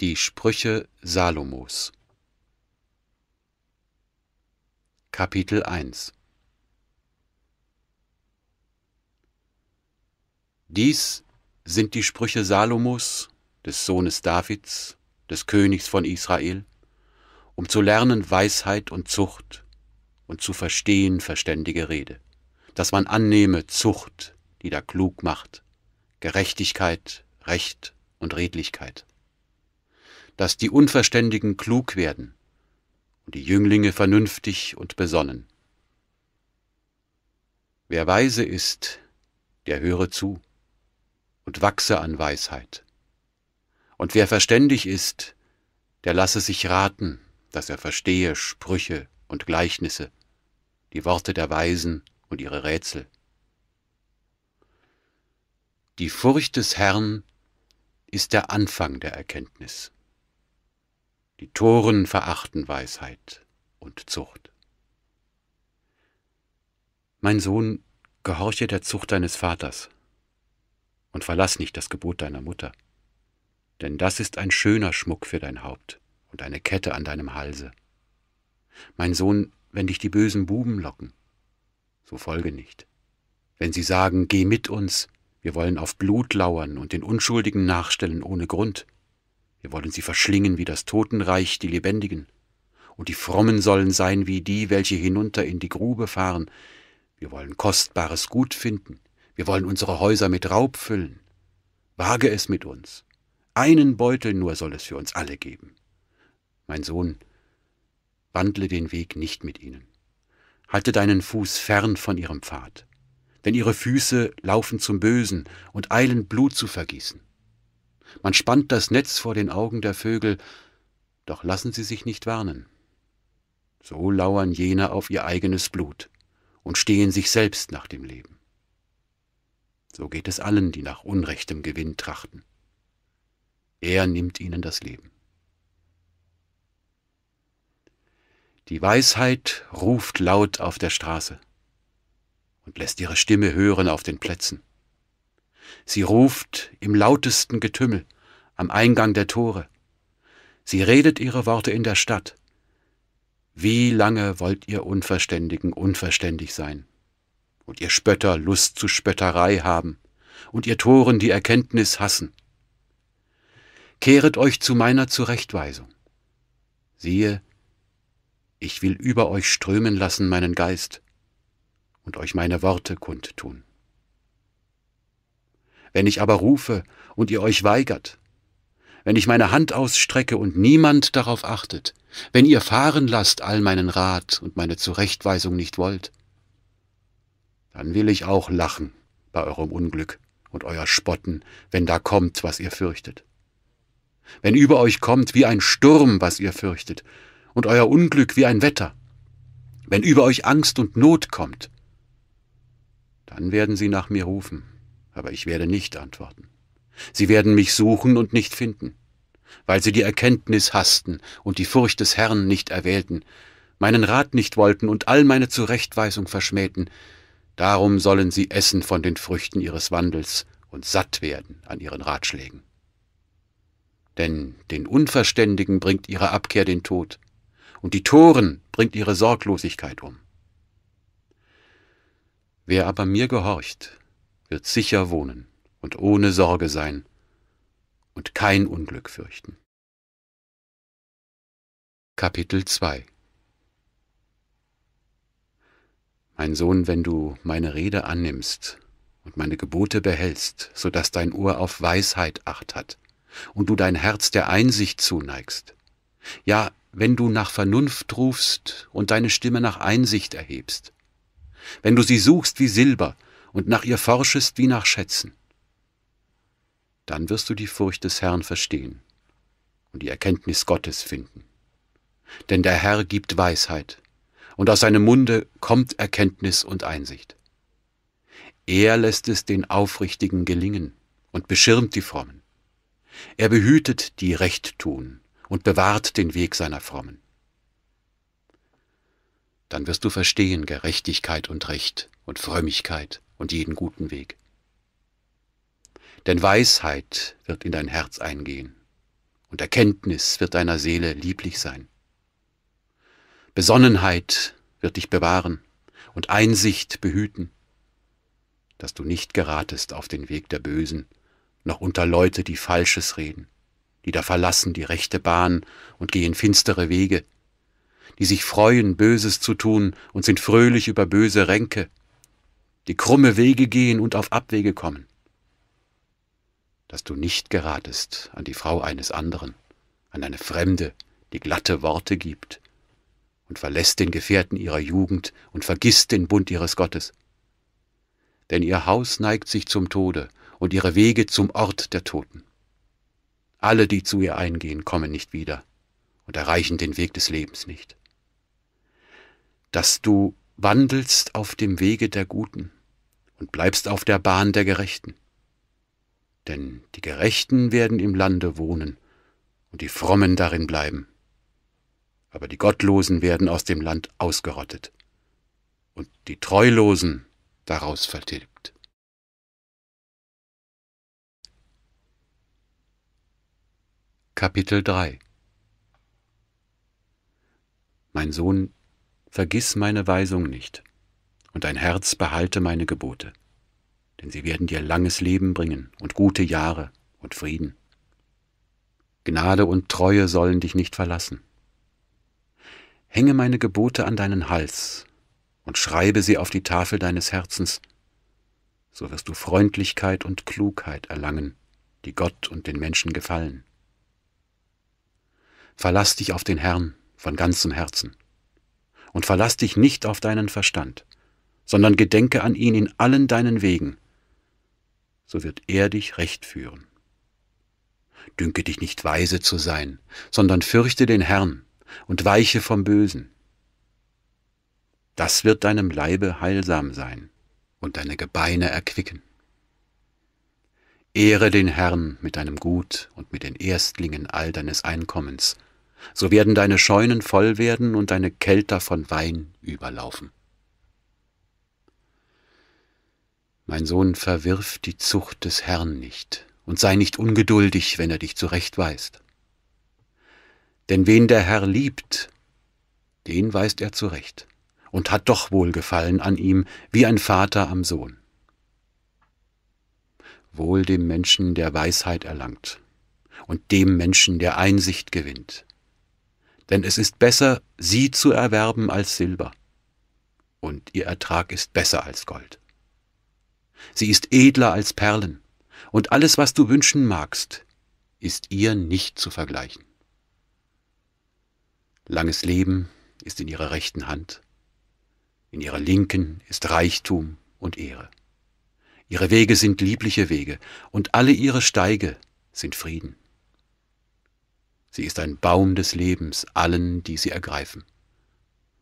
Die Sprüche Salomos Kapitel 1 Dies sind die Sprüche Salomos, des Sohnes Davids, des Königs von Israel, um zu lernen Weisheit und Zucht und zu verstehen verständige Rede, dass man annehme Zucht, die da klug macht, Gerechtigkeit, Recht und Redlichkeit dass die Unverständigen klug werden und die Jünglinge vernünftig und besonnen. Wer weise ist, der höre zu und wachse an Weisheit. Und wer verständig ist, der lasse sich raten, dass er verstehe Sprüche und Gleichnisse, die Worte der Weisen und ihre Rätsel. Die Furcht des Herrn ist der Anfang der Erkenntnis. Die Toren verachten Weisheit und Zucht. Mein Sohn, gehorche der Zucht deines Vaters und verlass nicht das Gebot deiner Mutter, denn das ist ein schöner Schmuck für dein Haupt und eine Kette an deinem Halse. Mein Sohn, wenn dich die bösen Buben locken, so folge nicht. Wenn sie sagen, geh mit uns, wir wollen auf Blut lauern und den Unschuldigen nachstellen ohne Grund, wir wollen sie verschlingen wie das Totenreich die Lebendigen. Und die Frommen sollen sein wie die, welche hinunter in die Grube fahren. Wir wollen kostbares Gut finden. Wir wollen unsere Häuser mit Raub füllen. Wage es mit uns. Einen Beutel nur soll es für uns alle geben. Mein Sohn, wandle den Weg nicht mit ihnen. Halte deinen Fuß fern von ihrem Pfad, denn ihre Füße laufen zum Bösen und eilen Blut zu vergießen man spannt das Netz vor den Augen der Vögel, doch lassen sie sich nicht warnen. So lauern jene auf ihr eigenes Blut und stehen sich selbst nach dem Leben. So geht es allen, die nach unrechtem Gewinn trachten. Er nimmt ihnen das Leben. Die Weisheit ruft laut auf der Straße und lässt ihre Stimme hören auf den Plätzen. Sie ruft im lautesten Getümmel am Eingang der Tore. Sie redet ihre Worte in der Stadt. Wie lange wollt ihr Unverständigen unverständig sein? Und ihr Spötter Lust zu Spötterei haben, und ihr Toren die Erkenntnis hassen. Kehret euch zu meiner Zurechtweisung. Siehe, ich will über euch strömen lassen meinen Geist und euch meine Worte kundtun. Wenn ich aber rufe und ihr euch weigert, wenn ich meine Hand ausstrecke und niemand darauf achtet, wenn ihr fahren lasst all meinen Rat und meine Zurechtweisung nicht wollt, dann will ich auch lachen bei eurem Unglück und euer Spotten, wenn da kommt, was ihr fürchtet. Wenn über euch kommt wie ein Sturm, was ihr fürchtet, und euer Unglück wie ein Wetter, wenn über euch Angst und Not kommt, dann werden sie nach mir rufen, aber ich werde nicht antworten. Sie werden mich suchen und nicht finden, weil sie die Erkenntnis hassten und die Furcht des Herrn nicht erwählten, meinen Rat nicht wollten und all meine Zurechtweisung verschmähten, darum sollen sie essen von den Früchten ihres Wandels und satt werden an ihren Ratschlägen. Denn den Unverständigen bringt ihre Abkehr den Tod, und die Toren bringt ihre Sorglosigkeit um. Wer aber mir gehorcht wird sicher wohnen und ohne Sorge sein und kein Unglück fürchten. Kapitel 2 Mein Sohn, wenn du meine Rede annimmst und meine Gebote behältst, so dass dein Ohr auf Weisheit acht hat und du dein Herz der Einsicht zuneigst, ja, wenn du nach Vernunft rufst und deine Stimme nach Einsicht erhebst, wenn du sie suchst wie Silber und nach ihr forschest wie nach Schätzen. Dann wirst du die Furcht des Herrn verstehen und die Erkenntnis Gottes finden. Denn der Herr gibt Weisheit, und aus seinem Munde kommt Erkenntnis und Einsicht. Er lässt es den Aufrichtigen gelingen und beschirmt die Frommen. Er behütet, die Recht tun und bewahrt den Weg seiner Frommen. Dann wirst du verstehen Gerechtigkeit und Recht und Frömmigkeit und jeden guten Weg. Denn Weisheit wird in dein Herz eingehen und Erkenntnis wird deiner Seele lieblich sein. Besonnenheit wird dich bewahren und Einsicht behüten, dass du nicht geratest auf den Weg der Bösen, noch unter Leute, die Falsches reden, die da verlassen die rechte Bahn und gehen finstere Wege, die sich freuen, Böses zu tun und sind fröhlich über böse Ränke, die krumme Wege gehen und auf Abwege kommen, dass du nicht geratest an die Frau eines anderen, an eine Fremde, die glatte Worte gibt und verlässt den Gefährten ihrer Jugend und vergisst den Bund ihres Gottes. Denn ihr Haus neigt sich zum Tode und ihre Wege zum Ort der Toten. Alle, die zu ihr eingehen, kommen nicht wieder und erreichen den Weg des Lebens nicht. Dass du wandelst auf dem Wege der Guten, und bleibst auf der Bahn der Gerechten. Denn die Gerechten werden im Lande wohnen und die Frommen darin bleiben. Aber die Gottlosen werden aus dem Land ausgerottet und die Treulosen daraus vertilgt. Kapitel 3 Mein Sohn, vergiss meine Weisung nicht und dein Herz behalte meine Gebote, denn sie werden dir langes Leben bringen und gute Jahre und Frieden. Gnade und Treue sollen dich nicht verlassen. Hänge meine Gebote an deinen Hals und schreibe sie auf die Tafel deines Herzens, so wirst du Freundlichkeit und Klugheit erlangen, die Gott und den Menschen gefallen. Verlass dich auf den Herrn von ganzem Herzen und verlass dich nicht auf deinen Verstand sondern gedenke an ihn in allen deinen Wegen, so wird er dich recht führen. Dünke dich nicht weise zu sein, sondern fürchte den Herrn und weiche vom Bösen. Das wird deinem Leibe heilsam sein und deine Gebeine erquicken. Ehre den Herrn mit deinem Gut und mit den Erstlingen all deines Einkommens, so werden deine Scheunen voll werden und deine Kälter von Wein überlaufen. Mein Sohn, verwirf die Zucht des Herrn nicht und sei nicht ungeduldig, wenn er dich zurechtweist. Denn wen der Herr liebt, den weist er zurecht und hat doch Wohlgefallen an ihm, wie ein Vater am Sohn. Wohl dem Menschen, der Weisheit erlangt und dem Menschen, der Einsicht gewinnt. Denn es ist besser, sie zu erwerben als Silber, und ihr Ertrag ist besser als Gold. Sie ist edler als Perlen, und alles, was du wünschen magst, ist ihr nicht zu vergleichen. Langes Leben ist in ihrer rechten Hand, in ihrer linken ist Reichtum und Ehre. Ihre Wege sind liebliche Wege, und alle ihre Steige sind Frieden. Sie ist ein Baum des Lebens allen, die sie ergreifen,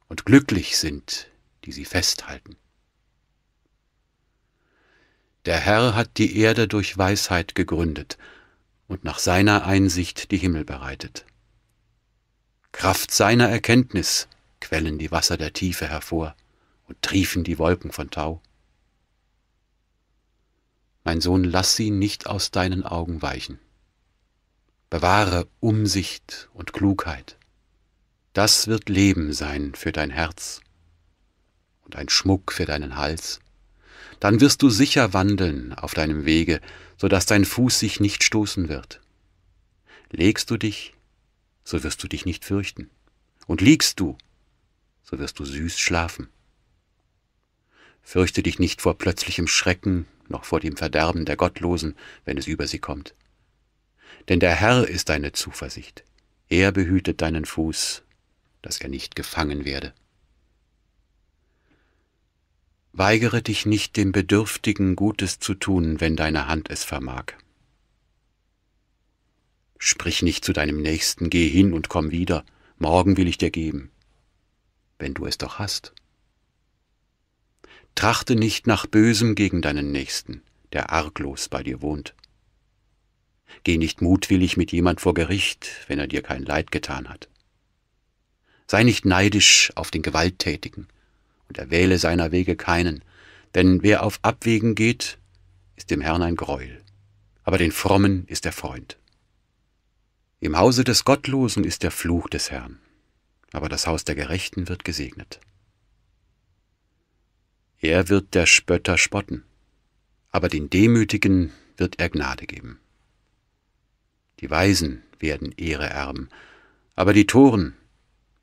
und glücklich sind, die sie festhalten. Der Herr hat die Erde durch Weisheit gegründet und nach seiner Einsicht die Himmel bereitet. Kraft seiner Erkenntnis quellen die Wasser der Tiefe hervor und triefen die Wolken von Tau. Mein Sohn, lass sie nicht aus deinen Augen weichen. Bewahre Umsicht und Klugheit. Das wird Leben sein für dein Herz und ein Schmuck für deinen Hals dann wirst du sicher wandeln auf deinem Wege, so dass dein Fuß sich nicht stoßen wird. Legst du dich, so wirst du dich nicht fürchten, und liegst du, so wirst du süß schlafen. Fürchte dich nicht vor plötzlichem Schrecken, noch vor dem Verderben der Gottlosen, wenn es über sie kommt. Denn der Herr ist deine Zuversicht, er behütet deinen Fuß, dass er nicht gefangen werde. Weigere dich nicht, dem Bedürftigen Gutes zu tun, wenn deine Hand es vermag. Sprich nicht zu deinem Nächsten, geh hin und komm wieder, morgen will ich dir geben, wenn du es doch hast. Trachte nicht nach Bösem gegen deinen Nächsten, der arglos bei dir wohnt. Geh nicht mutwillig mit jemand vor Gericht, wenn er dir kein Leid getan hat. Sei nicht neidisch auf den Gewalttätigen, und wähle seiner Wege keinen, denn wer auf Abwegen geht, ist dem Herrn ein Greuel, aber den Frommen ist er Freund. Im Hause des Gottlosen ist der Fluch des Herrn, aber das Haus der Gerechten wird gesegnet. Er wird der Spötter spotten, aber den Demütigen wird er Gnade geben. Die Weisen werden Ehre erben, aber die Toren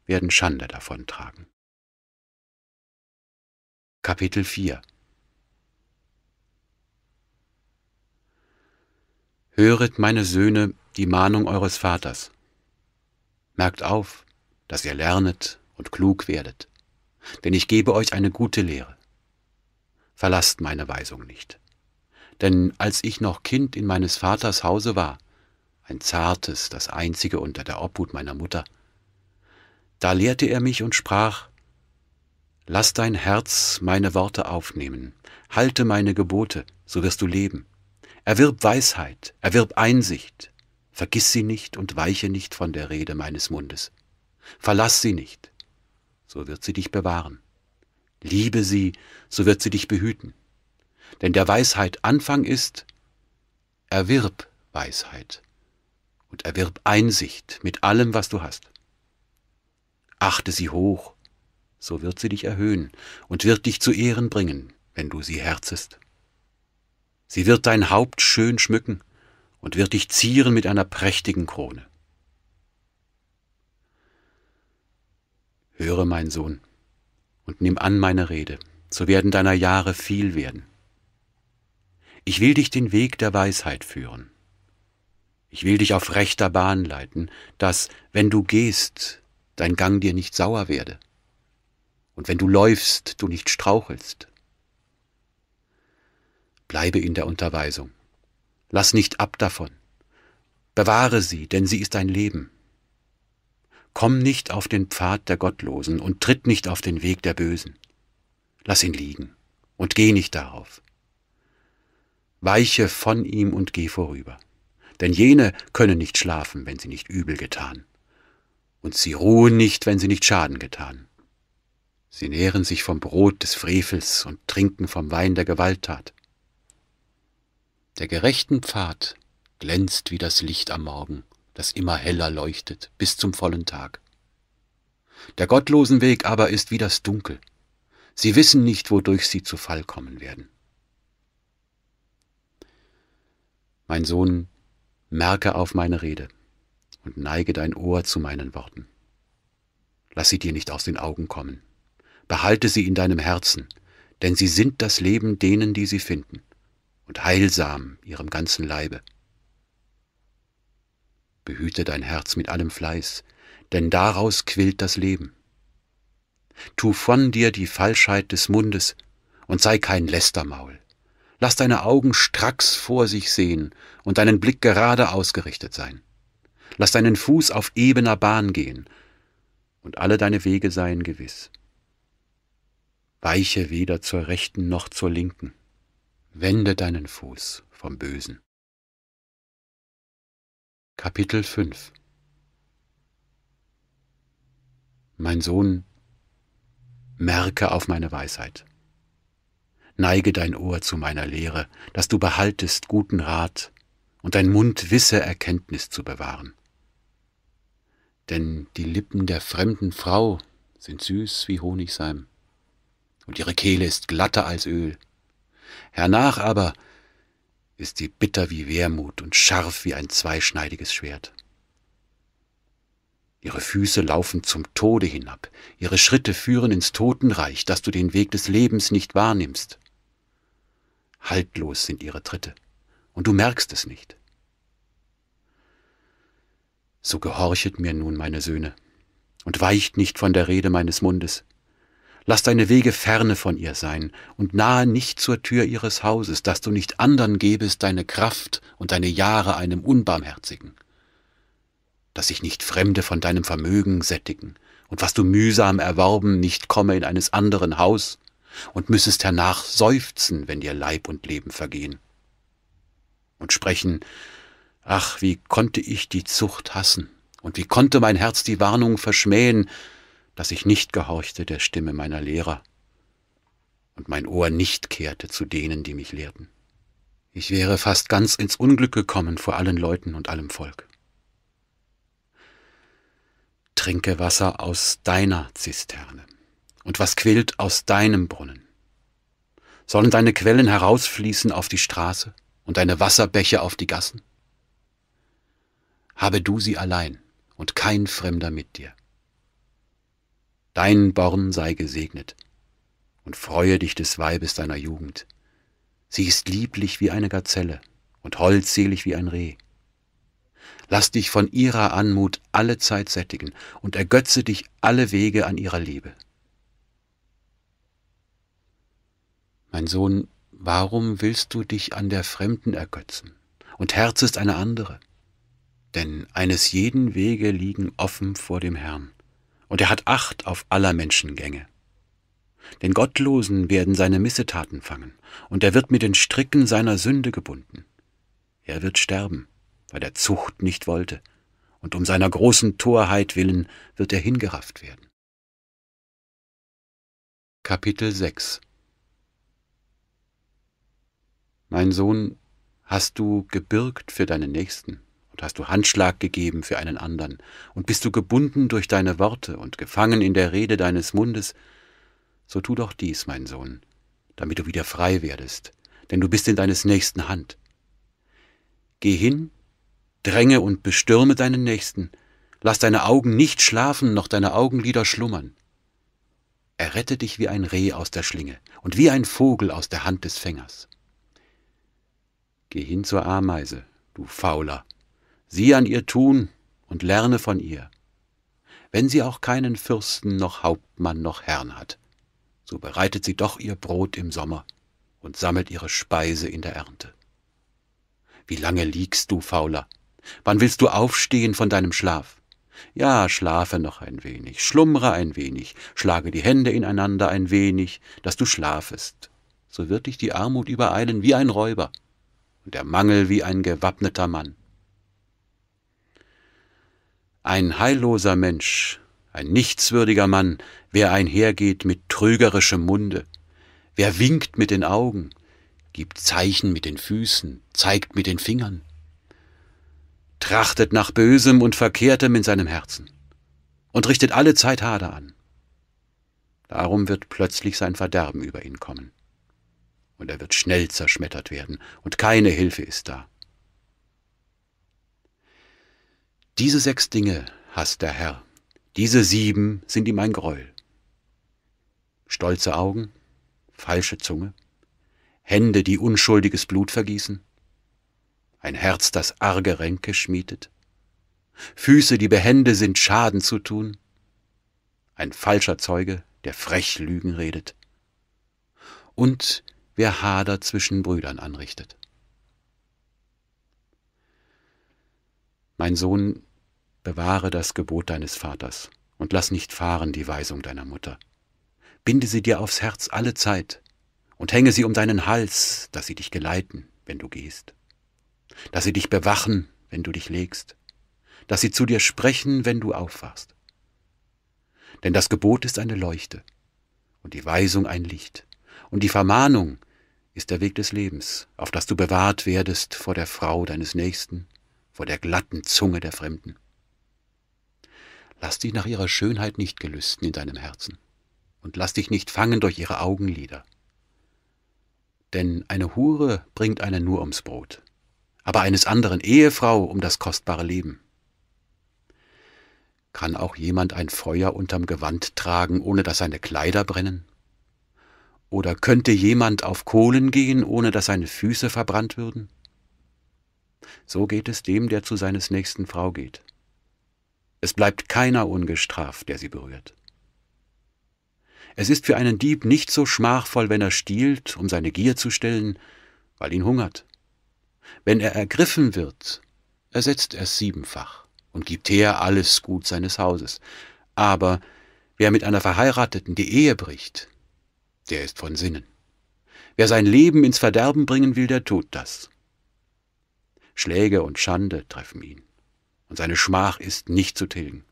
werden Schande davontragen. Kapitel 4 Höret, meine Söhne, die Mahnung eures Vaters. Merkt auf, dass ihr lernet und klug werdet, denn ich gebe euch eine gute Lehre. Verlasst meine Weisung nicht. Denn als ich noch Kind in meines Vaters Hause war, ein zartes, das einzige unter der Obhut meiner Mutter, da lehrte er mich und sprach, Lass dein Herz meine Worte aufnehmen, halte meine Gebote, so wirst du leben. Erwirb Weisheit, erwirb Einsicht, vergiss sie nicht und weiche nicht von der Rede meines Mundes. Verlass sie nicht, so wird sie dich bewahren. Liebe sie, so wird sie dich behüten. Denn der Weisheit Anfang ist, erwirb Weisheit und erwirb Einsicht mit allem, was du hast. Achte sie hoch so wird sie dich erhöhen und wird dich zu Ehren bringen, wenn du sie herzest. Sie wird dein Haupt schön schmücken und wird dich zieren mit einer prächtigen Krone. Höre, mein Sohn, und nimm an meine Rede, so werden deiner Jahre viel werden. Ich will dich den Weg der Weisheit führen. Ich will dich auf rechter Bahn leiten, dass, wenn du gehst, dein Gang dir nicht sauer werde und wenn du läufst, du nicht strauchelst. Bleibe in der Unterweisung. Lass nicht ab davon. Bewahre sie, denn sie ist dein Leben. Komm nicht auf den Pfad der Gottlosen und tritt nicht auf den Weg der Bösen. Lass ihn liegen und geh nicht darauf. Weiche von ihm und geh vorüber, denn jene können nicht schlafen, wenn sie nicht übel getan, und sie ruhen nicht, wenn sie nicht Schaden getan. Sie nähren sich vom Brot des Frevels und trinken vom Wein der Gewalttat. Der gerechten Pfad glänzt wie das Licht am Morgen, das immer heller leuchtet bis zum vollen Tag. Der gottlosen Weg aber ist wie das Dunkel. Sie wissen nicht, wodurch sie zu Fall kommen werden. Mein Sohn, merke auf meine Rede und neige dein Ohr zu meinen Worten. Lass sie dir nicht aus den Augen kommen behalte sie in deinem Herzen, denn sie sind das Leben denen, die sie finden, und heilsam ihrem ganzen Leibe. Behüte dein Herz mit allem Fleiß, denn daraus quillt das Leben. Tu von dir die Falschheit des Mundes und sei kein Lästermaul. Lass deine Augen stracks vor sich sehen und deinen Blick gerade ausgerichtet sein. Lass deinen Fuß auf ebener Bahn gehen, und alle deine Wege seien gewiss weiche weder zur rechten noch zur linken, wende deinen Fuß vom Bösen. Kapitel 5 Mein Sohn, merke auf meine Weisheit. Neige dein Ohr zu meiner Lehre, dass du behaltest guten Rat und dein Mund wisse Erkenntnis zu bewahren. Denn die Lippen der fremden Frau sind süß wie Honigseim und ihre Kehle ist glatter als Öl. Hernach aber ist sie bitter wie Wermut und scharf wie ein zweischneidiges Schwert. Ihre Füße laufen zum Tode hinab, ihre Schritte führen ins Totenreich, dass du den Weg des Lebens nicht wahrnimmst. Haltlos sind ihre Tritte, und du merkst es nicht. So gehorchet mir nun, meine Söhne, und weicht nicht von der Rede meines Mundes, Lass deine Wege ferne von ihr sein und nahe nicht zur Tür ihres Hauses, dass du nicht andern gebest deine Kraft und deine Jahre einem Unbarmherzigen. Dass sich nicht Fremde von deinem Vermögen sättigen und was du mühsam erworben, nicht komme in eines anderen Haus und müssest hernach seufzen, wenn dir Leib und Leben vergehen. Und sprechen, ach, wie konnte ich die Zucht hassen und wie konnte mein Herz die Warnung verschmähen, dass ich nicht gehorchte der Stimme meiner Lehrer und mein Ohr nicht kehrte zu denen, die mich lehrten. Ich wäre fast ganz ins Unglück gekommen vor allen Leuten und allem Volk. Trinke Wasser aus deiner Zisterne und was quillt aus deinem Brunnen. Sollen deine Quellen herausfließen auf die Straße und deine Wasserbäche auf die Gassen? Habe du sie allein und kein Fremder mit dir dein Born sei gesegnet, und freue dich des Weibes deiner Jugend. Sie ist lieblich wie eine Gazelle und holdselig wie ein Reh. Lass dich von ihrer Anmut alle Zeit sättigen und ergötze dich alle Wege an ihrer Liebe. Mein Sohn, warum willst du dich an der Fremden ergötzen? Und Herz ist eine andere. Denn eines jeden Wege liegen offen vor dem Herrn und er hat Acht auf aller Menschengänge. Den Gottlosen werden seine Missetaten fangen, und er wird mit den Stricken seiner Sünde gebunden. Er wird sterben, weil er Zucht nicht wollte, und um seiner großen Torheit willen wird er hingerafft werden. Kapitel 6 Mein Sohn, hast du gebürgt für deinen Nächsten? und hast du Handschlag gegeben für einen anderen, und bist du gebunden durch deine Worte und gefangen in der Rede deines Mundes, so tu doch dies, mein Sohn, damit du wieder frei werdest, denn du bist in deines Nächsten Hand. Geh hin, dränge und bestürme deinen Nächsten, lass deine Augen nicht schlafen, noch deine Augenlider schlummern. Errette dich wie ein Reh aus der Schlinge und wie ein Vogel aus der Hand des Fängers. Geh hin zur Ameise, du Fauler, sieh an ihr Tun und lerne von ihr. Wenn sie auch keinen Fürsten noch Hauptmann noch Herrn hat, so bereitet sie doch ihr Brot im Sommer und sammelt ihre Speise in der Ernte. Wie lange liegst du, Fauler? Wann willst du aufstehen von deinem Schlaf? Ja, schlafe noch ein wenig, schlummere ein wenig, schlage die Hände ineinander ein wenig, dass du schlafest. So wird dich die Armut übereilen wie ein Räuber und der Mangel wie ein gewappneter Mann. Ein heilloser Mensch, ein nichtswürdiger Mann, wer einhergeht mit trügerischem Munde, wer winkt mit den Augen, gibt Zeichen mit den Füßen, zeigt mit den Fingern, trachtet nach Bösem und Verkehrtem in seinem Herzen und richtet alle Zeit Hader an. Darum wird plötzlich sein Verderben über ihn kommen. Und er wird schnell zerschmettert werden, und keine Hilfe ist da. Diese sechs Dinge hasst der Herr, diese sieben sind ihm ein Greuel. Stolze Augen, falsche Zunge, Hände, die unschuldiges Blut vergießen, ein Herz, das arge Ränke schmiedet, Füße, die behende sind, Schaden zu tun, ein falscher Zeuge, der frech Lügen redet, und wer Hader zwischen Brüdern anrichtet. Mein Sohn, Bewahre das Gebot deines Vaters und lass nicht fahren die Weisung deiner Mutter. Binde sie dir aufs Herz alle Zeit und hänge sie um deinen Hals, dass sie dich geleiten, wenn du gehst, dass sie dich bewachen, wenn du dich legst, dass sie zu dir sprechen, wenn du aufwachst. Denn das Gebot ist eine Leuchte und die Weisung ein Licht und die Vermahnung ist der Weg des Lebens, auf das du bewahrt werdest vor der Frau deines Nächsten, vor der glatten Zunge der Fremden. Lass dich nach ihrer Schönheit nicht gelüsten in deinem Herzen und lass dich nicht fangen durch ihre Augenlider. Denn eine Hure bringt einen nur ums Brot, aber eines anderen Ehefrau um das kostbare Leben. Kann auch jemand ein Feuer unterm Gewand tragen, ohne dass seine Kleider brennen? Oder könnte jemand auf Kohlen gehen, ohne dass seine Füße verbrannt würden? So geht es dem, der zu seines nächsten Frau geht. Es bleibt keiner ungestraft, der sie berührt. Es ist für einen Dieb nicht so schmachvoll, wenn er stiehlt, um seine Gier zu stillen, weil ihn hungert. Wenn er ergriffen wird, ersetzt er siebenfach und gibt her alles Gut seines Hauses. Aber wer mit einer Verheirateten die Ehe bricht, der ist von Sinnen. Wer sein Leben ins Verderben bringen will, der tut das. Schläge und Schande treffen ihn und seine Schmach ist nicht zu tilgen.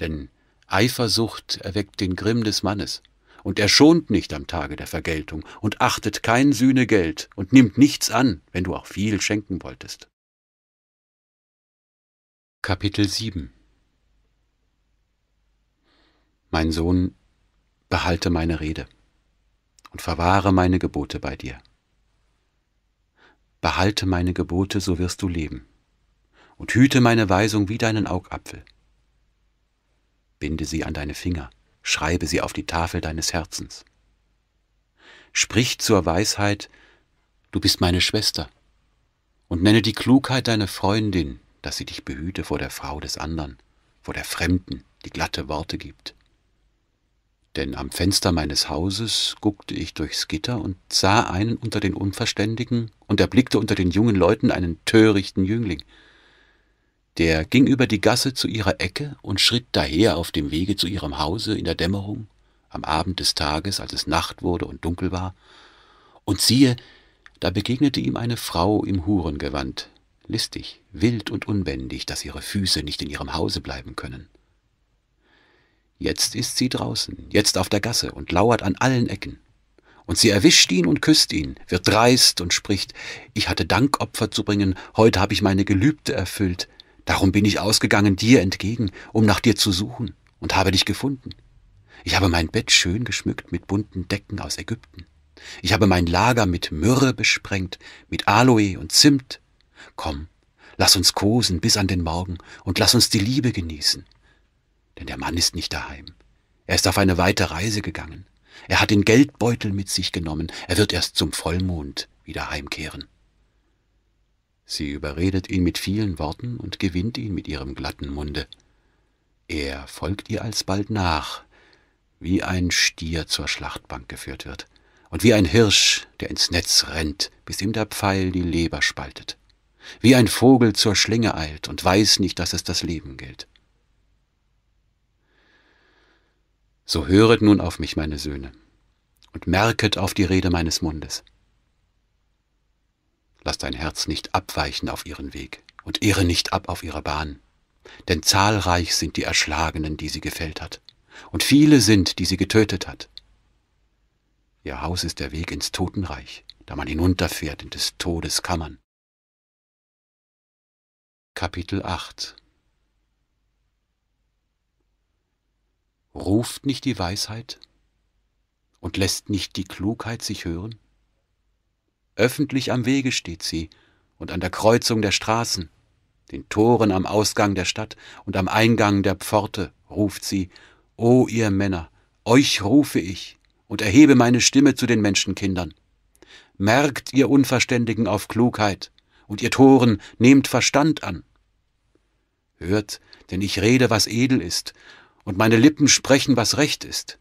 Denn Eifersucht erweckt den Grimm des Mannes, und er schont nicht am Tage der Vergeltung und achtet kein Sühnegeld und nimmt nichts an, wenn du auch viel schenken wolltest. Kapitel 7 Mein Sohn, behalte meine Rede und verwahre meine Gebote bei dir. Behalte meine Gebote, so wirst du leben und hüte meine Weisung wie deinen Augapfel. Binde sie an deine Finger, schreibe sie auf die Tafel deines Herzens. Sprich zur Weisheit, du bist meine Schwester, und nenne die Klugheit deine Freundin, dass sie dich behüte vor der Frau des anderen, vor der Fremden, die glatte Worte gibt. Denn am Fenster meines Hauses guckte ich durchs Gitter und sah einen unter den Unverständigen und erblickte unter den jungen Leuten einen törichten Jüngling, der ging über die Gasse zu ihrer Ecke und schritt daher auf dem Wege zu ihrem Hause in der Dämmerung, am Abend des Tages, als es Nacht wurde und dunkel war. Und siehe, da begegnete ihm eine Frau im Hurengewand, listig, wild und unbändig, dass ihre Füße nicht in ihrem Hause bleiben können. Jetzt ist sie draußen, jetzt auf der Gasse und lauert an allen Ecken. Und sie erwischt ihn und küsst ihn, wird dreist und spricht, ich hatte Dankopfer zu bringen, heute habe ich meine Gelübde erfüllt, Darum bin ich ausgegangen dir entgegen, um nach dir zu suchen, und habe dich gefunden. Ich habe mein Bett schön geschmückt mit bunten Decken aus Ägypten. Ich habe mein Lager mit Myrrhe besprengt, mit Aloe und Zimt. Komm, lass uns kosen bis an den Morgen und lass uns die Liebe genießen. Denn der Mann ist nicht daheim. Er ist auf eine weite Reise gegangen. Er hat den Geldbeutel mit sich genommen. Er wird erst zum Vollmond wieder heimkehren. Sie überredet ihn mit vielen Worten und gewinnt ihn mit ihrem glatten Munde. Er folgt ihr alsbald nach, wie ein Stier zur Schlachtbank geführt wird und wie ein Hirsch, der ins Netz rennt, bis ihm der Pfeil die Leber spaltet, wie ein Vogel zur Schlinge eilt und weiß nicht, dass es das Leben gilt. So höret nun auf mich, meine Söhne, und merket auf die Rede meines Mundes. Lass dein Herz nicht abweichen auf ihren Weg und irre nicht ab auf ihrer Bahn. Denn zahlreich sind die Erschlagenen, die sie gefällt hat, und viele sind, die sie getötet hat. Ihr Haus ist der Weg ins Totenreich, da man hinunterfährt in des Todes Kammern. Kapitel 8 Ruft nicht die Weisheit und lässt nicht die Klugheit sich hören? Öffentlich am Wege steht sie und an der Kreuzung der Straßen, den Toren am Ausgang der Stadt und am Eingang der Pforte ruft sie, O ihr Männer, euch rufe ich und erhebe meine Stimme zu den Menschenkindern. Merkt ihr Unverständigen auf Klugheit und ihr Toren nehmt Verstand an. Hört, denn ich rede, was edel ist, und meine Lippen sprechen, was recht ist.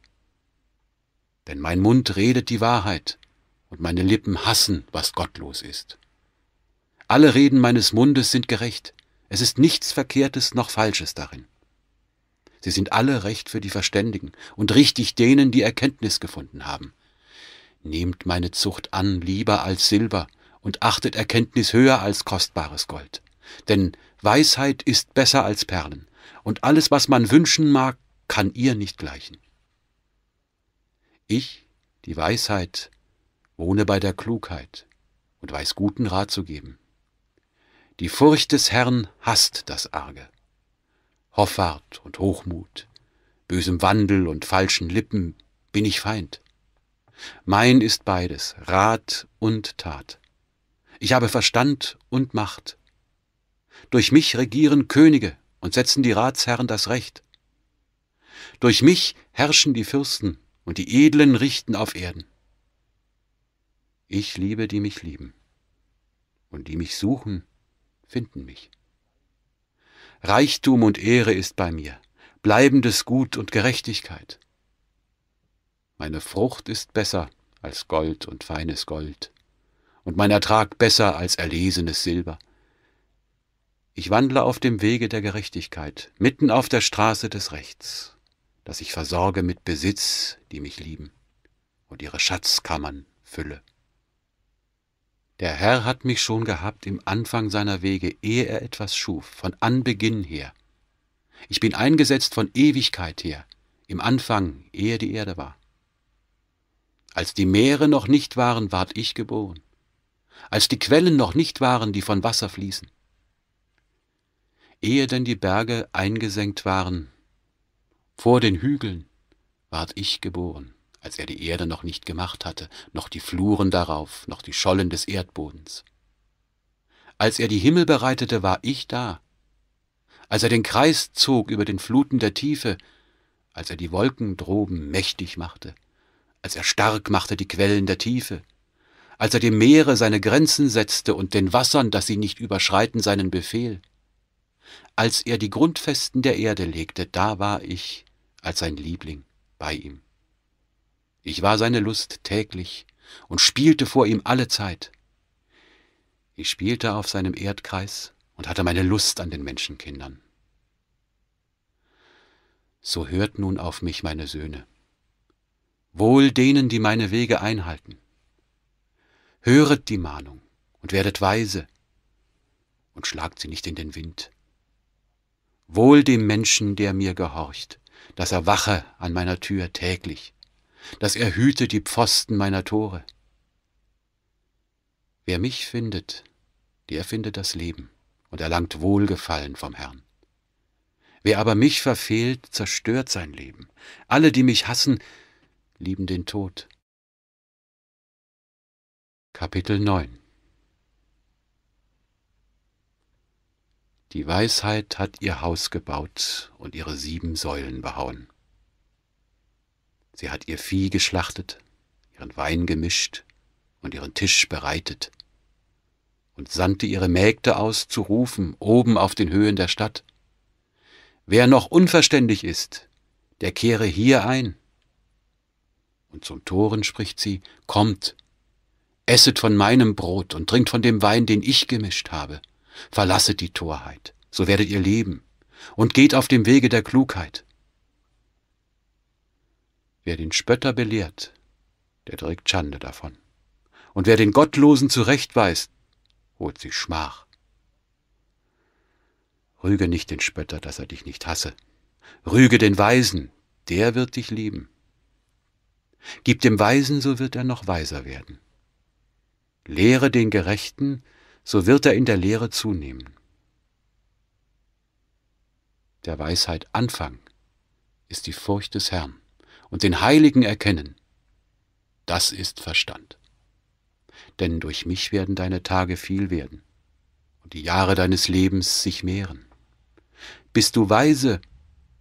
Denn mein Mund redet die Wahrheit, und meine Lippen hassen, was gottlos ist. Alle Reden meines Mundes sind gerecht, es ist nichts Verkehrtes noch Falsches darin. Sie sind alle recht für die Verständigen und richtig denen, die Erkenntnis gefunden haben. Nehmt meine Zucht an lieber als Silber und achtet Erkenntnis höher als kostbares Gold. Denn Weisheit ist besser als Perlen, und alles, was man wünschen mag, kann ihr nicht gleichen. Ich, die Weisheit, wohne bei der Klugheit und weiß guten Rat zu geben. Die Furcht des Herrn hasst das Arge. Hoffart und Hochmut, bösem Wandel und falschen Lippen bin ich Feind. Mein ist beides, Rat und Tat. Ich habe Verstand und Macht. Durch mich regieren Könige und setzen die Ratsherren das Recht. Durch mich herrschen die Fürsten und die Edlen richten auf Erden. Ich liebe, die mich lieben. Und die mich suchen, finden mich. Reichtum und Ehre ist bei mir, bleibendes Gut und Gerechtigkeit. Meine Frucht ist besser als Gold und feines Gold, und mein Ertrag besser als erlesenes Silber. Ich wandle auf dem Wege der Gerechtigkeit, mitten auf der Straße des Rechts, dass ich versorge mit Besitz, die mich lieben, und ihre Schatzkammern fülle. Der Herr hat mich schon gehabt im Anfang seiner Wege, ehe er etwas schuf, von Anbeginn her. Ich bin eingesetzt von Ewigkeit her, im Anfang, ehe die Erde war. Als die Meere noch nicht waren, ward ich geboren, als die Quellen noch nicht waren, die von Wasser fließen. Ehe denn die Berge eingesenkt waren, vor den Hügeln ward ich geboren als er die Erde noch nicht gemacht hatte, noch die Fluren darauf, noch die Schollen des Erdbodens. Als er die Himmel bereitete, war ich da. Als er den Kreis zog über den Fluten der Tiefe, als er die Wolken droben mächtig machte, als er stark machte die Quellen der Tiefe, als er dem Meere seine Grenzen setzte und den Wassern, dass sie nicht überschreiten, seinen Befehl. Als er die Grundfesten der Erde legte, da war ich als sein Liebling bei ihm. Ich war seine Lust täglich und spielte vor ihm alle Zeit. Ich spielte auf seinem Erdkreis und hatte meine Lust an den Menschenkindern. So hört nun auf mich, meine Söhne. Wohl denen, die meine Wege einhalten. Höret die Mahnung und werdet weise und schlagt sie nicht in den Wind. Wohl dem Menschen, der mir gehorcht, dass er wache an meiner Tür täglich dass er hüte die Pfosten meiner Tore. Wer mich findet, der findet das Leben und erlangt Wohlgefallen vom Herrn. Wer aber mich verfehlt, zerstört sein Leben. Alle, die mich hassen, lieben den Tod. Kapitel 9 Die Weisheit hat ihr Haus gebaut und ihre sieben Säulen behauen. Sie hat ihr Vieh geschlachtet, ihren Wein gemischt und ihren Tisch bereitet und sandte ihre Mägde aus zu rufen, oben auf den Höhen der Stadt. Wer noch unverständig ist, der kehre hier ein. Und zum Toren spricht sie, kommt, esset von meinem Brot und trinkt von dem Wein, den ich gemischt habe. Verlasset die Torheit, so werdet ihr leben, und geht auf dem Wege der Klugheit. Wer den Spötter belehrt, der trägt Schande davon. Und wer den Gottlosen zurechtweist, holt sich Schmach. Rüge nicht den Spötter, dass er dich nicht hasse. Rüge den Weisen, der wird dich lieben. Gib dem Weisen, so wird er noch weiser werden. Lehre den Gerechten, so wird er in der Lehre zunehmen. Der Weisheit Anfang ist die Furcht des Herrn und den Heiligen erkennen, das ist Verstand. Denn durch mich werden deine Tage viel werden und die Jahre deines Lebens sich mehren. Bist du weise,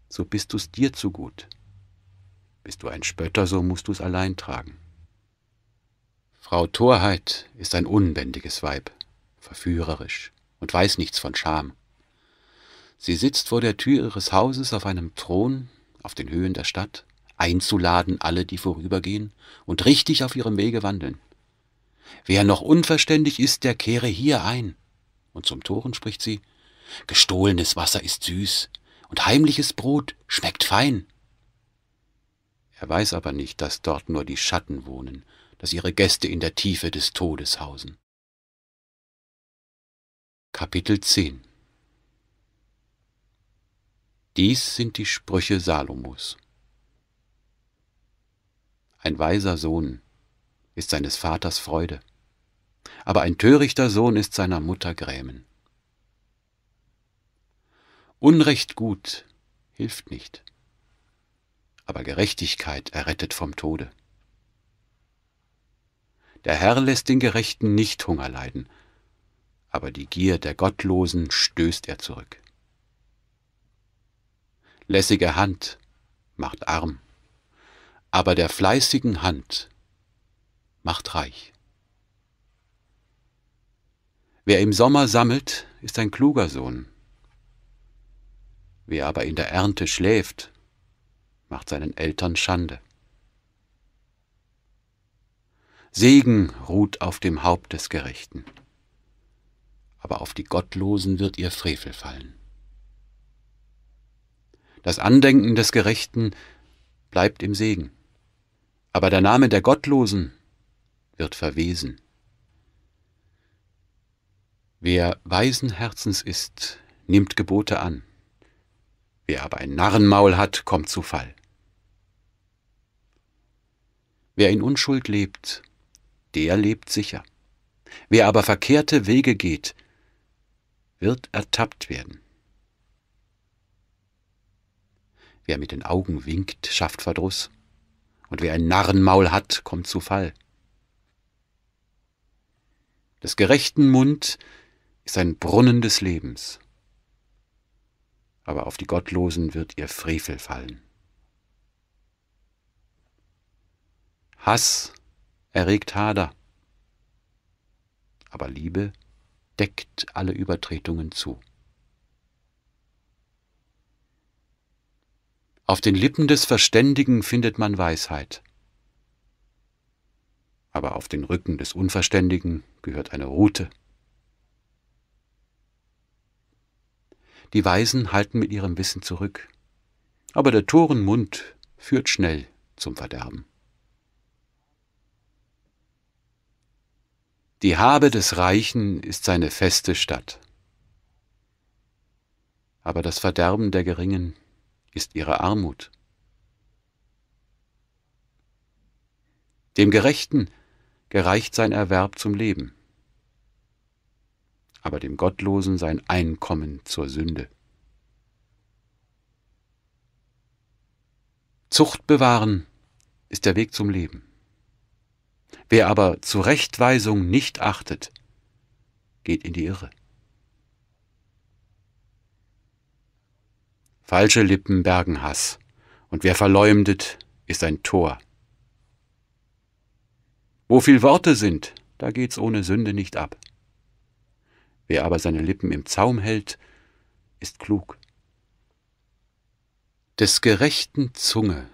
so bist du's dir zu gut. Bist du ein Spötter, so musst du's allein tragen. Frau Torheit ist ein unbändiges Weib, verführerisch und weiß nichts von Scham. Sie sitzt vor der Tür ihres Hauses auf einem Thron auf den Höhen der Stadt einzuladen alle, die vorübergehen, und richtig auf ihrem Wege wandeln. Wer noch unverständig ist, der kehre hier ein. Und zum Toren spricht sie, Gestohlenes Wasser ist süß, und heimliches Brot schmeckt fein. Er weiß aber nicht, dass dort nur die Schatten wohnen, dass ihre Gäste in der Tiefe des Todes hausen. Kapitel 10 Dies sind die Sprüche Salomos. Ein weiser Sohn ist seines Vaters Freude, aber ein törichter Sohn ist seiner Mutter Grämen. Unrecht gut hilft nicht, aber Gerechtigkeit errettet vom Tode. Der Herr lässt den Gerechten nicht Hunger leiden, aber die Gier der Gottlosen stößt er zurück. Lässige Hand macht arm, aber der fleißigen Hand macht reich. Wer im Sommer sammelt, ist ein kluger Sohn. Wer aber in der Ernte schläft, macht seinen Eltern Schande. Segen ruht auf dem Haupt des Gerechten, aber auf die Gottlosen wird ihr Frevel fallen. Das Andenken des Gerechten bleibt im Segen aber der Name der Gottlosen wird verwesen. Wer weisen Herzens ist, nimmt Gebote an. Wer aber ein Narrenmaul hat, kommt zu Fall. Wer in Unschuld lebt, der lebt sicher. Wer aber verkehrte Wege geht, wird ertappt werden. Wer mit den Augen winkt, schafft Verdruss und wer ein Narrenmaul hat, kommt zu Fall. Des gerechten Mund ist ein Brunnen des Lebens, aber auf die Gottlosen wird ihr Frevel fallen. Hass erregt Hader, aber Liebe deckt alle Übertretungen zu. Auf den Lippen des Verständigen findet man Weisheit. Aber auf den Rücken des Unverständigen gehört eine Rute. Die Weisen halten mit ihrem Wissen zurück, aber der Toren Mund führt schnell zum Verderben. Die Habe des Reichen ist seine feste Stadt, aber das Verderben der Geringen ist ihre Armut. Dem Gerechten gereicht sein Erwerb zum Leben, aber dem Gottlosen sein Einkommen zur Sünde. Zucht bewahren ist der Weg zum Leben. Wer aber Zurechtweisung nicht achtet, geht in die Irre. Falsche Lippen bergen Hass, und wer verleumdet, ist ein Tor. Wo viel Worte sind, da geht's ohne Sünde nicht ab. Wer aber seine Lippen im Zaum hält, ist klug. Des gerechten Zunge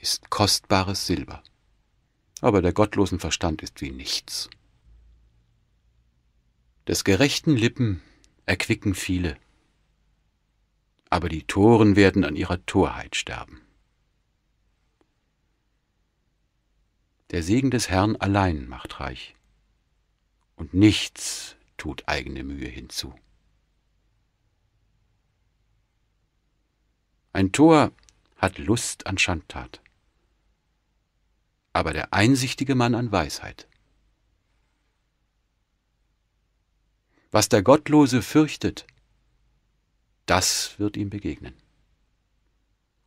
ist kostbares Silber, aber der gottlosen Verstand ist wie nichts. Des gerechten Lippen erquicken viele, aber die Toren werden an ihrer Torheit sterben. Der Segen des Herrn allein macht reich, und nichts tut eigene Mühe hinzu. Ein Tor hat Lust an Schandtat, aber der einsichtige Mann an Weisheit. Was der Gottlose fürchtet, das wird ihm begegnen.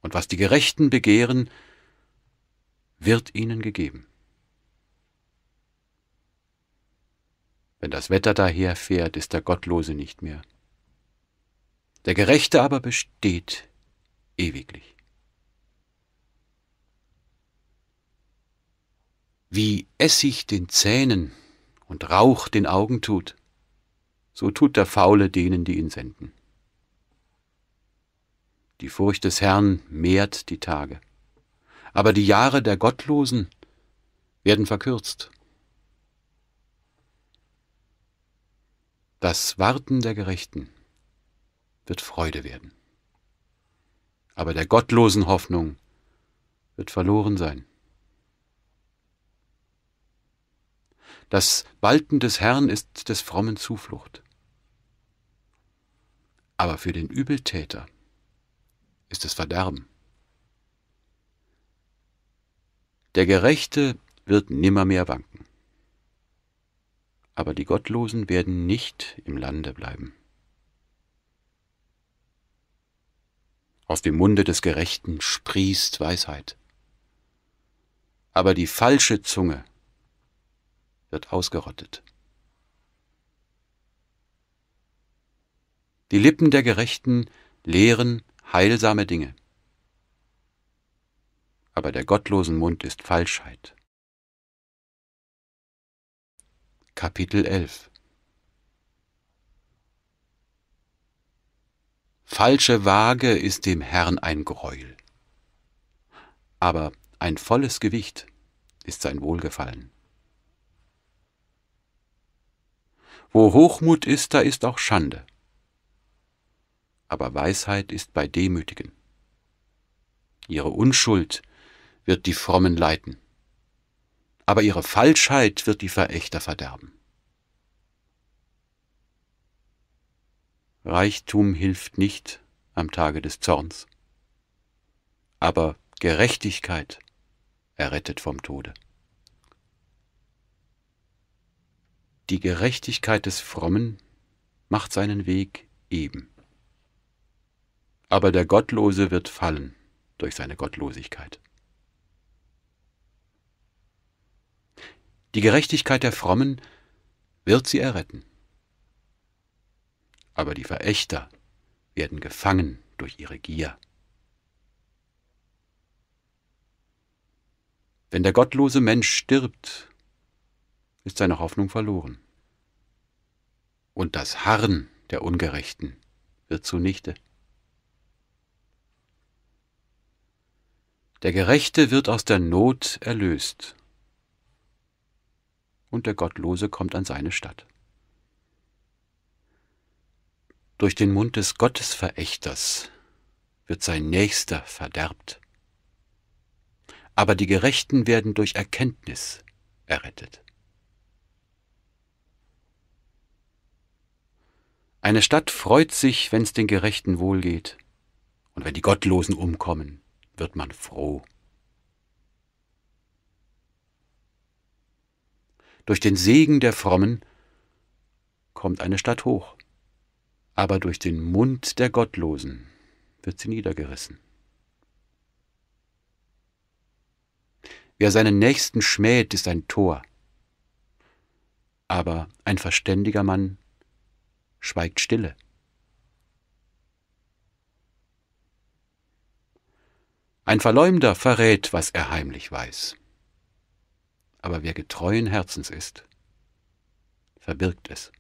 Und was die Gerechten begehren, wird ihnen gegeben. Wenn das Wetter daherfährt, ist der Gottlose nicht mehr. Der Gerechte aber besteht ewiglich. Wie Essig den Zähnen und Rauch den Augen tut, so tut der Faule denen, die ihn senden. Die Furcht des Herrn mehrt die Tage. Aber die Jahre der Gottlosen werden verkürzt. Das Warten der Gerechten wird Freude werden. Aber der gottlosen Hoffnung wird verloren sein. Das Balten des Herrn ist des frommen Zuflucht. Aber für den Übeltäter ist das Verderben. Der Gerechte wird nimmermehr wanken. Aber die Gottlosen werden nicht im Lande bleiben. Aus dem Munde des Gerechten sprießt Weisheit. Aber die falsche Zunge wird ausgerottet. Die Lippen der Gerechten lehren heilsame Dinge. Aber der gottlosen Mund ist Falschheit. Kapitel 11 Falsche Waage ist dem Herrn ein Greuel, aber ein volles Gewicht ist sein Wohlgefallen. Wo Hochmut ist, da ist auch Schande, aber Weisheit ist bei Demütigen. Ihre Unschuld wird die Frommen leiten, aber ihre Falschheit wird die Verächter verderben. Reichtum hilft nicht am Tage des Zorns, aber Gerechtigkeit errettet vom Tode. Die Gerechtigkeit des Frommen macht seinen Weg eben aber der Gottlose wird fallen durch seine Gottlosigkeit. Die Gerechtigkeit der Frommen wird sie erretten. Aber die Verächter werden gefangen durch ihre Gier. Wenn der gottlose Mensch stirbt, ist seine Hoffnung verloren. Und das Harren der Ungerechten wird zunichte. Der Gerechte wird aus der Not erlöst. Und der Gottlose kommt an seine Stadt. Durch den Mund des Gottesverächters wird sein Nächster verderbt. Aber die Gerechten werden durch Erkenntnis errettet. Eine Stadt freut sich, wenn es den Gerechten wohlgeht und wenn die Gottlosen umkommen wird man froh. Durch den Segen der Frommen kommt eine Stadt hoch, aber durch den Mund der Gottlosen wird sie niedergerissen. Wer seinen Nächsten schmäht, ist ein Tor, aber ein verständiger Mann schweigt stille. Ein Verleumder verrät, was er heimlich weiß. Aber wer getreuen Herzens ist, verbirgt es.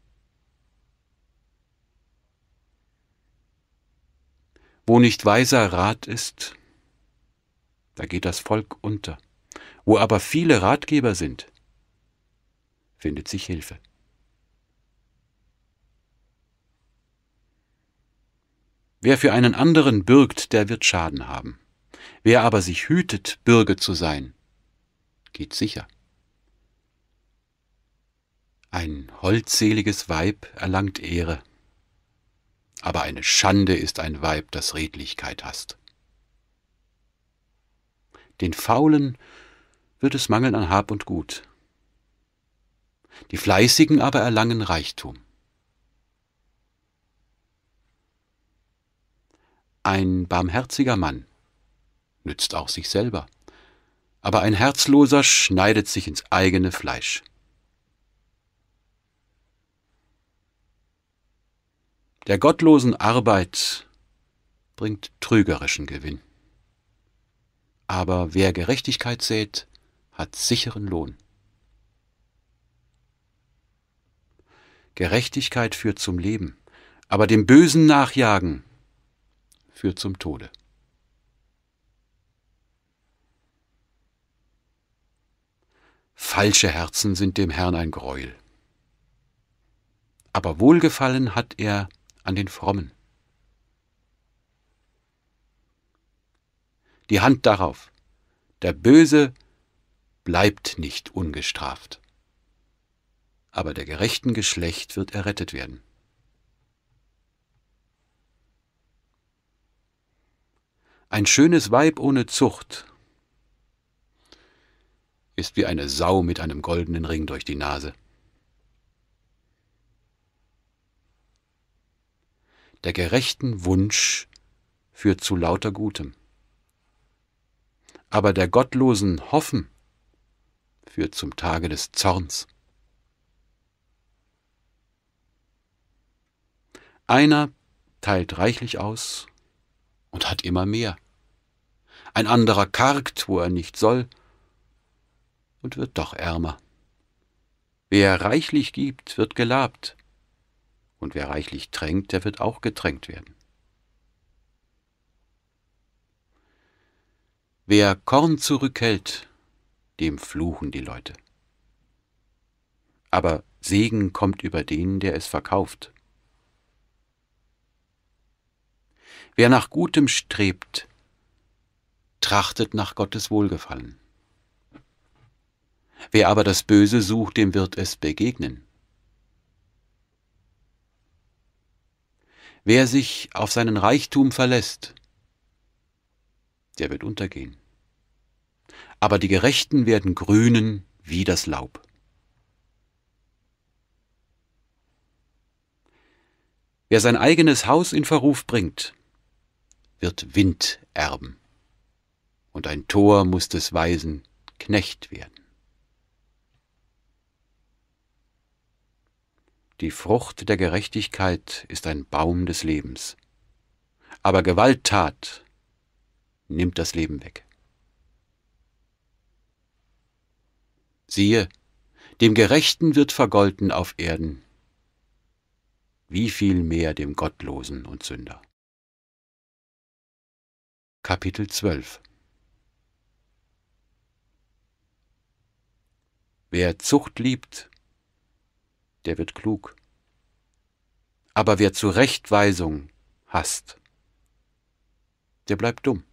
Wo nicht weiser Rat ist, da geht das Volk unter. Wo aber viele Ratgeber sind, findet sich Hilfe. Wer für einen anderen bürgt, der wird Schaden haben. Wer aber sich hütet, Bürge zu sein, geht sicher. Ein holdseliges Weib erlangt Ehre, aber eine Schande ist ein Weib, das Redlichkeit hasst. Den Faulen wird es mangeln an Hab und Gut. Die Fleißigen aber erlangen Reichtum. Ein barmherziger Mann nützt auch sich selber. Aber ein Herzloser schneidet sich ins eigene Fleisch. Der gottlosen Arbeit bringt trügerischen Gewinn. Aber wer Gerechtigkeit sät, hat sicheren Lohn. Gerechtigkeit führt zum Leben, aber dem Bösen nachjagen führt zum Tode. Falsche Herzen sind dem Herrn ein Greuel. Aber Wohlgefallen hat er an den Frommen. Die Hand darauf, der Böse bleibt nicht ungestraft, aber der gerechten Geschlecht wird errettet werden. Ein schönes Weib ohne Zucht ist wie eine Sau mit einem goldenen Ring durch die Nase. Der gerechten Wunsch führt zu lauter Gutem, aber der gottlosen Hoffen führt zum Tage des Zorns. Einer teilt reichlich aus und hat immer mehr. Ein anderer kargt, wo er nicht soll, und wird doch ärmer. Wer reichlich gibt, wird gelabt, und wer reichlich tränkt, der wird auch getränkt werden. Wer Korn zurückhält, dem fluchen die Leute. Aber Segen kommt über den, der es verkauft. Wer nach Gutem strebt, trachtet nach Gottes Wohlgefallen. Wer aber das Böse sucht, dem wird es begegnen. Wer sich auf seinen Reichtum verlässt, der wird untergehen. Aber die Gerechten werden grünen wie das Laub. Wer sein eigenes Haus in Verruf bringt, wird Wind erben. Und ein Tor muss des Weisen Knecht werden. Die Frucht der Gerechtigkeit ist ein Baum des Lebens. Aber Gewalttat nimmt das Leben weg. Siehe, dem Gerechten wird vergolten auf Erden, wie viel mehr dem Gottlosen und Sünder. Kapitel 12 Wer Zucht liebt, der wird klug. Aber wer Zurechtweisung hasst, der bleibt dumm.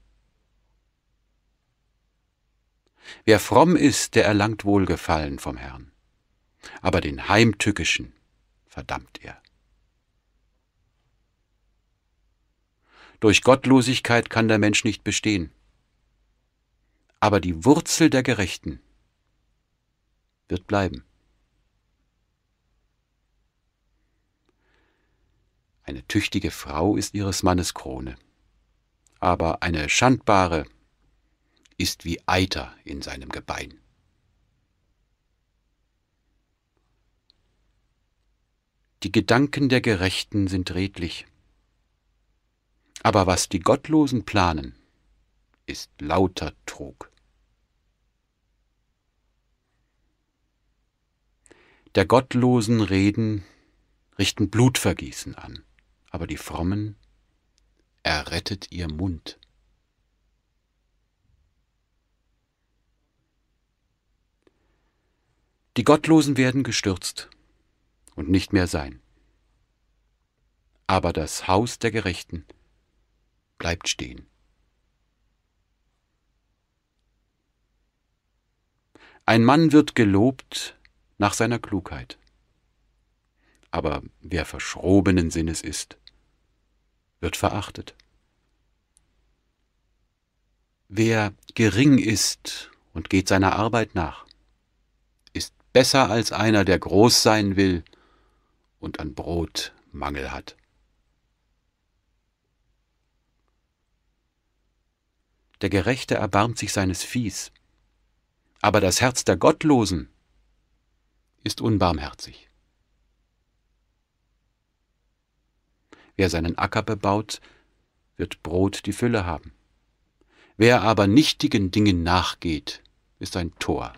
Wer fromm ist, der erlangt Wohlgefallen vom Herrn, aber den Heimtückischen verdammt er. Durch Gottlosigkeit kann der Mensch nicht bestehen, aber die Wurzel der Gerechten wird bleiben. Eine tüchtige Frau ist ihres Mannes Krone, aber eine schandbare ist wie Eiter in seinem Gebein. Die Gedanken der Gerechten sind redlich, aber was die Gottlosen planen, ist lauter Trug. Der Gottlosen Reden richten Blutvergießen an aber die Frommen errettet ihr Mund. Die Gottlosen werden gestürzt und nicht mehr sein. Aber das Haus der Gerechten bleibt stehen. Ein Mann wird gelobt nach seiner Klugheit. Aber wer verschrobenen Sinnes ist, wird verachtet. Wer gering ist und geht seiner Arbeit nach, ist besser als einer, der groß sein will und an Brot Mangel hat. Der Gerechte erbarmt sich seines Viehs, aber das Herz der Gottlosen ist unbarmherzig. Wer seinen Acker bebaut, wird Brot die Fülle haben. Wer aber nichtigen Dingen nachgeht, ist ein Tor.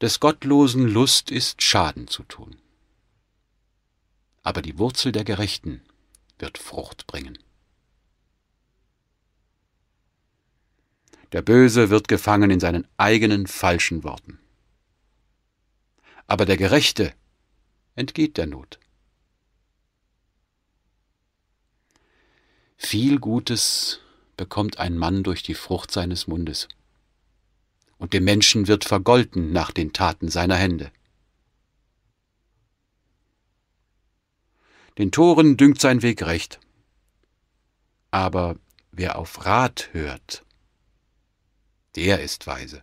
Des Gottlosen Lust ist Schaden zu tun, aber die Wurzel der Gerechten wird Frucht bringen. Der Böse wird gefangen in seinen eigenen falschen Worten aber der Gerechte entgeht der Not. Viel Gutes bekommt ein Mann durch die Frucht seines Mundes, und dem Menschen wird vergolten nach den Taten seiner Hände. Den Toren dünkt sein Weg recht, aber wer auf Rat hört, der ist weise.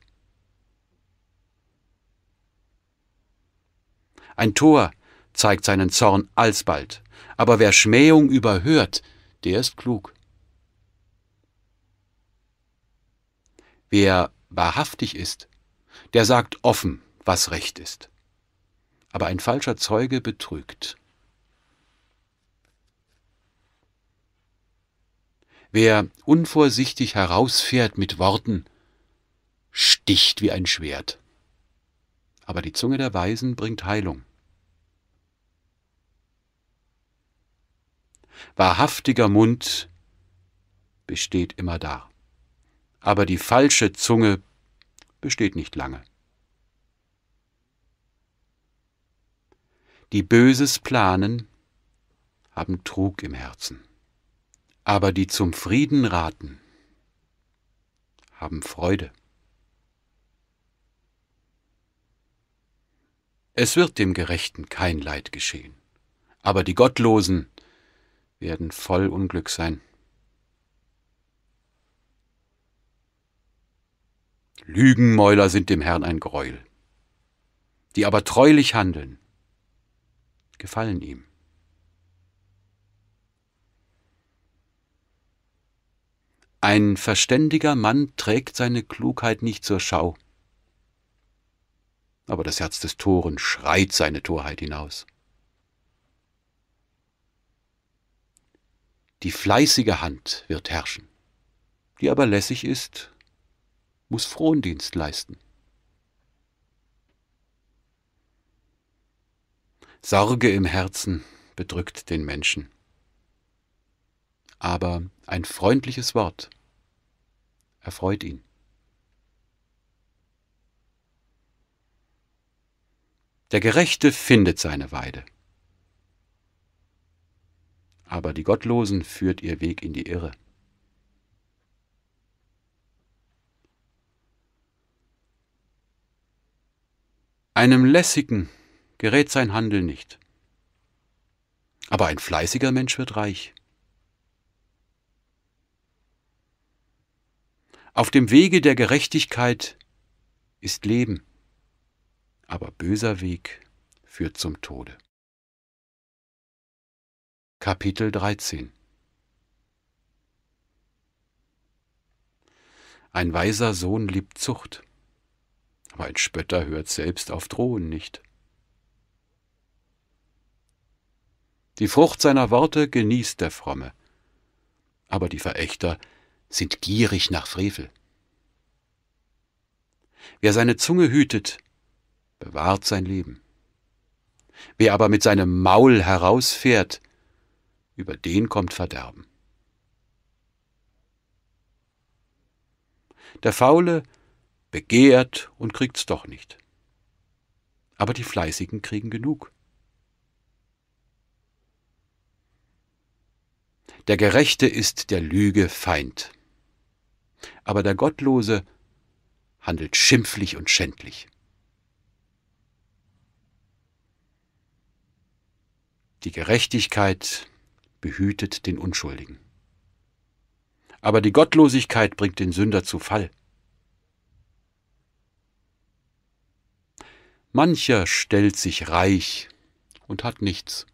Ein Tor zeigt seinen Zorn alsbald, aber wer Schmähung überhört, der ist klug. Wer wahrhaftig ist, der sagt offen, was recht ist. Aber ein falscher Zeuge betrügt. Wer unvorsichtig herausfährt mit Worten, sticht wie ein Schwert. Aber die Zunge der Weisen bringt Heilung. wahrhaftiger Mund besteht immer da, aber die falsche Zunge besteht nicht lange. Die Böses planen, haben Trug im Herzen, aber die zum Frieden raten, haben Freude. Es wird dem Gerechten kein Leid geschehen, aber die Gottlosen werden voll Unglück sein. Lügenmäuler sind dem Herrn ein Greuel, die aber treulich handeln, gefallen ihm. Ein verständiger Mann trägt seine Klugheit nicht zur Schau, aber das Herz des Toren schreit seine Torheit hinaus. Die fleißige Hand wird herrschen. Die aber lässig ist, muss Frondienst leisten. Sorge im Herzen bedrückt den Menschen. Aber ein freundliches Wort erfreut ihn. Der Gerechte findet seine Weide aber die Gottlosen führt ihr Weg in die Irre. Einem lässigen gerät sein Handel nicht, aber ein fleißiger Mensch wird reich. Auf dem Wege der Gerechtigkeit ist Leben, aber böser Weg führt zum Tode. Kapitel 13 Ein weiser Sohn liebt Zucht, aber ein Spötter hört selbst auf Drohen nicht. Die Frucht seiner Worte genießt der Fromme, aber die Verächter sind gierig nach Frevel. Wer seine Zunge hütet, bewahrt sein Leben. Wer aber mit seinem Maul herausfährt, über den kommt Verderben. Der Faule begehrt und kriegt's doch nicht. Aber die Fleißigen kriegen genug. Der Gerechte ist der Lüge Feind, aber der Gottlose handelt schimpflich und schändlich. Die Gerechtigkeit behütet den Unschuldigen. Aber die Gottlosigkeit bringt den Sünder zu Fall. Mancher stellt sich reich und hat nichts,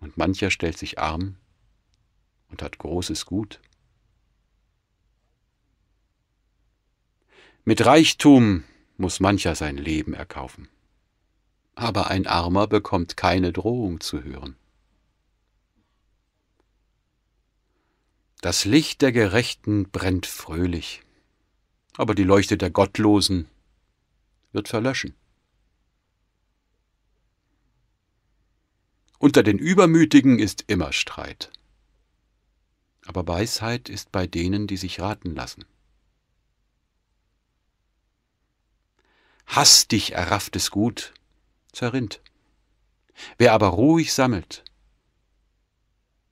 und mancher stellt sich arm und hat großes Gut. Mit Reichtum muss mancher sein Leben erkaufen, aber ein Armer bekommt keine Drohung zu hören. Das Licht der Gerechten brennt fröhlich, aber die Leuchte der Gottlosen wird verlöschen. Unter den Übermütigen ist immer Streit, aber Weisheit ist bei denen, die sich raten lassen. Hastig errafftes Gut zerrinnt. Wer aber ruhig sammelt,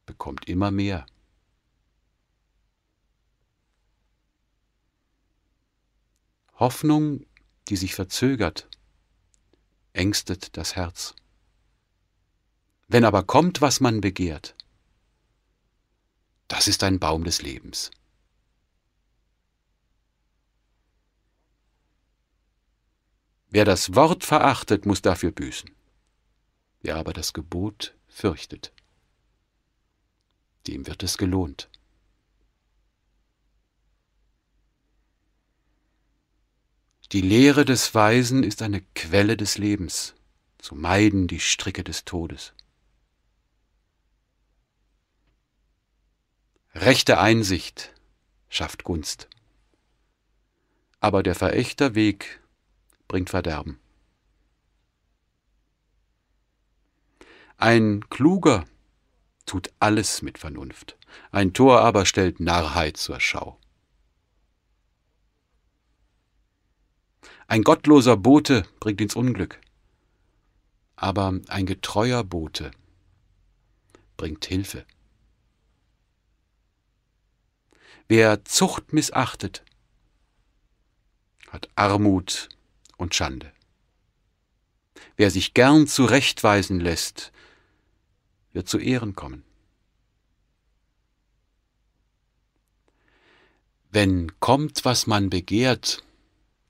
bekommt immer mehr. Hoffnung, die sich verzögert, ängstet das Herz. Wenn aber kommt, was man begehrt, das ist ein Baum des Lebens. Wer das Wort verachtet, muss dafür büßen. Wer aber das Gebot fürchtet, dem wird es gelohnt. Die Lehre des Weisen ist eine Quelle des Lebens. zu meiden die Stricke des Todes. Rechte Einsicht schafft Gunst. Aber der verächter Weg bringt Verderben. Ein Kluger tut alles mit Vernunft, ein Tor aber stellt Narrheit zur Schau. Ein gottloser Bote bringt ins Unglück, aber ein getreuer Bote bringt Hilfe. Wer Zucht missachtet, hat Armut und Schande. Wer sich gern zurechtweisen lässt, wird zu Ehren kommen. Wenn kommt, was man begehrt,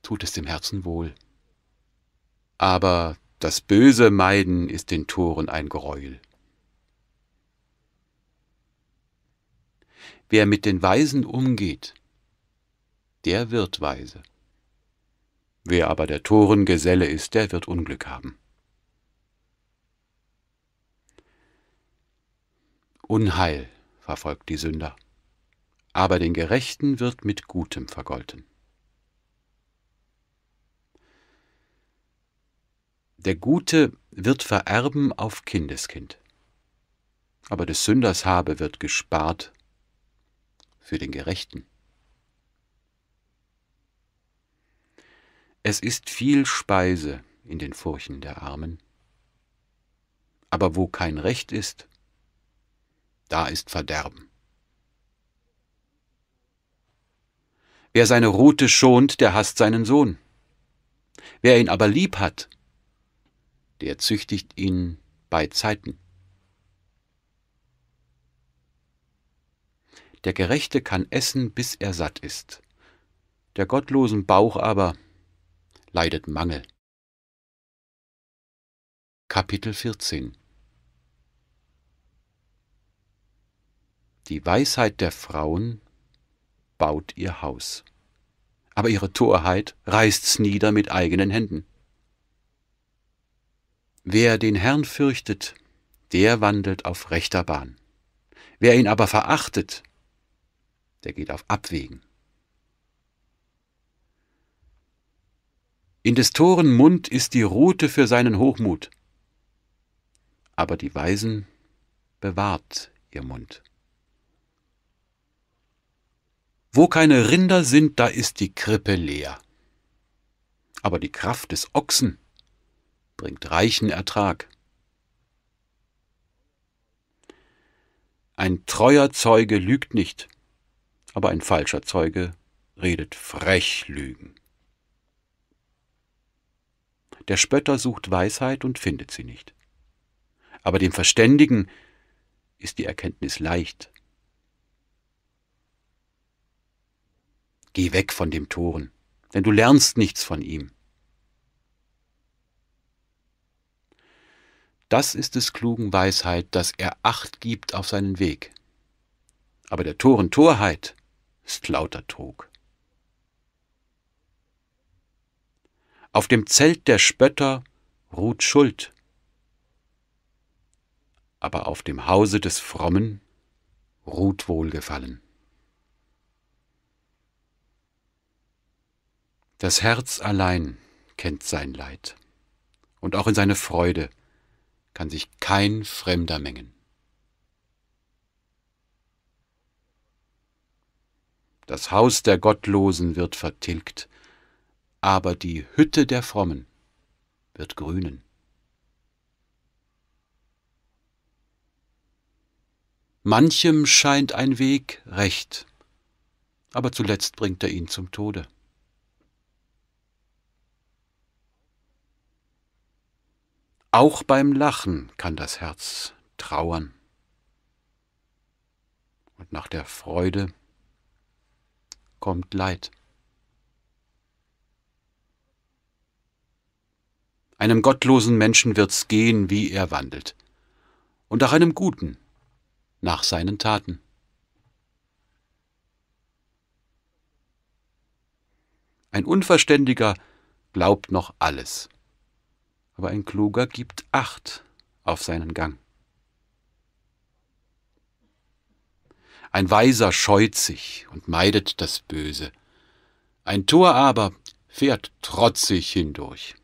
tut es dem Herzen wohl. Aber das böse Meiden ist den Toren ein Greuel. Wer mit den Weisen umgeht, der wird weise. Wer aber der Toren Geselle ist, der wird Unglück haben. Unheil verfolgt die Sünder, aber den Gerechten wird mit Gutem vergolten. Der Gute wird vererben auf Kindeskind. Aber des Sünders Habe wird gespart für den Gerechten. Es ist viel Speise in den Furchen der Armen. Aber wo kein Recht ist, da ist Verderben. Wer seine Rute schont, der hasst seinen Sohn. Wer ihn aber lieb hat, der züchtigt ihn bei Zeiten. Der Gerechte kann essen, bis er satt ist, der gottlosen Bauch aber leidet Mangel. Kapitel 14 Die Weisheit der Frauen baut ihr Haus, aber ihre Torheit reißt's nieder mit eigenen Händen. Wer den Herrn fürchtet, der wandelt auf rechter Bahn. Wer ihn aber verachtet, der geht auf Abwegen. In des Toren Mund ist die Rute für seinen Hochmut, aber die Weisen bewahrt ihr Mund. Wo keine Rinder sind, da ist die Krippe leer. Aber die Kraft des Ochsen bringt reichen Ertrag. Ein treuer Zeuge lügt nicht, aber ein falscher Zeuge redet frech Lügen. Der Spötter sucht Weisheit und findet sie nicht. Aber dem Verständigen ist die Erkenntnis leicht. Geh weg von dem Toren, denn du lernst nichts von ihm. Das ist des klugen Weisheit, dass er Acht gibt auf seinen Weg. Aber der Toren Torheit ist lauter Trug. Auf dem Zelt der Spötter ruht Schuld, aber auf dem Hause des Frommen ruht Wohlgefallen. Das Herz allein kennt sein Leid und auch in seine Freude kann sich kein Fremder mengen. Das Haus der Gottlosen wird vertilgt, aber die Hütte der Frommen wird grünen. Manchem scheint ein Weg recht, aber zuletzt bringt er ihn zum Tode. Auch beim Lachen kann das Herz trauern. Und nach der Freude kommt Leid. Einem gottlosen Menschen wird's gehen, wie er wandelt, und auch einem guten, nach seinen Taten. Ein Unverständiger glaubt noch alles aber ein Kluger gibt Acht auf seinen Gang. Ein Weiser scheut sich und meidet das Böse, ein Tor aber fährt trotzig hindurch.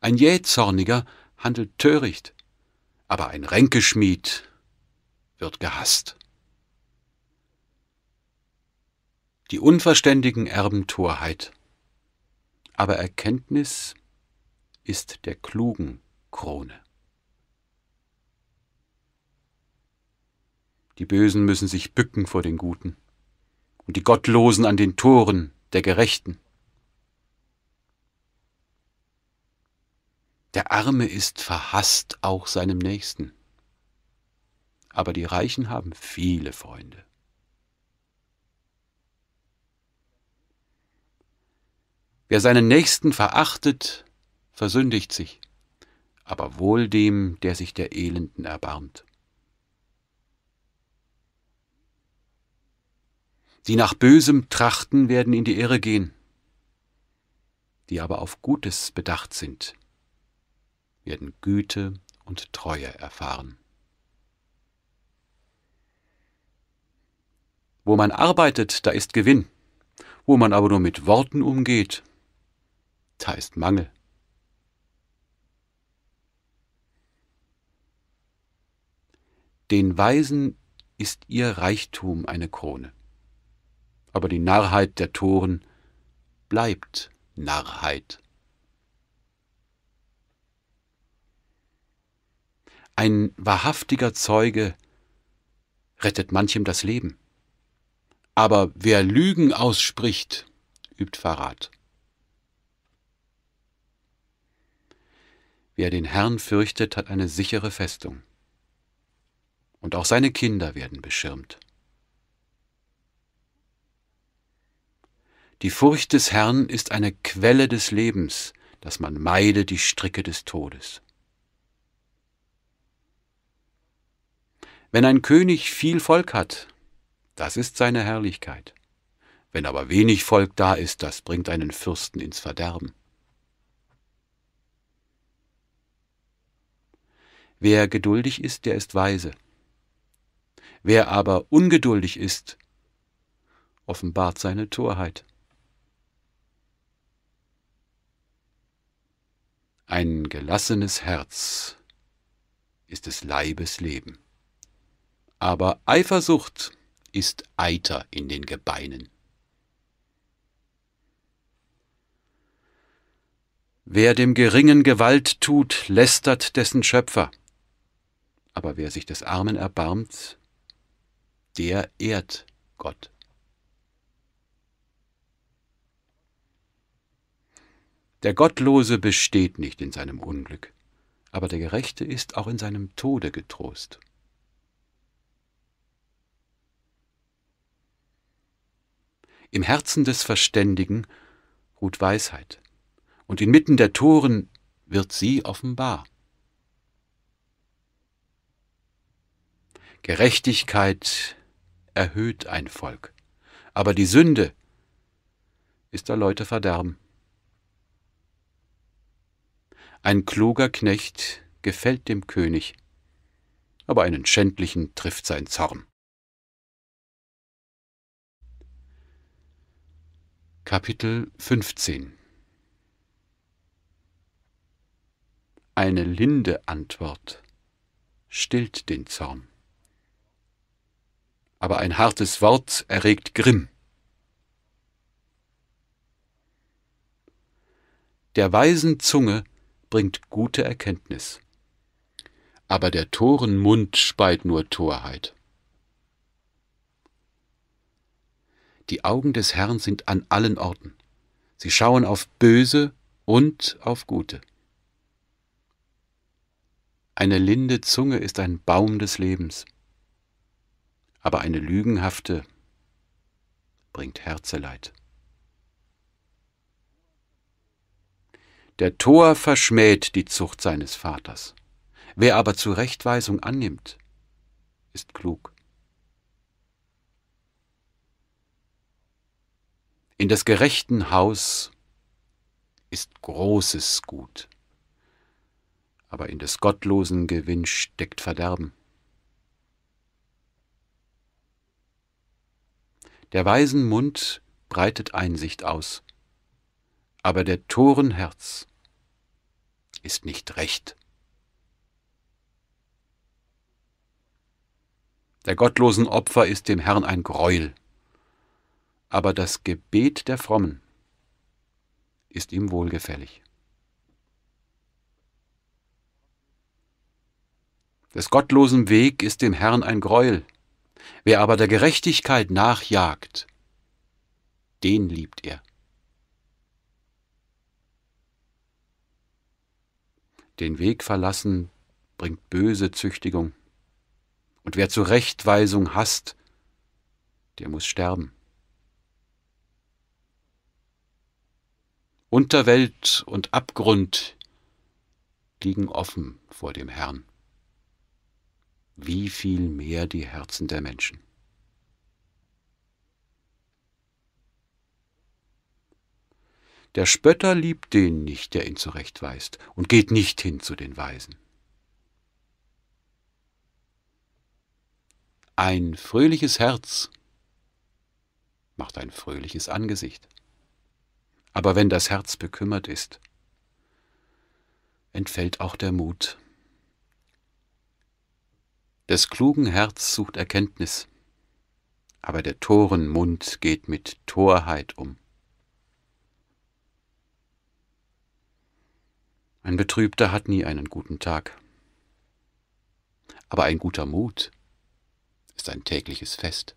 Ein Jähzorniger handelt töricht, aber ein Ränkeschmied wird gehasst. Die Unverständigen erben Torheit aber Erkenntnis ist der klugen Krone. Die Bösen müssen sich bücken vor den Guten und die Gottlosen an den Toren der Gerechten. Der Arme ist verhasst auch seinem Nächsten, aber die Reichen haben viele Freunde. Wer seinen Nächsten verachtet, versündigt sich, aber wohl dem, der sich der Elenden erbarmt. Die nach Bösem trachten, werden in die Irre gehen, die aber auf Gutes bedacht sind, werden Güte und Treue erfahren. Wo man arbeitet, da ist Gewinn. Wo man aber nur mit Worten umgeht, heißt Mangel. Den Weisen ist ihr Reichtum eine Krone, aber die Narrheit der Toren bleibt Narrheit. Ein wahrhaftiger Zeuge rettet manchem das Leben, aber wer Lügen ausspricht, übt Verrat. Wer den Herrn fürchtet, hat eine sichere Festung. Und auch seine Kinder werden beschirmt. Die Furcht des Herrn ist eine Quelle des Lebens, dass man meide die Stricke des Todes. Wenn ein König viel Volk hat, das ist seine Herrlichkeit. Wenn aber wenig Volk da ist, das bringt einen Fürsten ins Verderben. Wer geduldig ist, der ist weise. Wer aber ungeduldig ist, offenbart seine Torheit. Ein gelassenes Herz ist des Leibes Leben, aber Eifersucht ist Eiter in den Gebeinen. Wer dem Geringen Gewalt tut, lästert dessen Schöpfer. Aber wer sich des Armen erbarmt, der ehrt Gott. Der Gottlose besteht nicht in seinem Unglück, aber der Gerechte ist auch in seinem Tode getrost. Im Herzen des Verständigen ruht Weisheit, und inmitten der Toren wird sie offenbar. Gerechtigkeit erhöht ein Volk, aber die Sünde ist der Leute Verderben. Ein kluger Knecht gefällt dem König, aber einen schändlichen trifft sein Zorn. Kapitel 15 Eine linde Antwort stillt den Zorn aber ein hartes Wort erregt Grimm. Der weisen Zunge bringt gute Erkenntnis, aber der toren Mund speit nur Torheit. Die Augen des Herrn sind an allen Orten. Sie schauen auf Böse und auf Gute. Eine linde Zunge ist ein Baum des Lebens aber eine lügenhafte bringt Herzeleid. Der Tor verschmäht die Zucht seines Vaters. Wer aber Zurechtweisung annimmt, ist klug. In des gerechten Haus ist großes Gut, aber in des gottlosen Gewinn steckt Verderben. Der weisen Mund breitet Einsicht aus, aber der Toren Herz ist nicht recht. Der gottlosen Opfer ist dem Herrn ein Greuel, aber das Gebet der Frommen ist ihm wohlgefällig. Des Gottlosen Weg ist dem Herrn ein Greuel, Wer aber der Gerechtigkeit nachjagt, den liebt er. Den Weg verlassen bringt böse Züchtigung, und wer Zurechtweisung hasst, der muss sterben. Unterwelt und Abgrund liegen offen vor dem Herrn wie viel mehr die Herzen der Menschen. Der Spötter liebt den nicht, der ihn zurechtweist, und geht nicht hin zu den Weisen. Ein fröhliches Herz macht ein fröhliches Angesicht. Aber wenn das Herz bekümmert ist, entfällt auch der Mut, des klugen Herz sucht Erkenntnis, aber der toren Mund geht mit Torheit um. Ein Betrübter hat nie einen guten Tag, aber ein guter Mut ist ein tägliches Fest.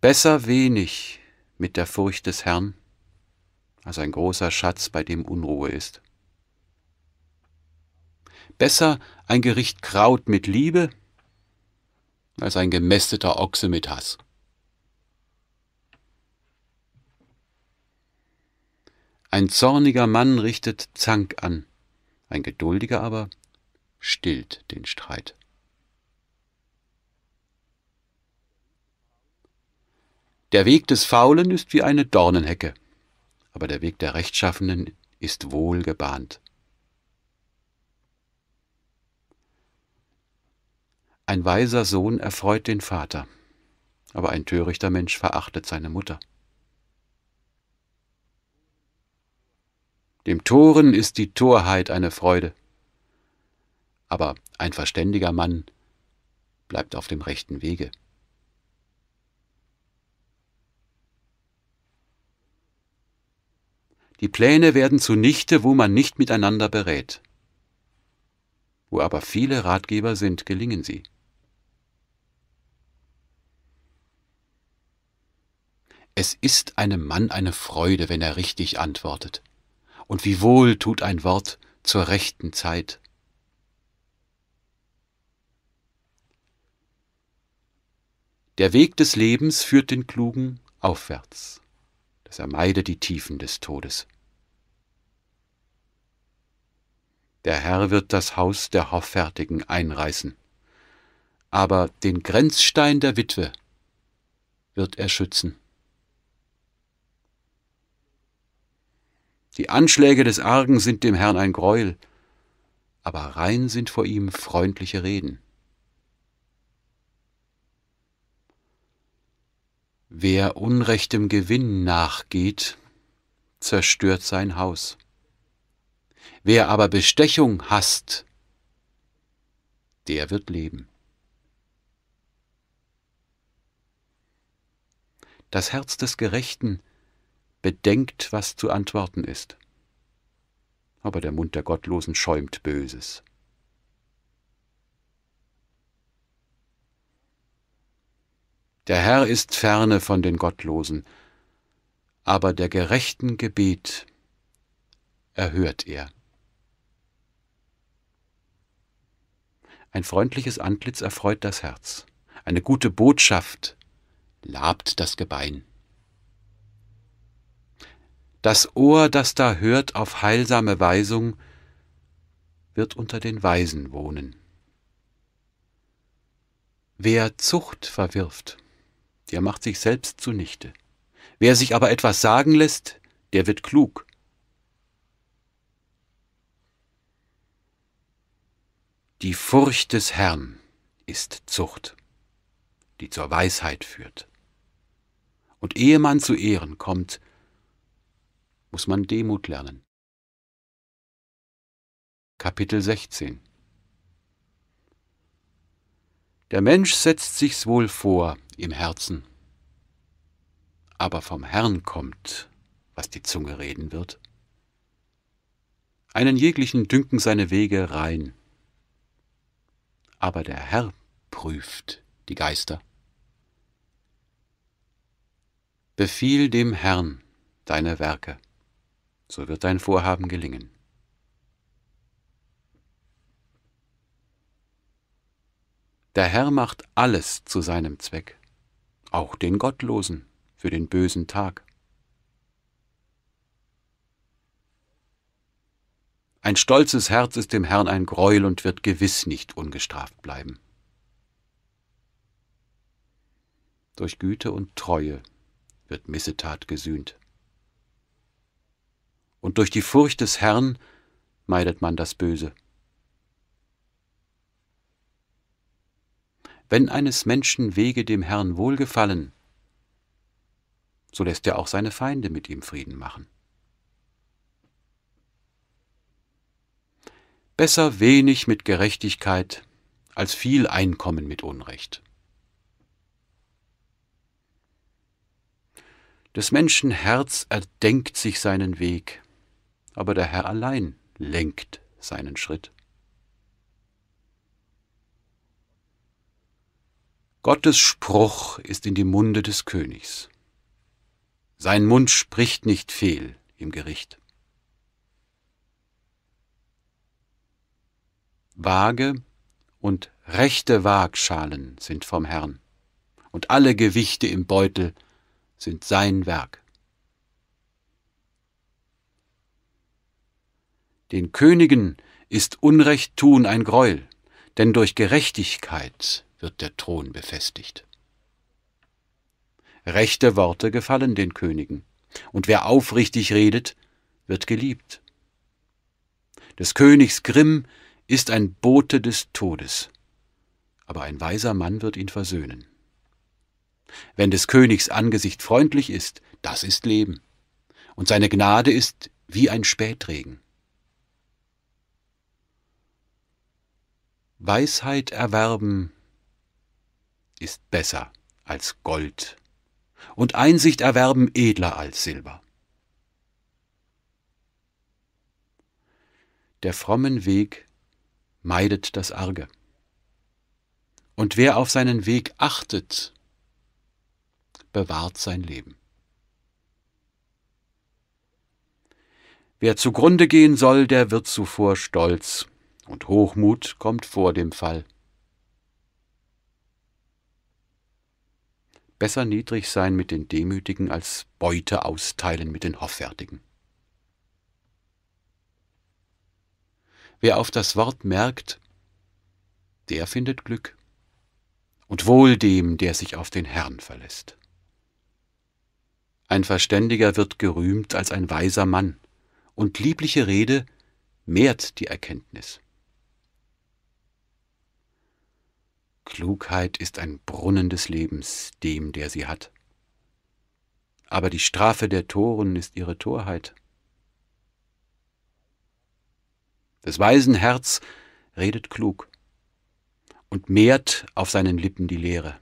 Besser wenig mit der Furcht des Herrn, als ein großer Schatz, bei dem Unruhe ist. Besser ein Gericht Kraut mit Liebe als ein gemästeter Ochse mit Hass. Ein zorniger Mann richtet Zank an, ein geduldiger aber stillt den Streit. Der Weg des Faulen ist wie eine Dornenhecke, aber der Weg der Rechtschaffenen ist wohl gebahnt. Ein weiser Sohn erfreut den Vater, aber ein törichter Mensch verachtet seine Mutter. Dem Toren ist die Torheit eine Freude, aber ein verständiger Mann bleibt auf dem rechten Wege. Die Pläne werden zunichte, wo man nicht miteinander berät. Wo aber viele Ratgeber sind, gelingen sie. Es ist einem Mann eine Freude, wenn er richtig antwortet. Und wie wohl tut ein Wort zur rechten Zeit. Der Weg des Lebens führt den Klugen aufwärts, dass er meide die Tiefen des Todes. Der Herr wird das Haus der Hoffärtigen einreißen, aber den Grenzstein der Witwe wird er schützen. Die Anschläge des Argen sind dem Herrn ein Greuel, aber rein sind vor ihm freundliche Reden. Wer unrechtem Gewinn nachgeht, zerstört sein Haus. Wer aber Bestechung hasst, der wird leben. Das Herz des Gerechten bedenkt, was zu antworten ist. Aber der Mund der Gottlosen schäumt Böses. Der Herr ist ferne von den Gottlosen, aber der gerechten Gebet erhört er. Ein freundliches Antlitz erfreut das Herz, eine gute Botschaft labt das Gebein. Das Ohr, das da hört auf heilsame Weisung, wird unter den Weisen wohnen. Wer Zucht verwirft, der macht sich selbst zunichte. Wer sich aber etwas sagen lässt, der wird klug. Die Furcht des Herrn ist Zucht, die zur Weisheit führt. Und ehe man zu Ehren kommt, muss man Demut lernen. Kapitel 16 Der Mensch setzt sich's wohl vor im Herzen, aber vom Herrn kommt, was die Zunge reden wird. Einen jeglichen dünken seine Wege rein, aber der Herr prüft die Geister. Befiehl dem Herrn deine Werke so wird dein Vorhaben gelingen. Der Herr macht alles zu seinem Zweck, auch den Gottlosen für den bösen Tag. Ein stolzes Herz ist dem Herrn ein Greuel und wird gewiss nicht ungestraft bleiben. Durch Güte und Treue wird Missetat gesühnt und durch die Furcht des Herrn meidet man das Böse. Wenn eines Menschen Wege dem Herrn wohlgefallen, so lässt er auch seine Feinde mit ihm Frieden machen. Besser wenig mit Gerechtigkeit als viel Einkommen mit Unrecht. Des Menschen Herz erdenkt sich seinen Weg, aber der Herr allein lenkt seinen Schritt. Gottes Spruch ist in die Munde des Königs. Sein Mund spricht nicht fehl im Gericht. Waage und rechte Waagschalen sind vom Herrn, und alle Gewichte im Beutel sind sein Werk. Den Königen ist Unrecht tun ein Greuel, denn durch Gerechtigkeit wird der Thron befestigt. Rechte Worte gefallen den Königen, und wer aufrichtig redet, wird geliebt. Des Königs Grimm ist ein Bote des Todes, aber ein weiser Mann wird ihn versöhnen. Wenn des Königs Angesicht freundlich ist, das ist Leben, und seine Gnade ist wie ein Spätregen. Weisheit erwerben ist besser als Gold und Einsicht erwerben edler als Silber. Der frommen Weg meidet das Arge. Und wer auf seinen Weg achtet, bewahrt sein Leben. Wer zugrunde gehen soll, der wird zuvor stolz und Hochmut kommt vor dem Fall. Besser niedrig sein mit den Demütigen als Beute austeilen mit den Hoffärtigen. Wer auf das Wort merkt, der findet Glück und wohl dem, der sich auf den Herrn verlässt. Ein Verständiger wird gerühmt als ein weiser Mann, und liebliche Rede mehrt die Erkenntnis. Klugheit ist ein Brunnen des Lebens dem, der sie hat. Aber die Strafe der Toren ist ihre Torheit. Des weisen Herz redet klug und mehrt auf seinen Lippen die Lehre.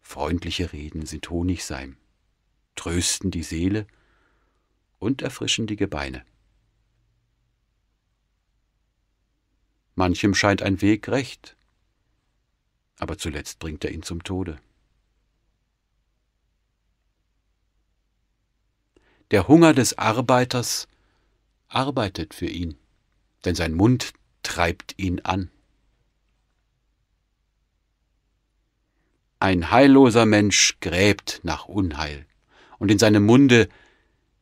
Freundliche Reden sind Honigseim, trösten die Seele und erfrischen die Gebeine. Manchem scheint ein Weg recht, aber zuletzt bringt er ihn zum Tode. Der Hunger des Arbeiters arbeitet für ihn, denn sein Mund treibt ihn an. Ein heilloser Mensch gräbt nach Unheil, und in seinem Munde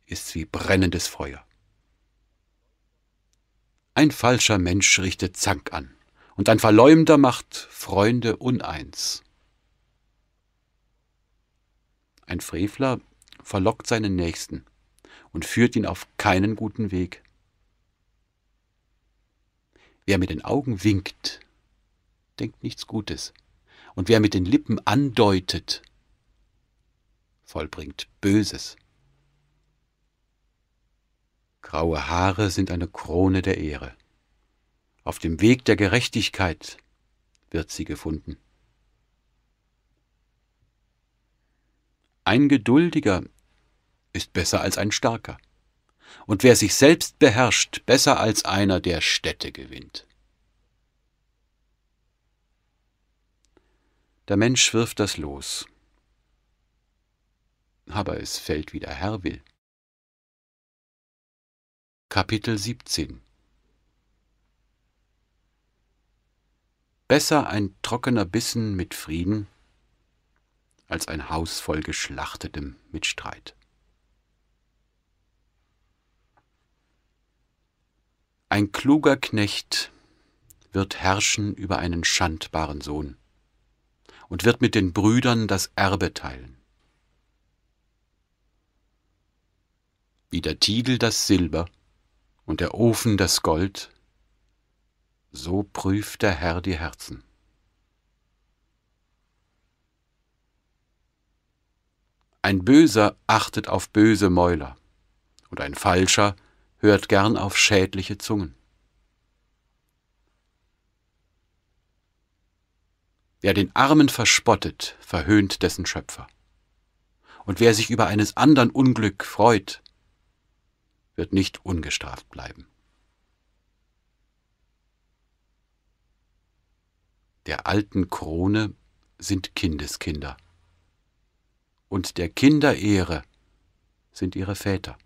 ist's wie brennendes Feuer. Ein falscher Mensch richtet Zank an, und ein Verleumder macht Freunde uneins. Ein Frevler verlockt seinen Nächsten und führt ihn auf keinen guten Weg. Wer mit den Augen winkt, denkt nichts Gutes, und wer mit den Lippen andeutet, vollbringt Böses. Graue Haare sind eine Krone der Ehre. Auf dem Weg der Gerechtigkeit wird sie gefunden. Ein Geduldiger ist besser als ein Starker, und wer sich selbst beherrscht, besser als einer, der Städte gewinnt. Der Mensch wirft das Los, aber es fällt, wie der Herr will. Kapitel 17 Besser ein trockener Bissen mit Frieden als ein Haus voll Geschlachtetem mit Streit. Ein kluger Knecht wird herrschen über einen schandbaren Sohn und wird mit den Brüdern das Erbe teilen. Wie der Tiegel das Silber, und der Ofen das Gold, so prüft der Herr die Herzen. Ein Böser achtet auf böse Mäuler und ein Falscher hört gern auf schädliche Zungen. Wer den Armen verspottet, verhöhnt dessen Schöpfer. Und wer sich über eines andern Unglück freut, wird nicht ungestraft bleiben. Der alten Krone sind Kindeskinder und der Kinderehre sind ihre Väter.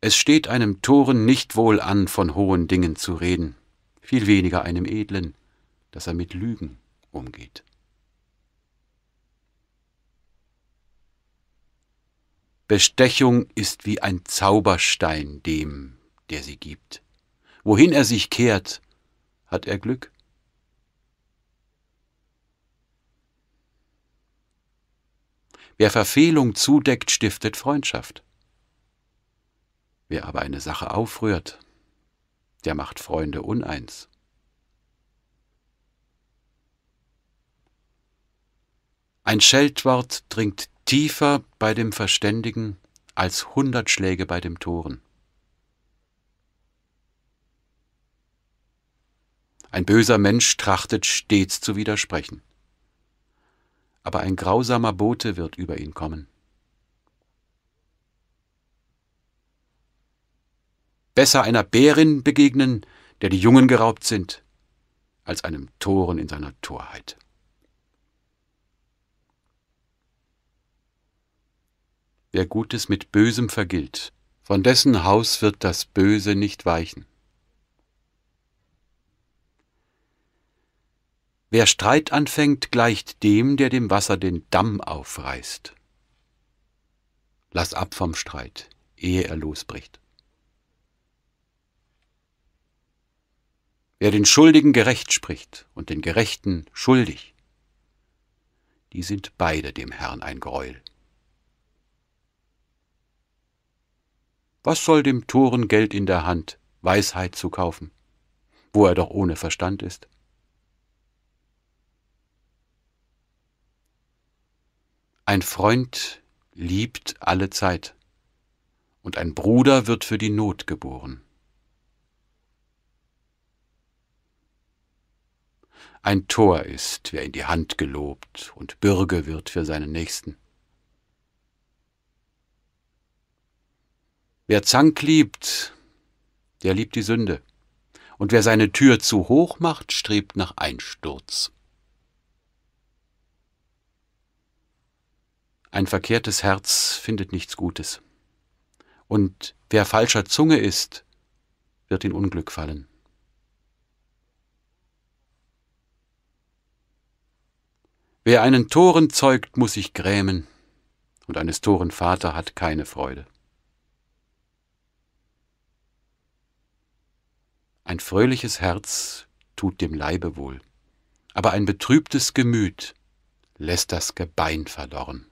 Es steht einem Toren nicht wohl an, von hohen Dingen zu reden, viel weniger einem Edlen, dass er mit Lügen umgeht. Bestechung ist wie ein Zauberstein dem, der sie gibt. Wohin er sich kehrt, hat er Glück. Wer Verfehlung zudeckt, stiftet Freundschaft. Wer aber eine Sache aufrührt, der macht Freunde uneins. Ein Scheltwort dringt tiefer bei dem Verständigen als hundert Schläge bei dem Toren. Ein böser Mensch trachtet stets zu widersprechen, aber ein grausamer Bote wird über ihn kommen. Besser einer Bärin begegnen, der die Jungen geraubt sind, als einem Toren in seiner Torheit. Wer Gutes mit Bösem vergilt, von dessen Haus wird das Böse nicht weichen. Wer Streit anfängt, gleicht dem, der dem Wasser den Damm aufreißt. Lass ab vom Streit, ehe er losbricht. Wer den Schuldigen gerecht spricht und den Gerechten schuldig, die sind beide dem Herrn ein Greuel. Was soll dem Toren Geld in der Hand, Weisheit zu kaufen, wo er doch ohne Verstand ist? Ein Freund liebt alle Zeit, und ein Bruder wird für die Not geboren. Ein Tor ist, wer in die Hand gelobt, und Bürge wird für seinen Nächsten. Wer Zank liebt, der liebt die Sünde. Und wer seine Tür zu hoch macht, strebt nach Einsturz. Ein verkehrtes Herz findet nichts Gutes. Und wer falscher Zunge ist, wird in Unglück fallen. Wer einen Toren zeugt, muss sich grämen, und eines Toren Vater hat keine Freude. Ein fröhliches Herz tut dem Leibe wohl, aber ein betrübtes Gemüt lässt das Gebein verdorren.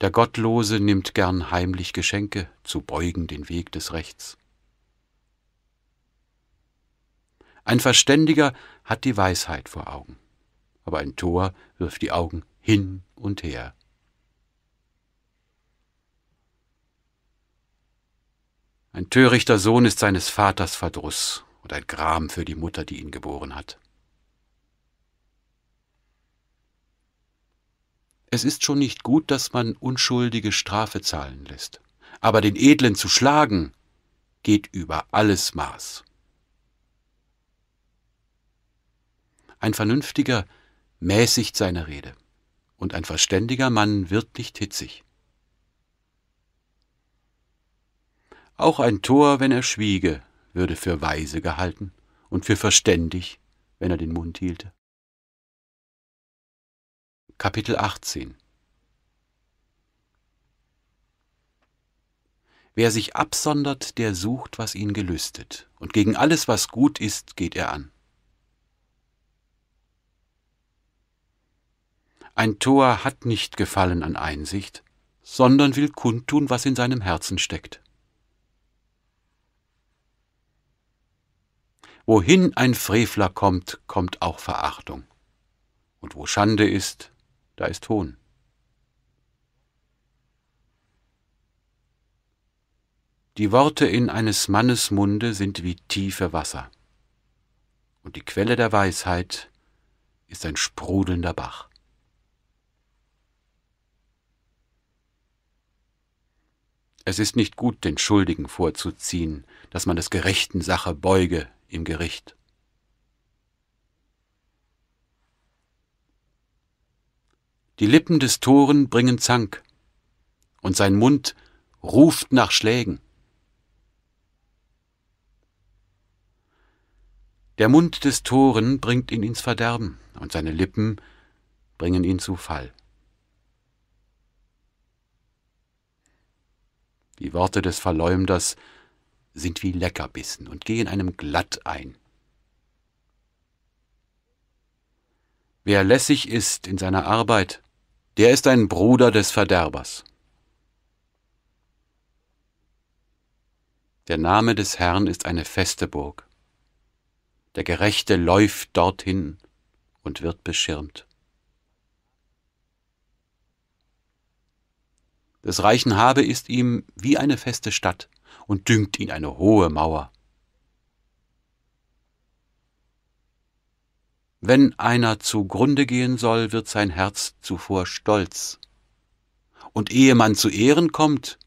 Der Gottlose nimmt gern heimlich Geschenke, zu beugen den Weg des Rechts. Ein Verständiger hat die Weisheit vor Augen, aber ein Tor wirft die Augen hin und her. Ein törichter Sohn ist seines Vaters Verdruss und ein Gram für die Mutter, die ihn geboren hat. Es ist schon nicht gut, dass man Unschuldige Strafe zahlen lässt, aber den Edlen zu schlagen, geht über alles Maß. Ein Vernünftiger mäßigt seine Rede, und ein verständiger Mann wird nicht hitzig. Auch ein Tor, wenn er schwiege, würde für weise gehalten und für verständig, wenn er den Mund hielte. Kapitel 18 Wer sich absondert, der sucht, was ihn gelüstet, und gegen alles, was gut ist, geht er an. Ein Tor hat nicht Gefallen an Einsicht, sondern will kundtun, was in seinem Herzen steckt. Wohin ein Frevler kommt, kommt auch Verachtung. Und wo Schande ist, da ist Hohn. Die Worte in eines Mannes Munde sind wie tiefe Wasser, und die Quelle der Weisheit ist ein sprudelnder Bach. Es ist nicht gut, den Schuldigen vorzuziehen, dass man des gerechten Sache beuge, im Gericht. Die Lippen des Toren bringen Zank, und sein Mund ruft nach Schlägen. Der Mund des Toren bringt ihn ins Verderben, und seine Lippen bringen ihn zu Fall. Die Worte des Verleumders sind wie Leckerbissen und gehen einem glatt ein. Wer lässig ist in seiner Arbeit, der ist ein Bruder des Verderbers. Der Name des Herrn ist eine feste Burg. Der Gerechte läuft dorthin und wird beschirmt. Des Reichen habe ist ihm wie eine feste Stadt und düngt ihn eine hohe Mauer. Wenn einer zugrunde gehen soll, wird sein Herz zuvor stolz. Und ehe man zu Ehren kommt,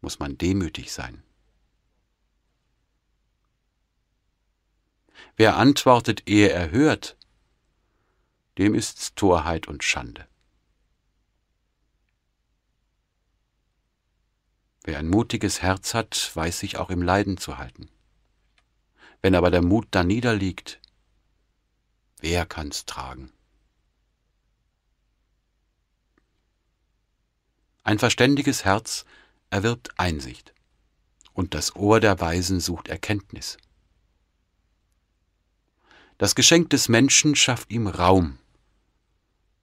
muss man demütig sein. Wer antwortet, ehe er hört, dem ist's Torheit und Schande. Wer ein mutiges Herz hat, weiß sich auch im Leiden zu halten. Wenn aber der Mut da niederliegt, wer kann's tragen? Ein verständiges Herz erwirbt Einsicht und das Ohr der Weisen sucht Erkenntnis. Das Geschenk des Menschen schafft ihm Raum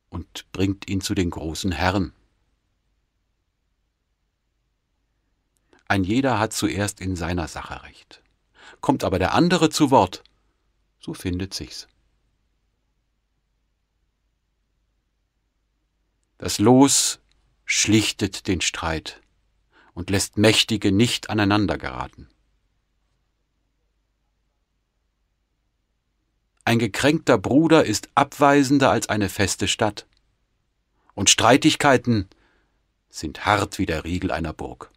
und bringt ihn zu den großen Herren. Ein jeder hat zuerst in seiner Sache recht. Kommt aber der andere zu Wort, so findet sich's. Das Los schlichtet den Streit und lässt Mächtige nicht aneinander geraten. Ein gekränkter Bruder ist abweisender als eine feste Stadt, und Streitigkeiten sind hart wie der Riegel einer Burg.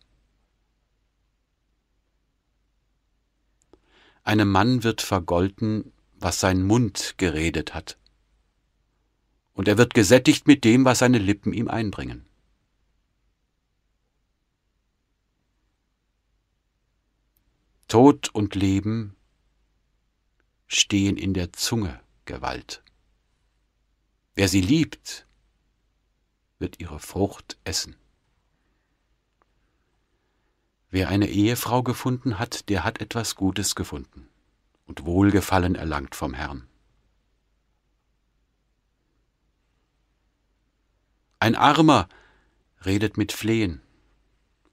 einem Mann wird vergolten, was sein Mund geredet hat. Und er wird gesättigt mit dem, was seine Lippen ihm einbringen. Tod und Leben stehen in der Zunge Gewalt. Wer sie liebt, wird ihre Frucht essen. Wer eine Ehefrau gefunden hat, der hat etwas Gutes gefunden und Wohlgefallen erlangt vom Herrn. Ein Armer redet mit Flehen,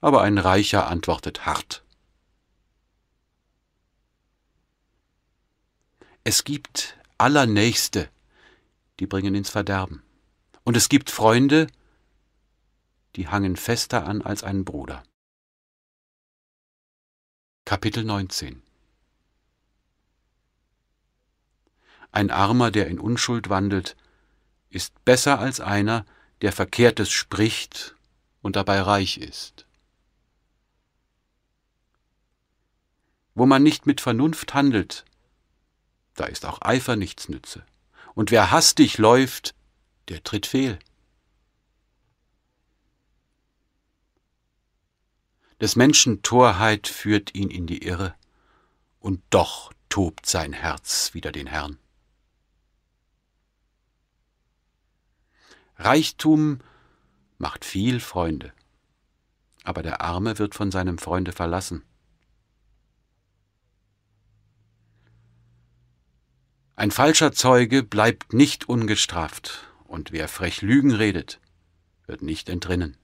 aber ein Reicher antwortet hart. Es gibt Allernächste, die bringen ins Verderben. Und es gibt Freunde, die hangen fester an als einen Bruder. Kapitel 19 Ein Armer, der in Unschuld wandelt, ist besser als einer, der Verkehrtes spricht und dabei reich ist. Wo man nicht mit Vernunft handelt, da ist auch Eifer nichts nütze. Und wer hastig läuft, der tritt fehl. Des Menschen Torheit führt ihn in die Irre, und doch tobt sein Herz wider den Herrn. Reichtum macht viel Freunde, aber der Arme wird von seinem Freunde verlassen. Ein falscher Zeuge bleibt nicht ungestraft, und wer frech Lügen redet, wird nicht entrinnen.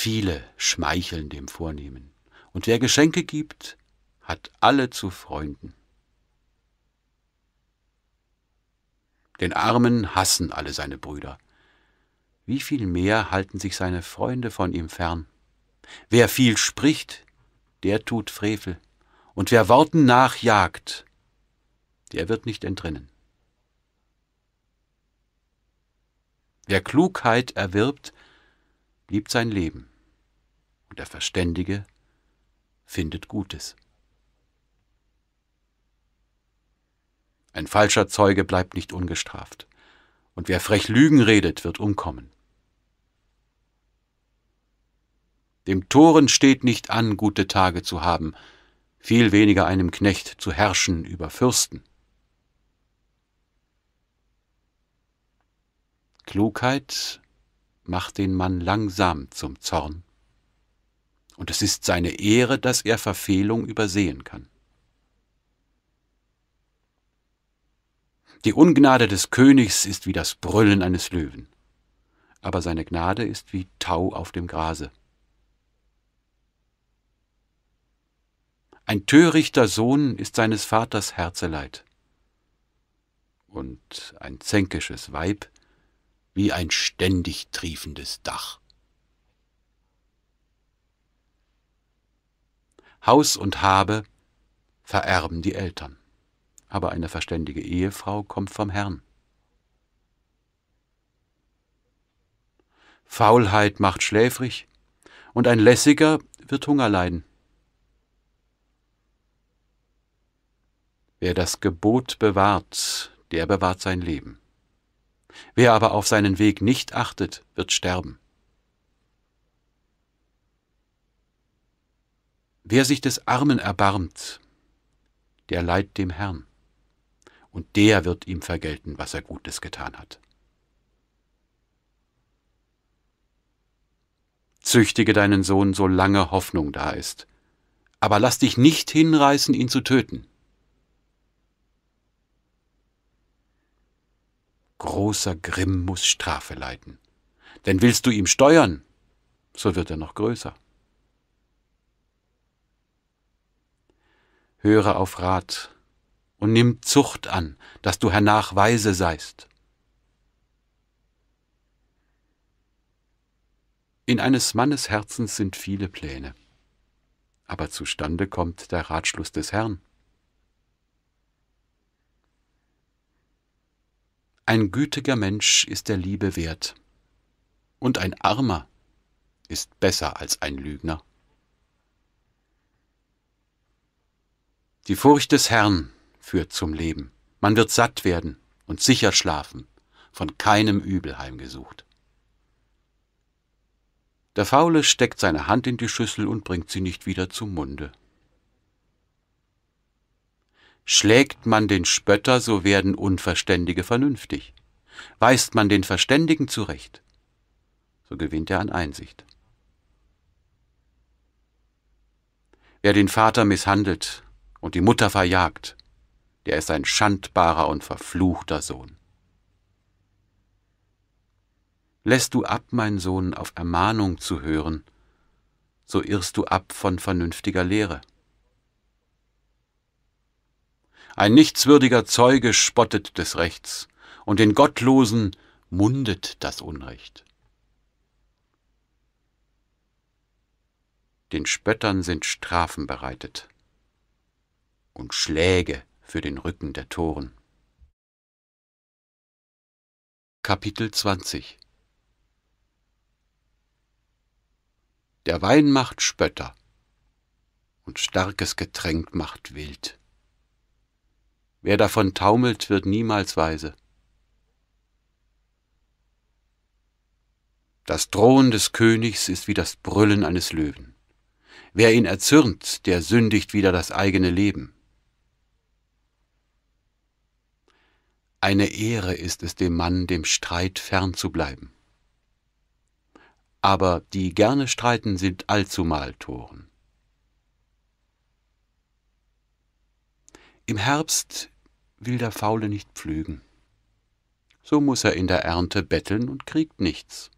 Viele schmeicheln dem Vornehmen, und wer Geschenke gibt, hat alle zu Freunden. Den Armen hassen alle seine Brüder. Wie viel mehr halten sich seine Freunde von ihm fern? Wer viel spricht, der tut Frevel, und wer Worten nachjagt, der wird nicht entrinnen. Wer Klugheit erwirbt, liebt sein Leben und der Verständige findet Gutes. Ein falscher Zeuge bleibt nicht ungestraft, und wer frech Lügen redet, wird umkommen. Dem Toren steht nicht an, gute Tage zu haben, viel weniger einem Knecht zu herrschen über Fürsten. Klugheit macht den Mann langsam zum Zorn, und es ist seine Ehre, dass er Verfehlung übersehen kann. Die Ungnade des Königs ist wie das Brüllen eines Löwen, aber seine Gnade ist wie Tau auf dem Grase. Ein törichter Sohn ist seines Vaters Herzeleid, und ein zänkisches Weib wie ein ständig triefendes Dach. Haus und Habe vererben die Eltern, aber eine verständige Ehefrau kommt vom Herrn. Faulheit macht schläfrig, und ein Lässiger wird Hunger leiden. Wer das Gebot bewahrt, der bewahrt sein Leben. Wer aber auf seinen Weg nicht achtet, wird sterben. Wer sich des Armen erbarmt, der leiht dem Herrn, und der wird ihm vergelten, was er Gutes getan hat. Züchtige deinen Sohn, solange Hoffnung da ist, aber lass dich nicht hinreißen, ihn zu töten. Großer Grimm muss Strafe leiden. Denn willst du ihm steuern, so wird er noch größer. Höre auf Rat und nimm Zucht an, dass du hernach weise seist. In eines Mannes Herzens sind viele Pläne, aber zustande kommt der Ratschluss des Herrn. Ein gütiger Mensch ist der Liebe wert, und ein Armer ist besser als ein Lügner. Die Furcht des Herrn führt zum Leben. Man wird satt werden und sicher schlafen, von keinem Übel heimgesucht. Der Faule steckt seine Hand in die Schüssel und bringt sie nicht wieder zum Munde. Schlägt man den Spötter, so werden Unverständige vernünftig. Weist man den Verständigen zurecht, so gewinnt er an Einsicht. Wer den Vater misshandelt und die Mutter verjagt, der ist ein schandbarer und verfluchter Sohn. Lässt du ab, mein Sohn, auf Ermahnung zu hören, so irrst du ab von vernünftiger Lehre. Ein nichtswürdiger Zeuge spottet des Rechts, und den Gottlosen mundet das Unrecht. Den Spöttern sind Strafen bereitet und Schläge für den Rücken der Toren. Kapitel 20 Der Wein macht Spötter und starkes Getränk macht wild. Wer davon taumelt, wird niemals weise. Das Drohen des Königs ist wie das Brüllen eines Löwen. Wer ihn erzürnt, der sündigt wieder das eigene Leben. Eine Ehre ist es dem Mann, dem Streit fern zu bleiben. Aber die gerne streiten sind allzumal Toren. Im Herbst will der Faule nicht pflügen. So muss er in der Ernte betteln und kriegt nichts.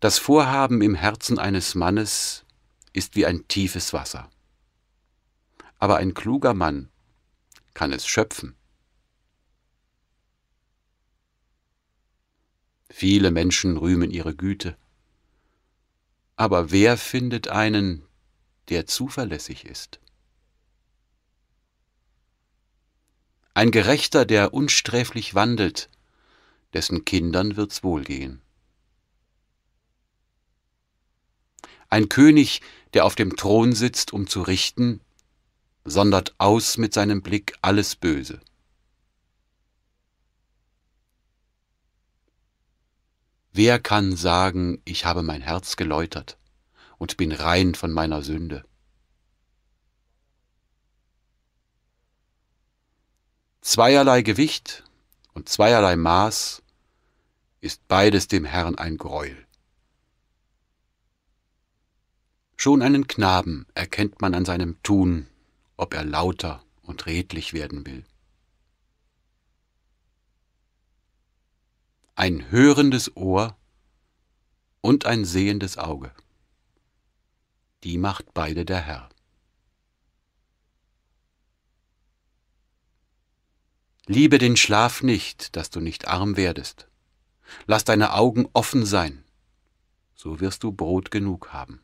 Das Vorhaben im Herzen eines Mannes ist wie ein tiefes Wasser. Aber ein kluger Mann kann es schöpfen. Viele Menschen rühmen ihre Güte. Aber wer findet einen, der zuverlässig ist? ein Gerechter, der unsträflich wandelt, dessen Kindern wird's wohlgehen. Ein König, der auf dem Thron sitzt, um zu richten, sondert aus mit seinem Blick alles Böse. Wer kann sagen, ich habe mein Herz geläutert und bin rein von meiner Sünde? zweierlei Gewicht und zweierlei Maß ist beides dem Herrn ein Greuel. Schon einen Knaben erkennt man an seinem Tun, ob er lauter und redlich werden will. Ein hörendes Ohr und ein sehendes Auge. Die macht beide der Herr. Liebe den Schlaf nicht, dass du nicht arm werdest. Lass deine Augen offen sein, so wirst du Brot genug haben.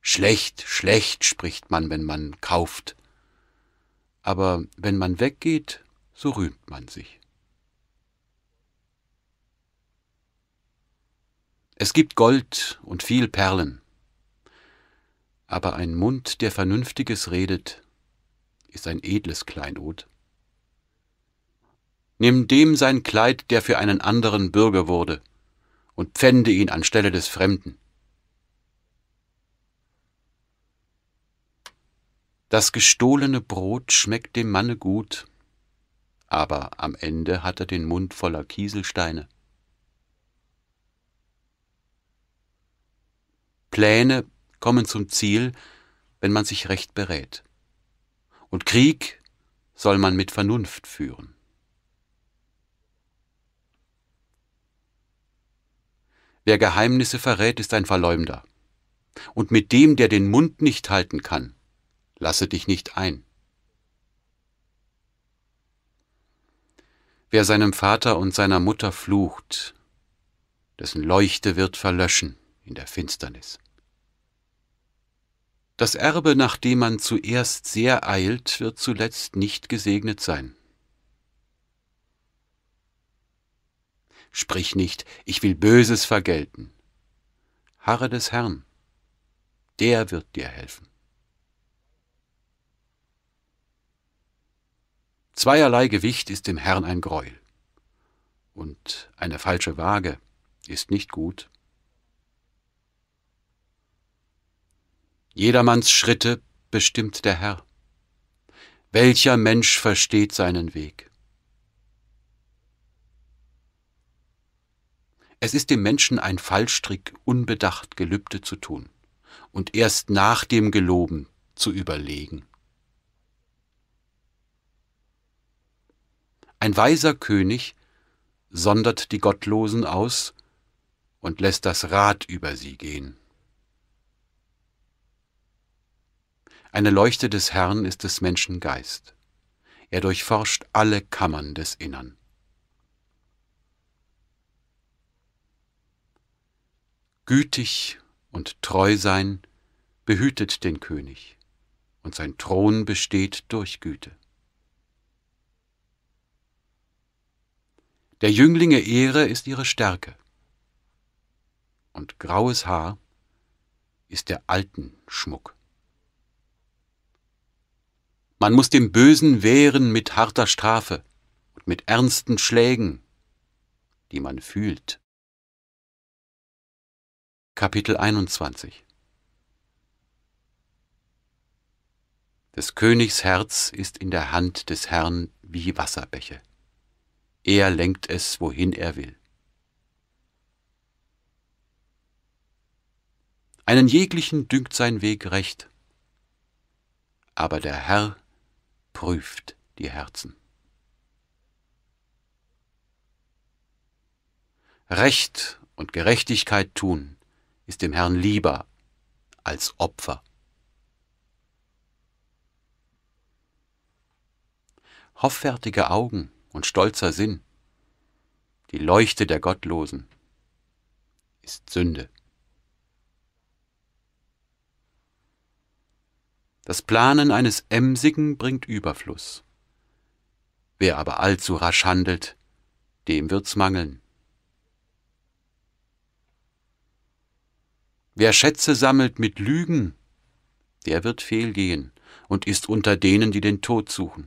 Schlecht, schlecht spricht man, wenn man kauft, aber wenn man weggeht, so rühmt man sich. Es gibt Gold und viel Perlen, aber ein Mund, der Vernünftiges redet, ist ein edles Kleinod. Nimm dem sein Kleid, der für einen anderen Bürger wurde, und pfände ihn anstelle des Fremden. Das gestohlene Brot schmeckt dem Manne gut, aber am Ende hat er den Mund voller Kieselsteine. Pläne kommen zum Ziel, wenn man sich recht berät und Krieg soll man mit Vernunft führen. Wer Geheimnisse verrät, ist ein Verleumder. Und mit dem, der den Mund nicht halten kann, lasse dich nicht ein. Wer seinem Vater und seiner Mutter flucht, dessen Leuchte wird verlöschen in der Finsternis. Das Erbe, nach dem man zuerst sehr eilt, wird zuletzt nicht gesegnet sein. Sprich nicht, ich will Böses vergelten. Harre des Herrn, der wird dir helfen. Zweierlei Gewicht ist dem Herrn ein Greuel, und eine falsche Waage ist nicht gut. Jedermanns Schritte bestimmt der Herr. Welcher Mensch versteht seinen Weg? Es ist dem Menschen ein Fallstrick, unbedacht Gelübde zu tun und erst nach dem Geloben zu überlegen. Ein weiser König sondert die Gottlosen aus und lässt das Rad über sie gehen. Eine Leuchte des Herrn ist des Menschen Geist. Er durchforscht alle Kammern des Innern. Gütig und treu sein behütet den König, und sein Thron besteht durch Güte. Der Jünglinge Ehre ist ihre Stärke, und graues Haar ist der alten Schmuck. Man muss dem Bösen wehren mit harter Strafe und mit ernsten Schlägen, die man fühlt. Kapitel 21 Des Königs Herz ist in der Hand des Herrn wie Wasserbäche. Er lenkt es, wohin er will. Einen jeglichen dünkt sein Weg recht, aber der Herr prüft die Herzen. Recht und Gerechtigkeit tun ist dem Herrn lieber als Opfer. Hoffärtige Augen und stolzer Sinn, die Leuchte der Gottlosen, ist Sünde. Das Planen eines Emsigen bringt Überfluss. Wer aber allzu rasch handelt, dem wird's mangeln. Wer Schätze sammelt mit Lügen, der wird fehlgehen und ist unter denen, die den Tod suchen.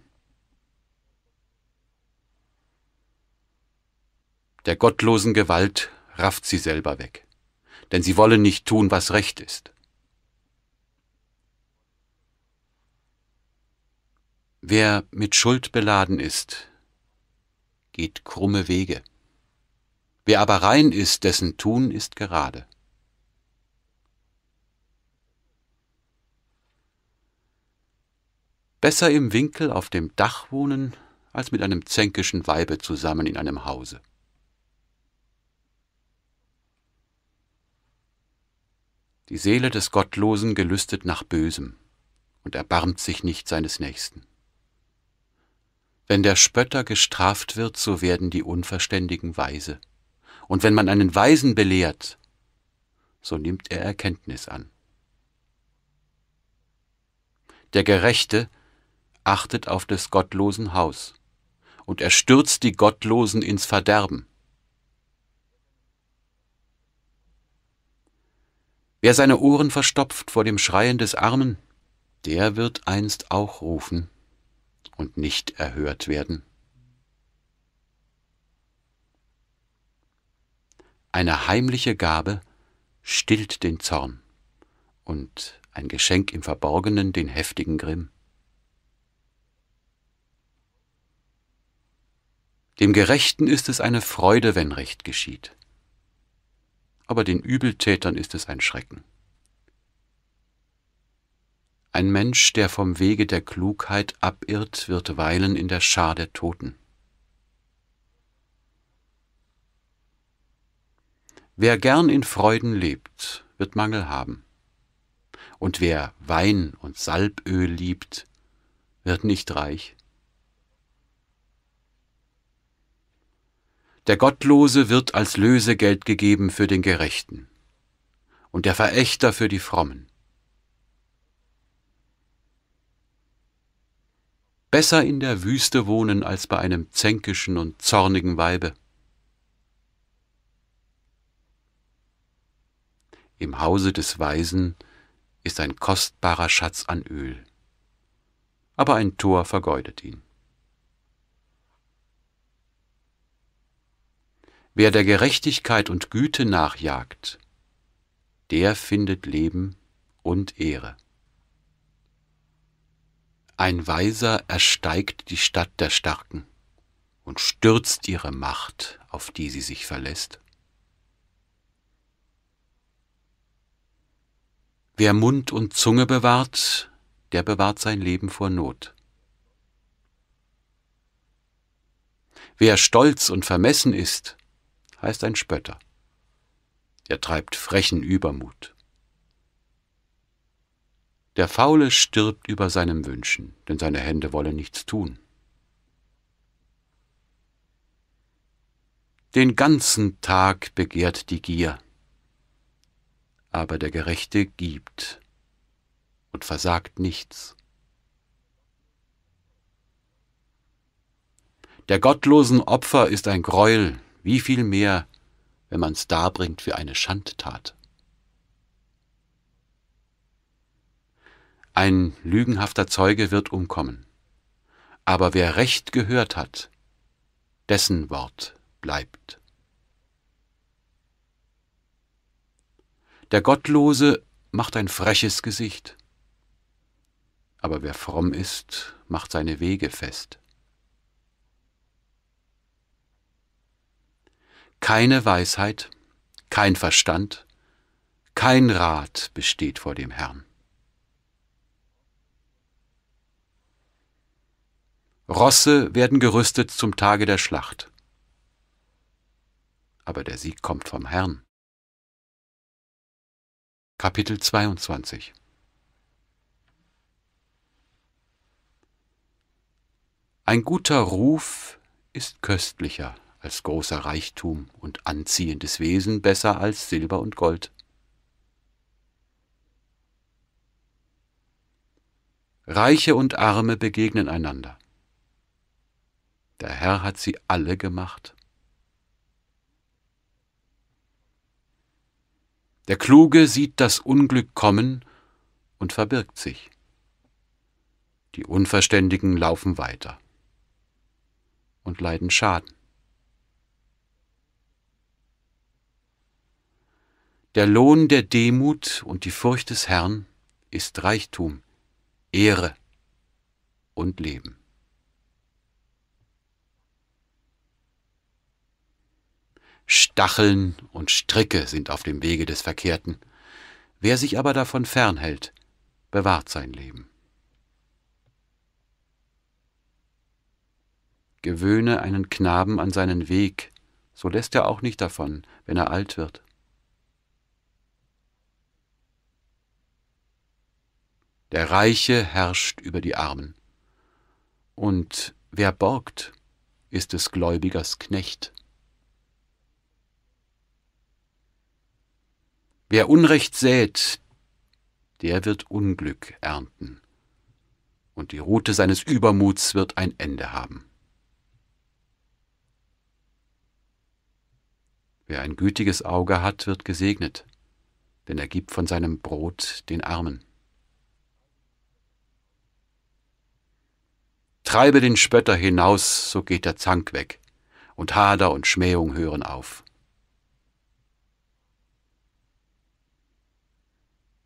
Der gottlosen Gewalt rafft sie selber weg, denn sie wollen nicht tun, was recht ist. Wer mit Schuld beladen ist, geht krumme Wege. Wer aber rein ist, dessen Tun ist gerade. Besser im Winkel auf dem Dach wohnen, als mit einem zänkischen Weibe zusammen in einem Hause. Die Seele des Gottlosen gelüstet nach Bösem und erbarmt sich nicht seines Nächsten. Wenn der Spötter gestraft wird, so werden die Unverständigen weise. Und wenn man einen Weisen belehrt, so nimmt er Erkenntnis an. Der Gerechte achtet auf des gottlosen Haus, und er stürzt die Gottlosen ins Verderben. Wer seine Ohren verstopft vor dem Schreien des Armen, der wird einst auch rufen, und nicht erhört werden? Eine heimliche Gabe stillt den Zorn und ein Geschenk im Verborgenen den heftigen Grimm. Dem Gerechten ist es eine Freude, wenn Recht geschieht, aber den Übeltätern ist es ein Schrecken. Ein Mensch, der vom Wege der Klugheit abirrt, wird weilen in der Schar der Toten. Wer gern in Freuden lebt, wird Mangel haben. Und wer Wein und Salböl liebt, wird nicht reich. Der Gottlose wird als Lösegeld gegeben für den Gerechten und der Verächter für die Frommen. besser in der Wüste wohnen als bei einem zänkischen und zornigen Weibe. Im Hause des Weisen ist ein kostbarer Schatz an Öl, aber ein Tor vergeudet ihn. Wer der Gerechtigkeit und Güte nachjagt, der findet Leben und Ehre. Ein Weiser ersteigt die Stadt der Starken und stürzt ihre Macht, auf die sie sich verlässt. Wer Mund und Zunge bewahrt, der bewahrt sein Leben vor Not. Wer stolz und vermessen ist, heißt ein Spötter. Er treibt frechen Übermut. Der Faule stirbt über seinem Wünschen, denn seine Hände wollen nichts tun. Den ganzen Tag begehrt die Gier, aber der Gerechte gibt und versagt nichts. Der gottlosen Opfer ist ein Greuel, wie viel mehr, wenn man's darbringt wie eine Schandtat. Ein lügenhafter Zeuge wird umkommen. Aber wer Recht gehört hat, dessen Wort bleibt. Der Gottlose macht ein freches Gesicht, aber wer fromm ist, macht seine Wege fest. Keine Weisheit, kein Verstand, kein Rat besteht vor dem Herrn. Rosse werden gerüstet zum Tage der Schlacht. Aber der Sieg kommt vom Herrn. Kapitel 22 Ein guter Ruf ist köstlicher als großer Reichtum und anziehendes Wesen besser als Silber und Gold. Reiche und Arme begegnen einander. Der Herr hat sie alle gemacht. Der Kluge sieht das Unglück kommen und verbirgt sich. Die Unverständigen laufen weiter und leiden Schaden. Der Lohn der Demut und die Furcht des Herrn ist Reichtum, Ehre und Leben. Stacheln und Stricke sind auf dem Wege des Verkehrten. Wer sich aber davon fernhält, bewahrt sein Leben. Gewöhne einen Knaben an seinen Weg, so lässt er auch nicht davon, wenn er alt wird. Der Reiche herrscht über die Armen. Und wer borgt, ist des Gläubigers Knecht. Wer Unrecht sät, der wird Unglück ernten, und die Rute seines Übermuts wird ein Ende haben. Wer ein gütiges Auge hat, wird gesegnet, denn er gibt von seinem Brot den Armen. Treibe den Spötter hinaus, so geht der Zank weg, und Hader und Schmähung hören auf.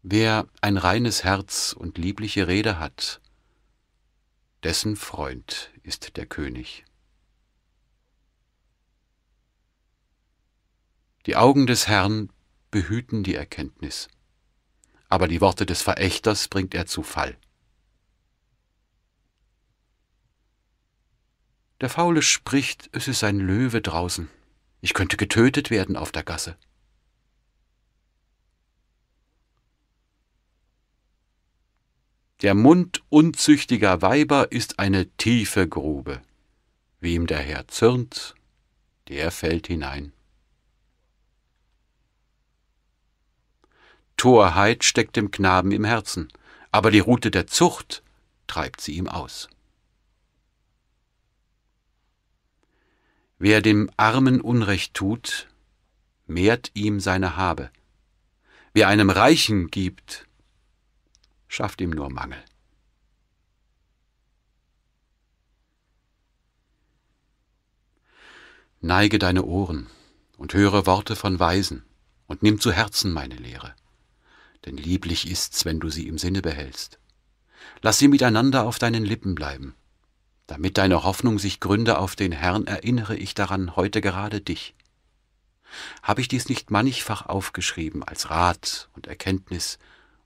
Wer ein reines Herz und liebliche Rede hat, dessen Freund ist der König. Die Augen des Herrn behüten die Erkenntnis, aber die Worte des Verächters bringt er zu Fall. Der Faule spricht, es ist ein Löwe draußen. Ich könnte getötet werden auf der Gasse. Der Mund unzüchtiger Weiber ist eine tiefe Grube. Wem der Herr zürnt, der fällt hinein. Torheit steckt dem Knaben im Herzen, aber die Rute der Zucht treibt sie ihm aus. Wer dem Armen Unrecht tut, mehrt ihm seine Habe. Wer einem Reichen gibt, schafft ihm nur Mangel. Neige deine Ohren und höre Worte von Weisen und nimm zu Herzen meine Lehre, denn lieblich ist's, wenn du sie im Sinne behältst. Lass sie miteinander auf deinen Lippen bleiben. Damit deine Hoffnung sich gründe auf den Herrn, erinnere ich daran heute gerade dich. Habe ich dies nicht mannigfach aufgeschrieben als Rat und Erkenntnis,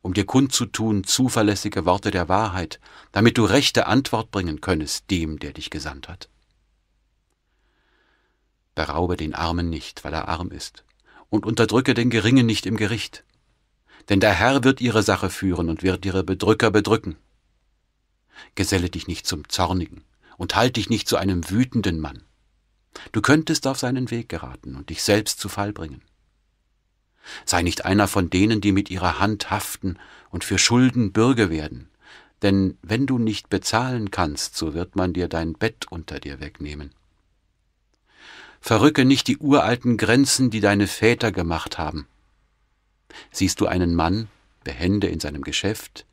um dir kundzutun zuverlässige Worte der Wahrheit, damit du rechte Antwort bringen könnest dem, der dich gesandt hat. Beraube den Armen nicht, weil er arm ist, und unterdrücke den Geringen nicht im Gericht, denn der Herr wird ihre Sache führen und wird ihre Bedrücker bedrücken. Geselle dich nicht zum Zornigen und halt dich nicht zu einem wütenden Mann. Du könntest auf seinen Weg geraten und dich selbst zu Fall bringen. Sei nicht einer von denen, die mit ihrer Hand haften und für Schulden Bürge werden. Denn wenn du nicht bezahlen kannst, so wird man dir dein Bett unter dir wegnehmen. Verrücke nicht die uralten Grenzen, die deine Väter gemacht haben. Siehst du einen Mann, behende in seinem Geschäft,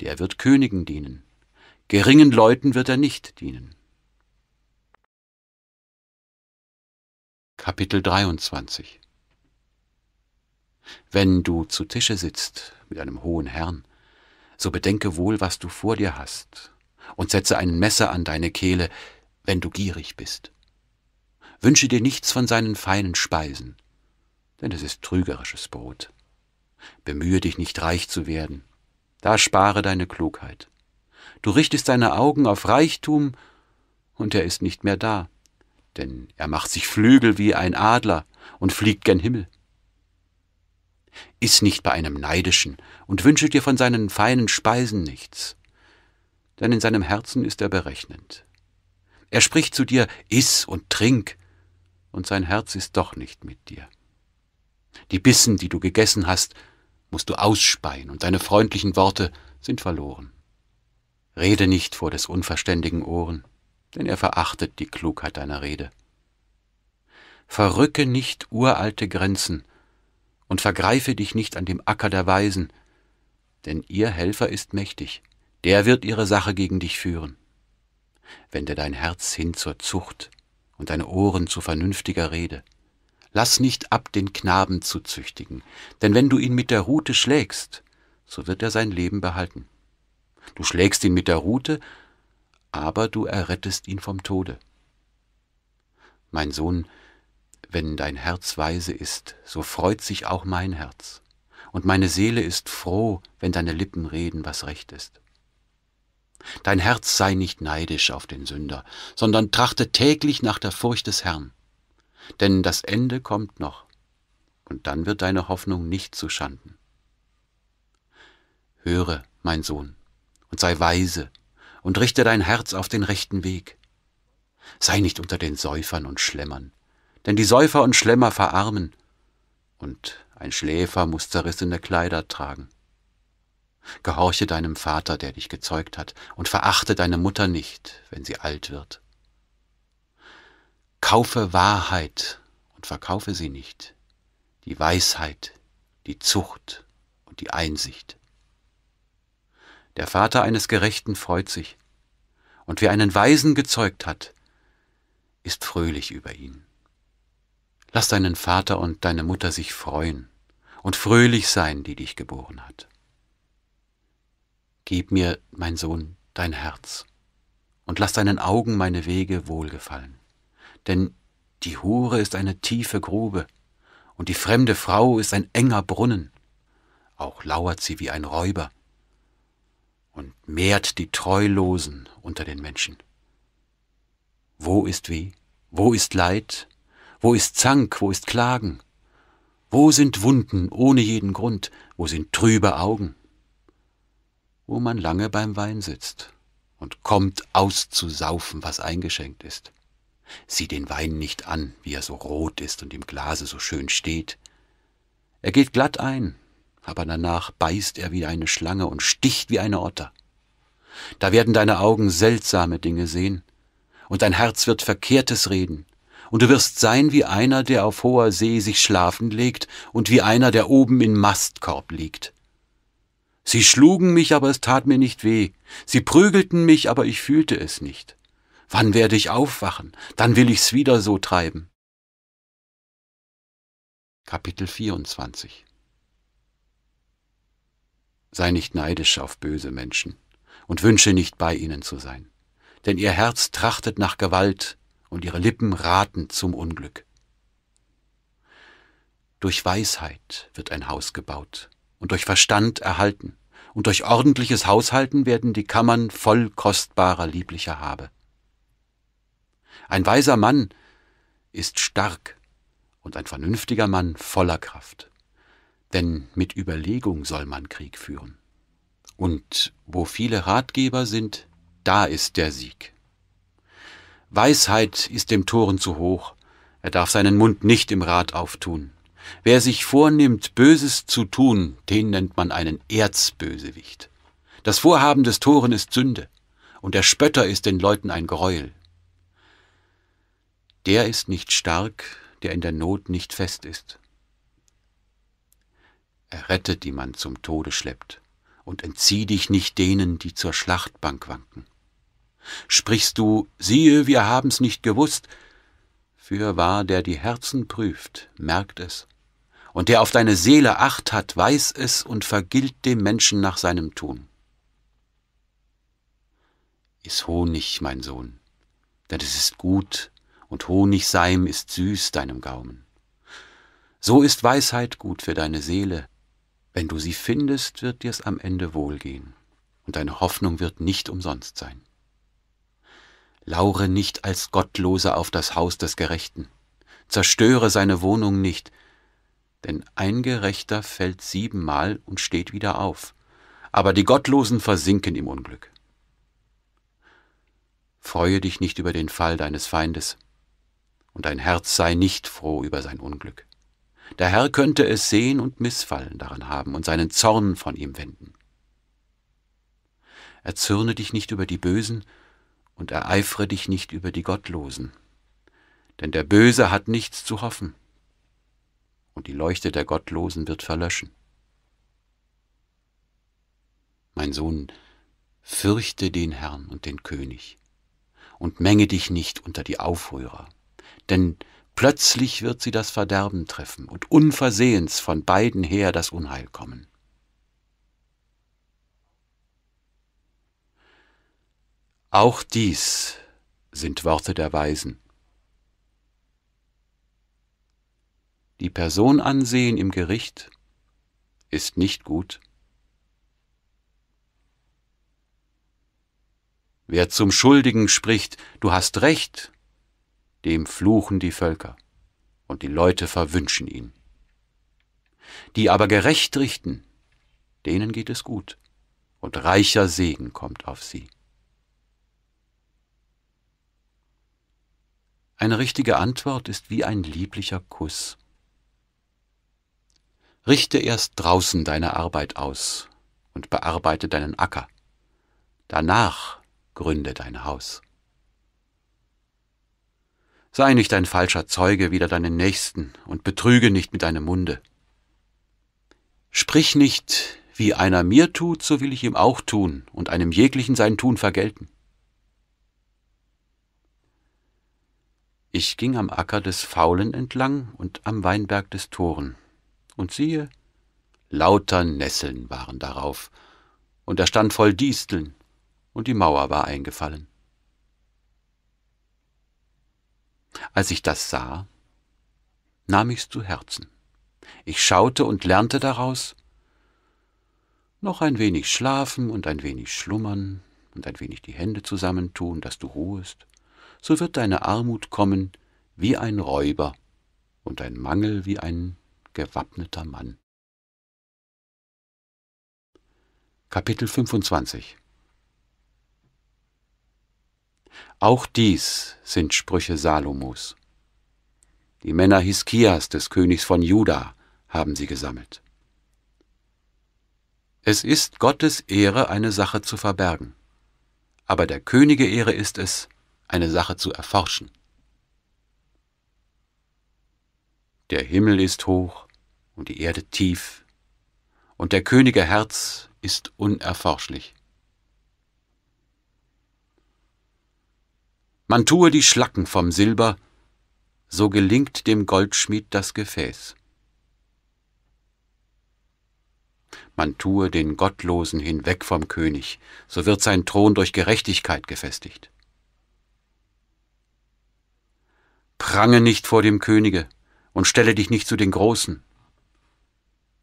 der wird Königen dienen. Geringen Leuten wird er nicht dienen. Kapitel 23 wenn du zu Tische sitzt mit einem hohen Herrn, so bedenke wohl, was du vor dir hast, und setze ein Messer an deine Kehle, wenn du gierig bist. Wünsche dir nichts von seinen feinen Speisen, denn es ist trügerisches Brot. Bemühe dich nicht reich zu werden, da spare deine Klugheit. Du richtest deine Augen auf Reichtum, und er ist nicht mehr da, denn er macht sich Flügel wie ein Adler und fliegt gen Himmel. Iss nicht bei einem Neidischen und wünsche dir von seinen feinen Speisen nichts. Denn in seinem Herzen ist er berechnend. Er spricht zu dir, iss und trink, und sein Herz ist doch nicht mit dir. Die Bissen, die du gegessen hast, musst du ausspeien, und deine freundlichen Worte sind verloren. Rede nicht vor des unverständigen Ohren, denn er verachtet die Klugheit deiner Rede. Verrücke nicht uralte Grenzen, und vergreife dich nicht an dem Acker der Weisen, denn ihr Helfer ist mächtig, der wird ihre Sache gegen dich führen. Wende dein Herz hin zur Zucht und deine Ohren zu vernünftiger Rede. Lass nicht ab, den Knaben zu züchtigen, denn wenn du ihn mit der Rute schlägst, so wird er sein Leben behalten. Du schlägst ihn mit der Rute, aber du errettest ihn vom Tode. Mein Sohn, wenn dein Herz weise ist, so freut sich auch mein Herz, und meine Seele ist froh, wenn deine Lippen reden, was recht ist. Dein Herz sei nicht neidisch auf den Sünder, sondern trachte täglich nach der Furcht des Herrn. Denn das Ende kommt noch, und dann wird deine Hoffnung nicht zu Schanden. Höre, mein Sohn, und sei weise, und richte dein Herz auf den rechten Weg. Sei nicht unter den Säufern und Schlemmern, denn die Säufer und Schlemmer verarmen, und ein Schläfer muß zerrissene Kleider tragen. Gehorche deinem Vater, der dich gezeugt hat, und verachte deine Mutter nicht, wenn sie alt wird. Kaufe Wahrheit und verkaufe sie nicht, die Weisheit, die Zucht und die Einsicht. Der Vater eines Gerechten freut sich, und wer einen Weisen gezeugt hat, ist fröhlich über ihn. Lass deinen Vater und deine Mutter sich freuen und fröhlich sein, die dich geboren hat. Gib mir, mein Sohn, dein Herz und lass deinen Augen meine Wege wohlgefallen. Denn die Hure ist eine tiefe Grube und die fremde Frau ist ein enger Brunnen. Auch lauert sie wie ein Räuber und mehrt die Treulosen unter den Menschen. Wo ist Weh? Wo ist Leid? Wo ist Zank, wo ist Klagen? Wo sind Wunden ohne jeden Grund? Wo sind trübe Augen? Wo man lange beim Wein sitzt und kommt auszusaufen, was eingeschenkt ist. Sieh den Wein nicht an, wie er so rot ist und im Glase so schön steht. Er geht glatt ein, aber danach beißt er wie eine Schlange und sticht wie eine Otter. Da werden deine Augen seltsame Dinge sehen, und dein Herz wird Verkehrtes reden, und du wirst sein wie einer, der auf hoher See sich schlafen legt, und wie einer, der oben im Mastkorb liegt. Sie schlugen mich, aber es tat mir nicht weh, sie prügelten mich, aber ich fühlte es nicht. Wann werde ich aufwachen? Dann will ich's wieder so treiben. Kapitel 24 Sei nicht neidisch auf böse Menschen und wünsche nicht bei ihnen zu sein, denn ihr Herz trachtet nach Gewalt, und ihre Lippen raten zum Unglück. Durch Weisheit wird ein Haus gebaut und durch Verstand erhalten, und durch ordentliches Haushalten werden die Kammern voll kostbarer lieblicher Habe. Ein weiser Mann ist stark und ein vernünftiger Mann voller Kraft, denn mit Überlegung soll man Krieg führen. Und wo viele Ratgeber sind, da ist der Sieg. Weisheit ist dem Toren zu hoch, er darf seinen Mund nicht im Rat auftun. Wer sich vornimmt, Böses zu tun, den nennt man einen Erzbösewicht. Das Vorhaben des Toren ist Sünde, und der Spötter ist den Leuten ein Greuel. Der ist nicht stark, der in der Not nicht fest ist. Errette, die man zum Tode schleppt, und entzieh dich nicht denen, die zur Schlachtbank wanken. Sprichst du, siehe, wir haben's nicht gewusst, fürwahr, der die Herzen prüft, merkt es, und der auf deine Seele Acht hat, weiß es und vergilt dem Menschen nach seinem Tun. Iss Honig, mein Sohn, denn es ist gut, und Honigseim ist süß deinem Gaumen. So ist Weisheit gut für deine Seele, wenn du sie findest, wird dir's am Ende wohlgehen, und deine Hoffnung wird nicht umsonst sein. Laure nicht als Gottlose auf das Haus des Gerechten. Zerstöre seine Wohnung nicht, denn ein Gerechter fällt siebenmal und steht wieder auf, aber die Gottlosen versinken im Unglück. Freue dich nicht über den Fall deines Feindes, und dein Herz sei nicht froh über sein Unglück. Der Herr könnte es sehen und Missfallen daran haben und seinen Zorn von ihm wenden. Erzürne dich nicht über die Bösen, und ereifere dich nicht über die Gottlosen, denn der Böse hat nichts zu hoffen, und die Leuchte der Gottlosen wird verlöschen. Mein Sohn, fürchte den Herrn und den König, und menge dich nicht unter die Aufrührer, denn plötzlich wird sie das Verderben treffen und unversehens von beiden her das Unheil kommen. Auch dies sind Worte der Weisen. Die Person ansehen im Gericht ist nicht gut. Wer zum Schuldigen spricht, du hast recht, dem fluchen die Völker und die Leute verwünschen ihn. Die aber gerecht richten, denen geht es gut und reicher Segen kommt auf sie. Eine richtige Antwort ist wie ein lieblicher Kuss. Richte erst draußen deine Arbeit aus und bearbeite deinen Acker. Danach gründe dein Haus. Sei nicht ein falscher Zeuge wider deinen Nächsten und betrüge nicht mit deinem Munde. Sprich nicht, wie einer mir tut, so will ich ihm auch tun und einem jeglichen sein Tun vergelten. Ich ging am Acker des Faulen entlang und am Weinberg des Toren. Und siehe, lauter Nesseln waren darauf, und er stand voll Disteln, und die Mauer war eingefallen. Als ich das sah, nahm ich's zu Herzen. Ich schaute und lernte daraus, noch ein wenig schlafen und ein wenig schlummern und ein wenig die Hände zusammentun, dass du ruhest so wird deine Armut kommen wie ein Räuber und dein Mangel wie ein gewappneter Mann. Kapitel 25 Auch dies sind Sprüche Salomos. Die Männer Hiskias des Königs von Juda haben sie gesammelt. Es ist Gottes Ehre, eine Sache zu verbergen, aber der Könige Ehre ist es, eine Sache zu erforschen. Der Himmel ist hoch und die Erde tief, und der Könige Herz ist unerforschlich. Man tue die Schlacken vom Silber, so gelingt dem Goldschmied das Gefäß. Man tue den Gottlosen hinweg vom König, so wird sein Thron durch Gerechtigkeit gefestigt. Prange nicht vor dem Könige und stelle dich nicht zu den Großen.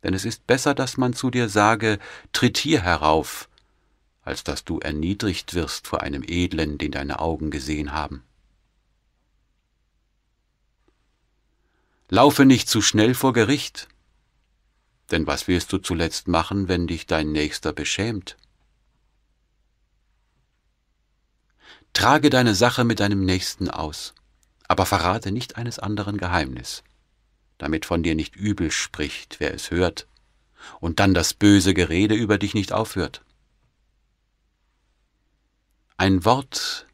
Denn es ist besser, dass man zu dir sage, tritt hier herauf, als dass du erniedrigt wirst vor einem Edlen, den deine Augen gesehen haben. Laufe nicht zu schnell vor Gericht, denn was wirst du zuletzt machen, wenn dich dein Nächster beschämt? Trage deine Sache mit deinem Nächsten aus aber verrate nicht eines anderen Geheimnis, damit von dir nicht übel spricht, wer es hört, und dann das böse Gerede über dich nicht aufhört. Ein Wort,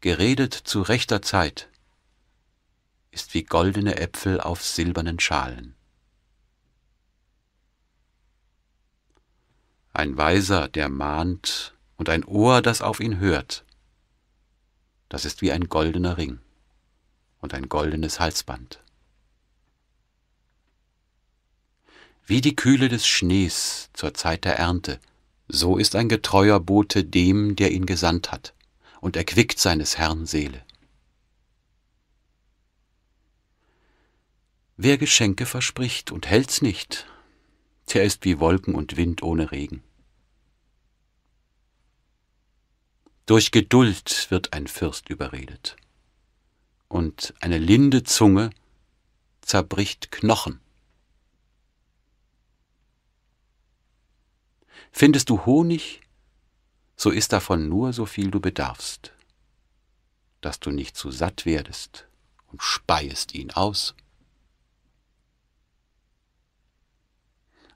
geredet zu rechter Zeit, ist wie goldene Äpfel auf silbernen Schalen. Ein Weiser, der mahnt, und ein Ohr, das auf ihn hört, das ist wie ein goldener Ring und ein goldenes Halsband. Wie die Kühle des Schnees zur Zeit der Ernte, so ist ein getreuer Bote dem, der ihn gesandt hat, und erquickt seines Herrn Seele. Wer Geschenke verspricht und hält's nicht, der ist wie Wolken und Wind ohne Regen. Durch Geduld wird ein Fürst überredet und eine linde Zunge zerbricht Knochen. Findest du Honig, so isst davon nur so viel du bedarfst, dass du nicht zu satt werdest und speiest ihn aus.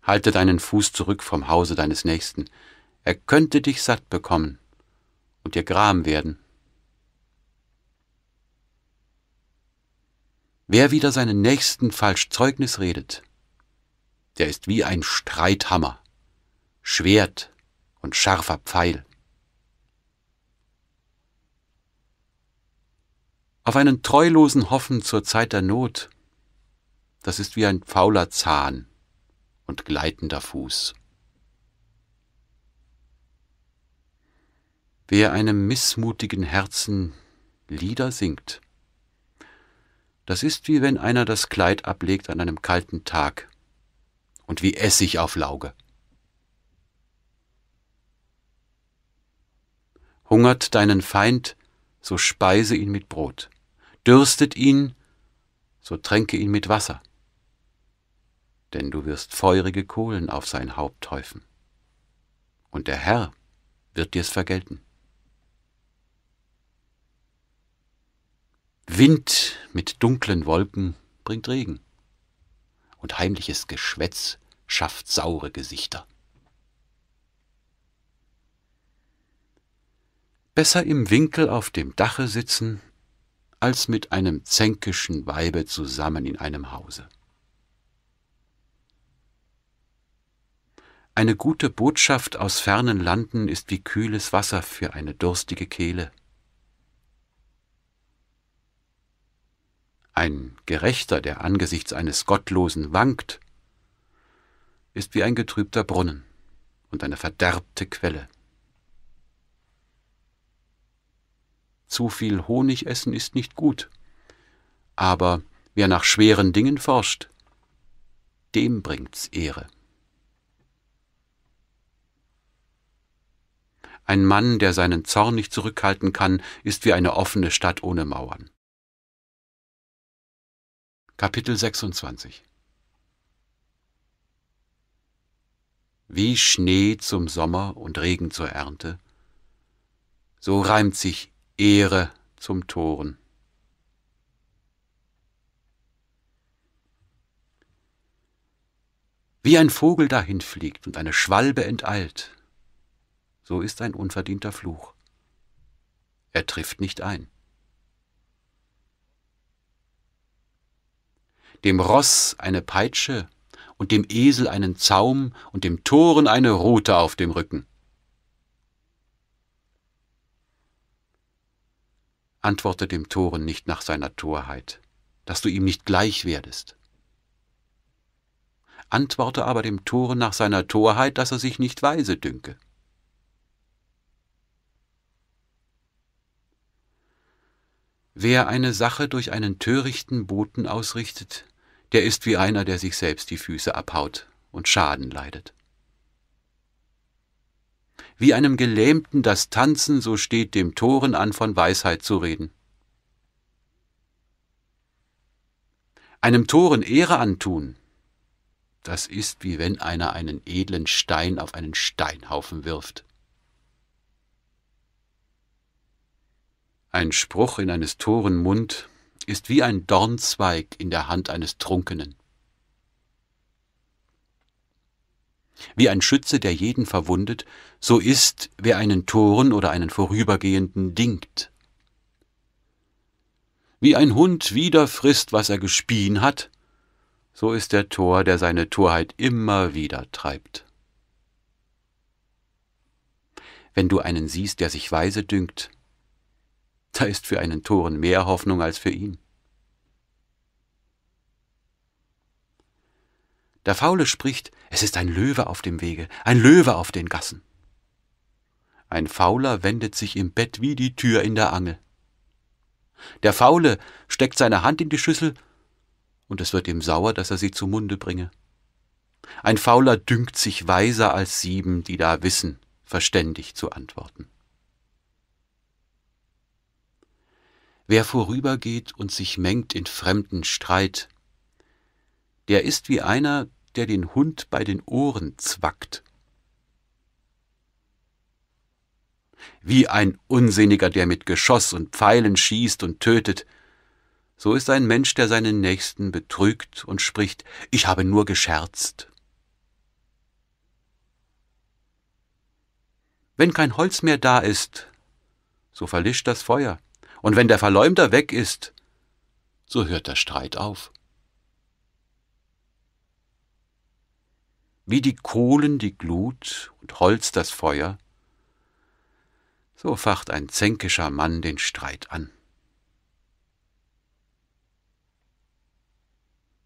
Halte deinen Fuß zurück vom Hause deines Nächsten, er könnte dich satt bekommen und dir gram werden. Wer wieder seinen Nächsten falsch Zeugnis redet, der ist wie ein Streithammer, Schwert und scharfer Pfeil. Auf einen treulosen Hoffen zur Zeit der Not, das ist wie ein fauler Zahn und gleitender Fuß. Wer einem missmutigen Herzen Lieder singt, das ist wie wenn einer das Kleid ablegt an einem kalten Tag und wie Essig auf Lauge. Hungert deinen Feind, so speise ihn mit Brot. Dürstet ihn, so tränke ihn mit Wasser. Denn du wirst feurige Kohlen auf sein Haupt häufen. Und der Herr wird dir's vergelten. Wind mit dunklen Wolken bringt Regen. Und heimliches Geschwätz schafft saure Gesichter. Besser im Winkel auf dem Dache sitzen, als mit einem zänkischen Weibe zusammen in einem Hause. Eine gute Botschaft aus fernen Landen ist wie kühles Wasser für eine durstige Kehle. Ein Gerechter, der angesichts eines Gottlosen wankt, ist wie ein getrübter Brunnen und eine verderbte Quelle. Zu viel Honig essen ist nicht gut, aber wer nach schweren Dingen forscht, dem bringt's Ehre. Ein Mann, der seinen Zorn nicht zurückhalten kann, ist wie eine offene Stadt ohne Mauern. Kapitel 26 Wie Schnee zum Sommer und Regen zur Ernte, so reimt sich Ehre zum Toren. Wie ein Vogel dahinfliegt und eine Schwalbe enteilt, so ist ein unverdienter Fluch. Er trifft nicht ein. dem Ross eine Peitsche und dem Esel einen Zaum und dem Toren eine Rute auf dem Rücken. Antworte dem Toren nicht nach seiner Torheit, dass du ihm nicht gleich werdest. Antworte aber dem Toren nach seiner Torheit, dass er sich nicht weise dünke. Wer eine Sache durch einen törichten Boten ausrichtet, der ist wie einer, der sich selbst die Füße abhaut und Schaden leidet. Wie einem Gelähmten das Tanzen, so steht dem Toren an, von Weisheit zu reden. Einem Toren Ehre antun, das ist wie wenn einer einen edlen Stein auf einen Steinhaufen wirft. Ein Spruch in eines Toren Mund ist wie ein Dornzweig in der Hand eines Trunkenen. Wie ein Schütze, der jeden verwundet, so ist, wer einen Toren oder einen Vorübergehenden dingt. Wie ein Hund wieder frisst, was er gespien hat, so ist der Tor, der seine Torheit immer wieder treibt. Wenn du einen siehst, der sich weise dünkt, da ist für einen Toren mehr Hoffnung als für ihn. Der Faule spricht, es ist ein Löwe auf dem Wege, ein Löwe auf den Gassen. Ein Fauler wendet sich im Bett wie die Tür in der Angel. Der Faule steckt seine Hand in die Schüssel, und es wird ihm sauer, dass er sie zu Munde bringe. Ein Fauler dünkt sich weiser als sieben, die da wissen, verständig zu antworten. Wer vorübergeht und sich mengt in fremden Streit, der ist wie einer, der den Hund bei den Ohren zwackt. Wie ein Unsinniger, der mit Geschoss und Pfeilen schießt und tötet, so ist ein Mensch, der seinen Nächsten betrügt und spricht, ich habe nur gescherzt. Wenn kein Holz mehr da ist, so verlischt das Feuer und wenn der Verleumder weg ist, so hört der Streit auf. Wie die Kohlen die Glut und Holz das Feuer, so facht ein zänkischer Mann den Streit an.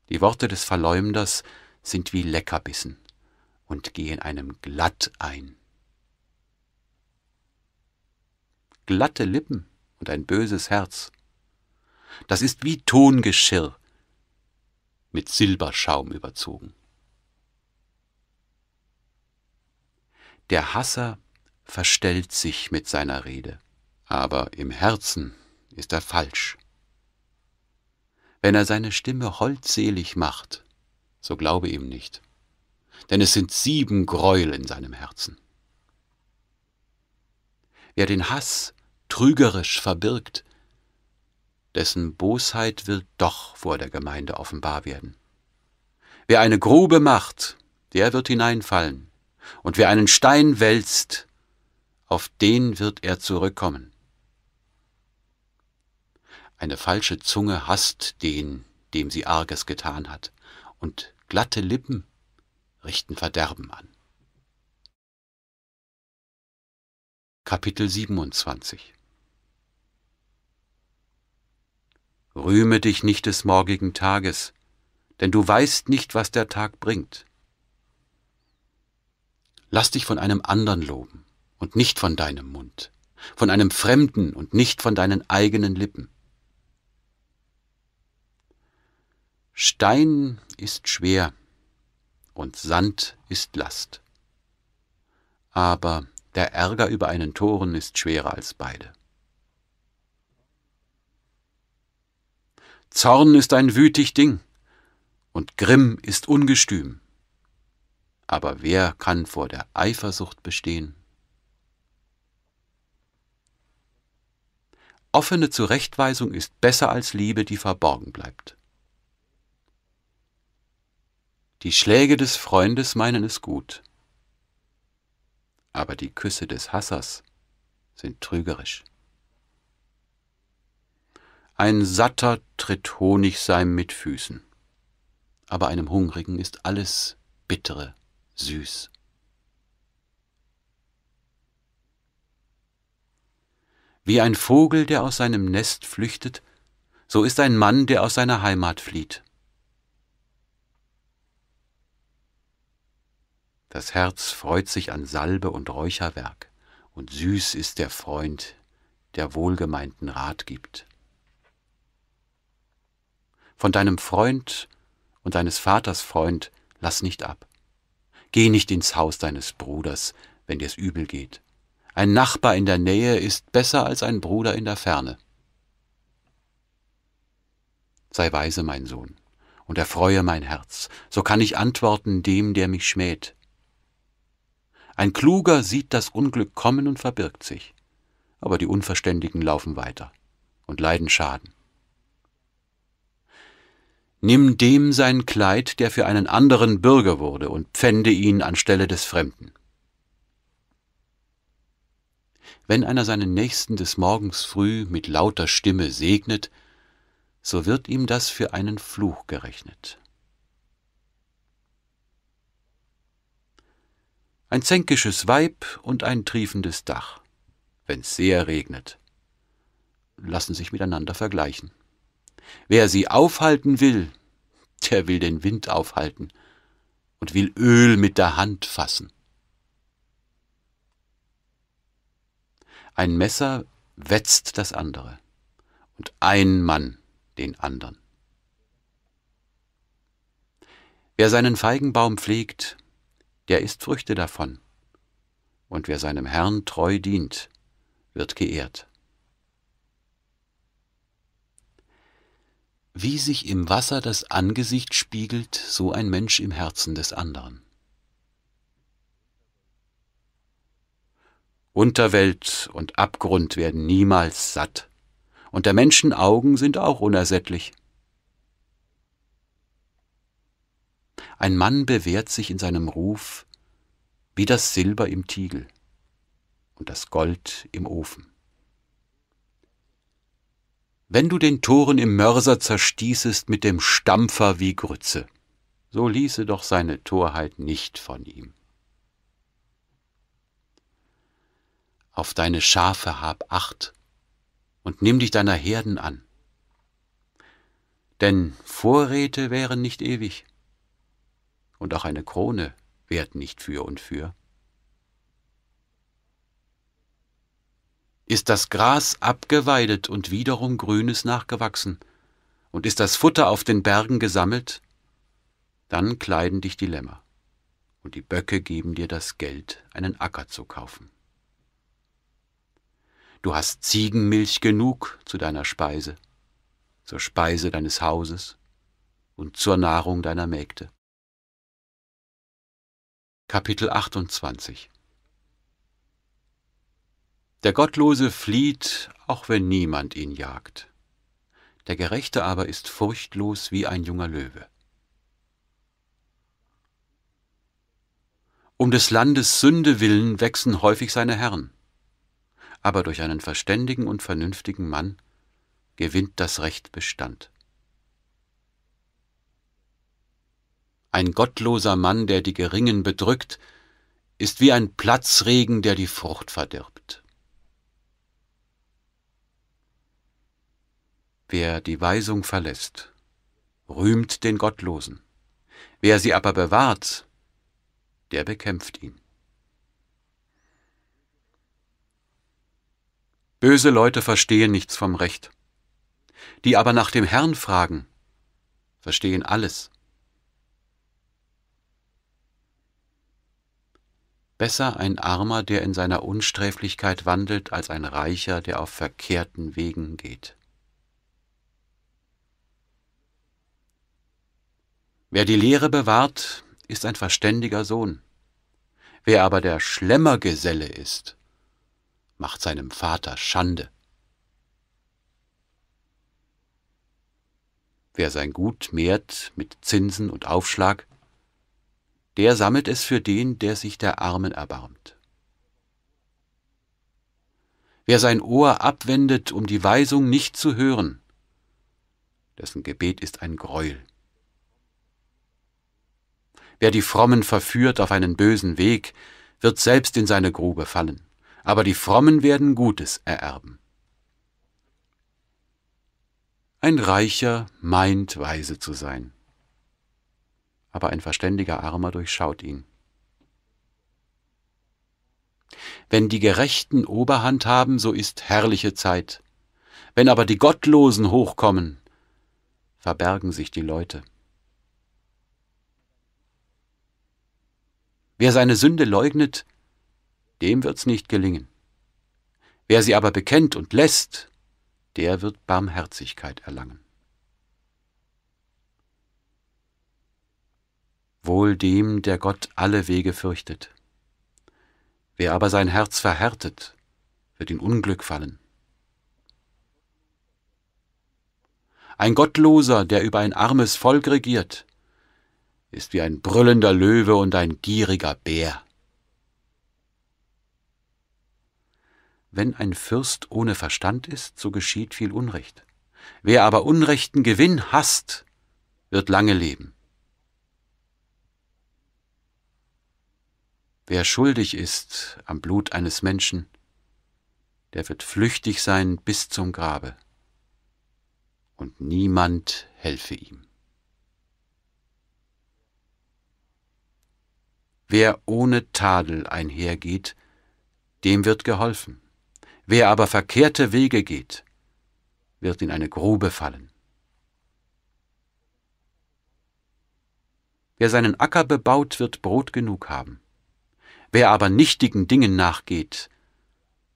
Die Worte des Verleumders sind wie Leckerbissen und gehen einem glatt ein. Glatte Lippen und ein böses Herz. Das ist wie Tongeschirr mit Silberschaum überzogen. Der Hasser verstellt sich mit seiner Rede, aber im Herzen ist er falsch. Wenn er seine Stimme holdselig macht, so glaube ihm nicht, denn es sind sieben Gräuel in seinem Herzen. Wer den Hass trügerisch verbirgt, dessen Bosheit wird doch vor der Gemeinde offenbar werden. Wer eine Grube macht, der wird hineinfallen, und wer einen Stein wälzt, auf den wird er zurückkommen. Eine falsche Zunge hasst den, dem sie Arges getan hat, und glatte Lippen richten Verderben an. Kapitel 27 Rühme dich nicht des morgigen Tages, denn du weißt nicht, was der Tag bringt. Lass dich von einem anderen loben und nicht von deinem Mund, von einem Fremden und nicht von deinen eigenen Lippen. Stein ist schwer und Sand ist Last. Aber der Ärger über einen Toren ist schwerer als beide. Zorn ist ein wütig Ding und Grimm ist ungestüm. Aber wer kann vor der Eifersucht bestehen? Offene Zurechtweisung ist besser als Liebe, die verborgen bleibt. Die Schläge des Freundes meinen es gut, aber die Küsse des Hassers sind trügerisch. Ein Satter tritt Honig seinem mit Füßen. Aber einem Hungrigen ist alles Bittere süß. Wie ein Vogel, der aus seinem Nest flüchtet, so ist ein Mann, der aus seiner Heimat flieht. Das Herz freut sich an Salbe und Räucherwerk, und süß ist der Freund, der wohlgemeinten Rat gibt. Von deinem Freund und deines Vaters Freund lass nicht ab. Geh nicht ins Haus deines Bruders, wenn dir's übel geht. Ein Nachbar in der Nähe ist besser als ein Bruder in der Ferne. Sei weise, mein Sohn, und erfreue mein Herz, so kann ich antworten dem, der mich schmäht. Ein Kluger sieht das Unglück kommen und verbirgt sich, aber die Unverständigen laufen weiter und leiden Schaden nimm dem sein Kleid, der für einen anderen Bürger wurde, und pfände ihn anstelle des Fremden. Wenn einer seinen Nächsten des Morgens früh mit lauter Stimme segnet, so wird ihm das für einen Fluch gerechnet. Ein zänkisches Weib und ein triefendes Dach, wenn's sehr regnet, lassen sich miteinander vergleichen. Wer sie aufhalten will, der will den Wind aufhalten und will Öl mit der Hand fassen. Ein Messer wetzt das andere und ein Mann den andern. Wer seinen Feigenbaum pflegt, der isst Früchte davon, und wer seinem Herrn treu dient, wird geehrt. Wie sich im Wasser das Angesicht spiegelt, so ein Mensch im Herzen des anderen. Unterwelt und Abgrund werden niemals satt, und der Menschen Augen sind auch unersättlich. Ein Mann bewährt sich in seinem Ruf wie das Silber im Tiegel und das Gold im Ofen wenn du den Toren im Mörser zerstießest mit dem Stampfer wie Grütze. So ließe doch seine Torheit nicht von ihm. Auf deine Schafe hab Acht und nimm dich deiner Herden an. Denn Vorräte wären nicht ewig und auch eine Krone wert nicht für und für. ist das Gras abgeweidet und wiederum Grünes nachgewachsen, und ist das Futter auf den Bergen gesammelt, dann kleiden dich die Lämmer, und die Böcke geben dir das Geld, einen Acker zu kaufen. Du hast Ziegenmilch genug zu deiner Speise, zur Speise deines Hauses und zur Nahrung deiner Mägde. Kapitel 28 der Gottlose flieht, auch wenn niemand ihn jagt. Der Gerechte aber ist furchtlos wie ein junger Löwe. Um des Landes Sünde willen wechseln häufig seine Herren, aber durch einen verständigen und vernünftigen Mann gewinnt das Recht Bestand. Ein gottloser Mann, der die Geringen bedrückt, ist wie ein Platzregen, der die Frucht verdirbt. Wer die Weisung verlässt, rühmt den Gottlosen. Wer sie aber bewahrt, der bekämpft ihn. Böse Leute verstehen nichts vom Recht. Die aber nach dem Herrn fragen, verstehen alles. Besser ein Armer, der in seiner Unsträflichkeit wandelt, als ein Reicher, der auf verkehrten Wegen geht. Wer die Lehre bewahrt, ist ein verständiger Sohn. Wer aber der Schlemmergeselle ist, macht seinem Vater Schande. Wer sein Gut mehrt mit Zinsen und Aufschlag, der sammelt es für den, der sich der Armen erbarmt. Wer sein Ohr abwendet, um die Weisung nicht zu hören, dessen Gebet ist ein Greuel. Wer die Frommen verführt auf einen bösen Weg, wird selbst in seine Grube fallen, aber die Frommen werden Gutes ererben. Ein Reicher meint weise zu sein, aber ein verständiger Armer durchschaut ihn. Wenn die Gerechten Oberhand haben, so ist herrliche Zeit. Wenn aber die Gottlosen hochkommen, verbergen sich die Leute. Wer seine Sünde leugnet, dem wird's nicht gelingen. Wer sie aber bekennt und lässt, der wird Barmherzigkeit erlangen. Wohl dem, der Gott alle Wege fürchtet. Wer aber sein Herz verhärtet, wird in Unglück fallen. Ein Gottloser, der über ein armes Volk regiert, ist wie ein brüllender Löwe und ein gieriger Bär. Wenn ein Fürst ohne Verstand ist, so geschieht viel Unrecht. Wer aber unrechten Gewinn hasst, wird lange leben. Wer schuldig ist am Blut eines Menschen, der wird flüchtig sein bis zum Grabe, und niemand helfe ihm. Wer ohne Tadel einhergeht, dem wird geholfen. Wer aber verkehrte Wege geht, wird in eine Grube fallen. Wer seinen Acker bebaut, wird Brot genug haben. Wer aber nichtigen Dingen nachgeht,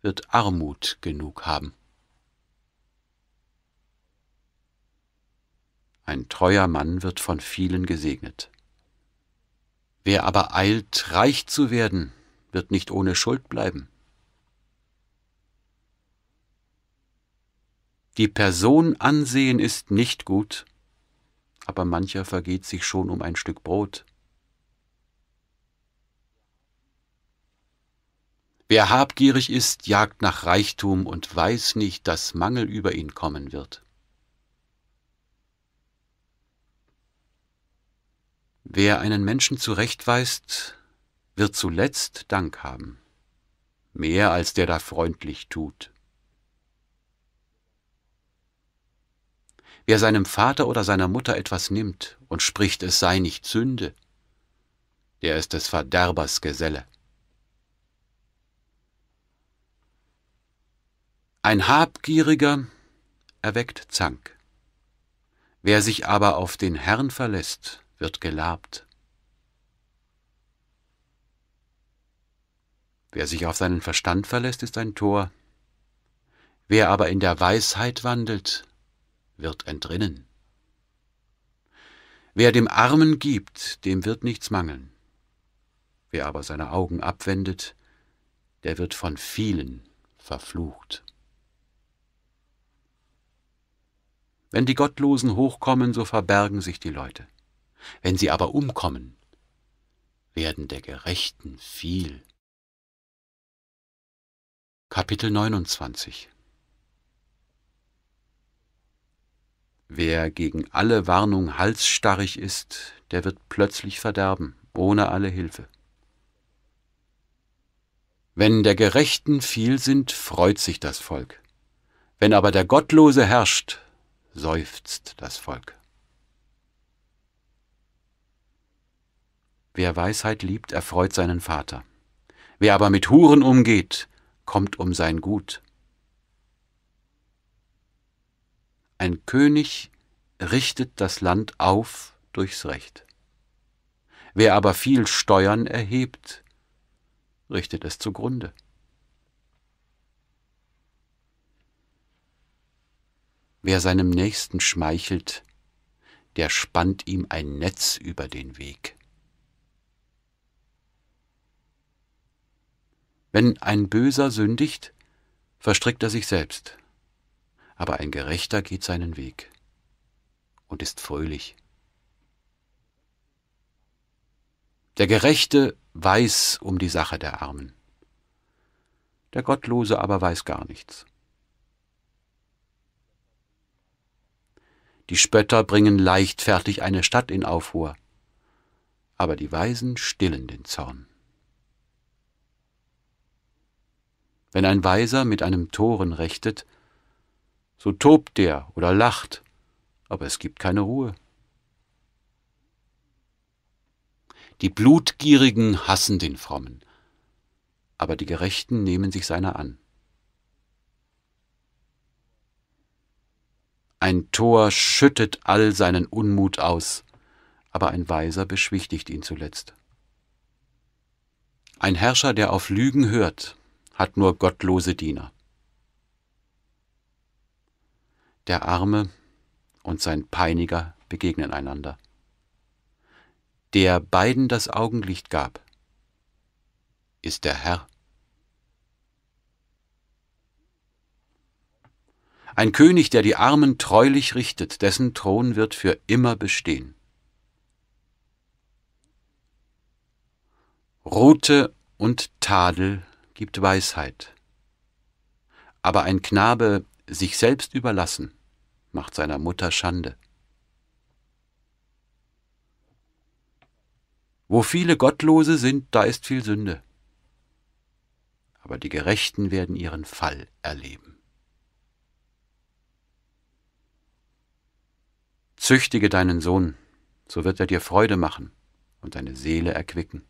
wird Armut genug haben. Ein treuer Mann wird von vielen gesegnet. Wer aber eilt, reich zu werden, wird nicht ohne Schuld bleiben. Die Person ansehen ist nicht gut, aber mancher vergeht sich schon um ein Stück Brot. Wer habgierig ist, jagt nach Reichtum und weiß nicht, dass Mangel über ihn kommen wird. Wer einen Menschen zurechtweist, wird zuletzt Dank haben, mehr als der da freundlich tut. Wer seinem Vater oder seiner Mutter etwas nimmt und spricht, es sei nicht Sünde, der ist des Verderbers Geselle. Ein Habgieriger erweckt Zank. Wer sich aber auf den Herrn verlässt, wird gelabt. Wer sich auf seinen Verstand verlässt, ist ein Tor. Wer aber in der Weisheit wandelt, wird entrinnen. Wer dem Armen gibt, dem wird nichts mangeln. Wer aber seine Augen abwendet, der wird von vielen verflucht. Wenn die Gottlosen hochkommen, so verbergen sich die Leute. Wenn sie aber umkommen, werden der Gerechten viel. Kapitel 29 Wer gegen alle Warnung halsstarrig ist, der wird plötzlich verderben, ohne alle Hilfe. Wenn der Gerechten viel sind, freut sich das Volk. Wenn aber der Gottlose herrscht, seufzt das Volk. Wer Weisheit liebt, erfreut seinen Vater. Wer aber mit Huren umgeht, kommt um sein Gut. Ein König richtet das Land auf durchs Recht. Wer aber viel Steuern erhebt, richtet es zugrunde. Wer seinem Nächsten schmeichelt, der spannt ihm ein Netz über den Weg. Wenn ein Böser sündigt, verstrickt er sich selbst, aber ein Gerechter geht seinen Weg und ist fröhlich. Der Gerechte weiß um die Sache der Armen, der Gottlose aber weiß gar nichts. Die Spötter bringen leichtfertig eine Stadt in Aufruhr, aber die Weisen stillen den Zorn. Wenn ein Weiser mit einem Toren rechtet, so tobt der oder lacht, aber es gibt keine Ruhe. Die Blutgierigen hassen den Frommen, aber die Gerechten nehmen sich seiner an. Ein Tor schüttet all seinen Unmut aus, aber ein Weiser beschwichtigt ihn zuletzt. Ein Herrscher, der auf Lügen hört, hat nur gottlose Diener. Der Arme und sein Peiniger begegnen einander. Der beiden das Augenlicht gab, ist der Herr. Ein König, der die Armen treulich richtet, dessen Thron wird für immer bestehen. Rute und Tadel gibt Weisheit. Aber ein Knabe sich selbst überlassen macht seiner Mutter Schande. Wo viele Gottlose sind, da ist viel Sünde. Aber die Gerechten werden ihren Fall erleben. Züchtige deinen Sohn, so wird er dir Freude machen und deine Seele erquicken.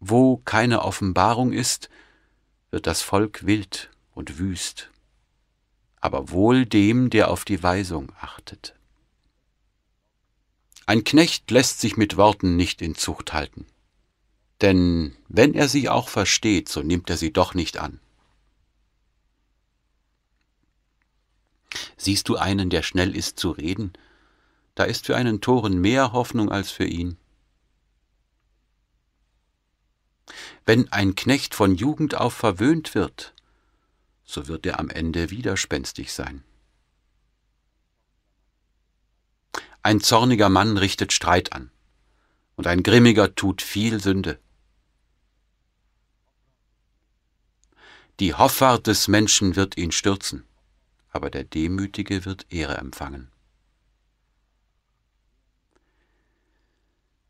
Wo keine Offenbarung ist, wird das Volk wild und wüst, aber wohl dem, der auf die Weisung achtet. Ein Knecht lässt sich mit Worten nicht in Zucht halten, denn wenn er sie auch versteht, so nimmt er sie doch nicht an. Siehst du einen, der schnell ist zu reden? Da ist für einen Toren mehr Hoffnung als für ihn. Wenn ein Knecht von Jugend auf verwöhnt wird, so wird er am Ende widerspenstig sein. Ein zorniger Mann richtet Streit an, und ein grimmiger tut viel Sünde. Die Hoffart des Menschen wird ihn stürzen, aber der Demütige wird Ehre empfangen.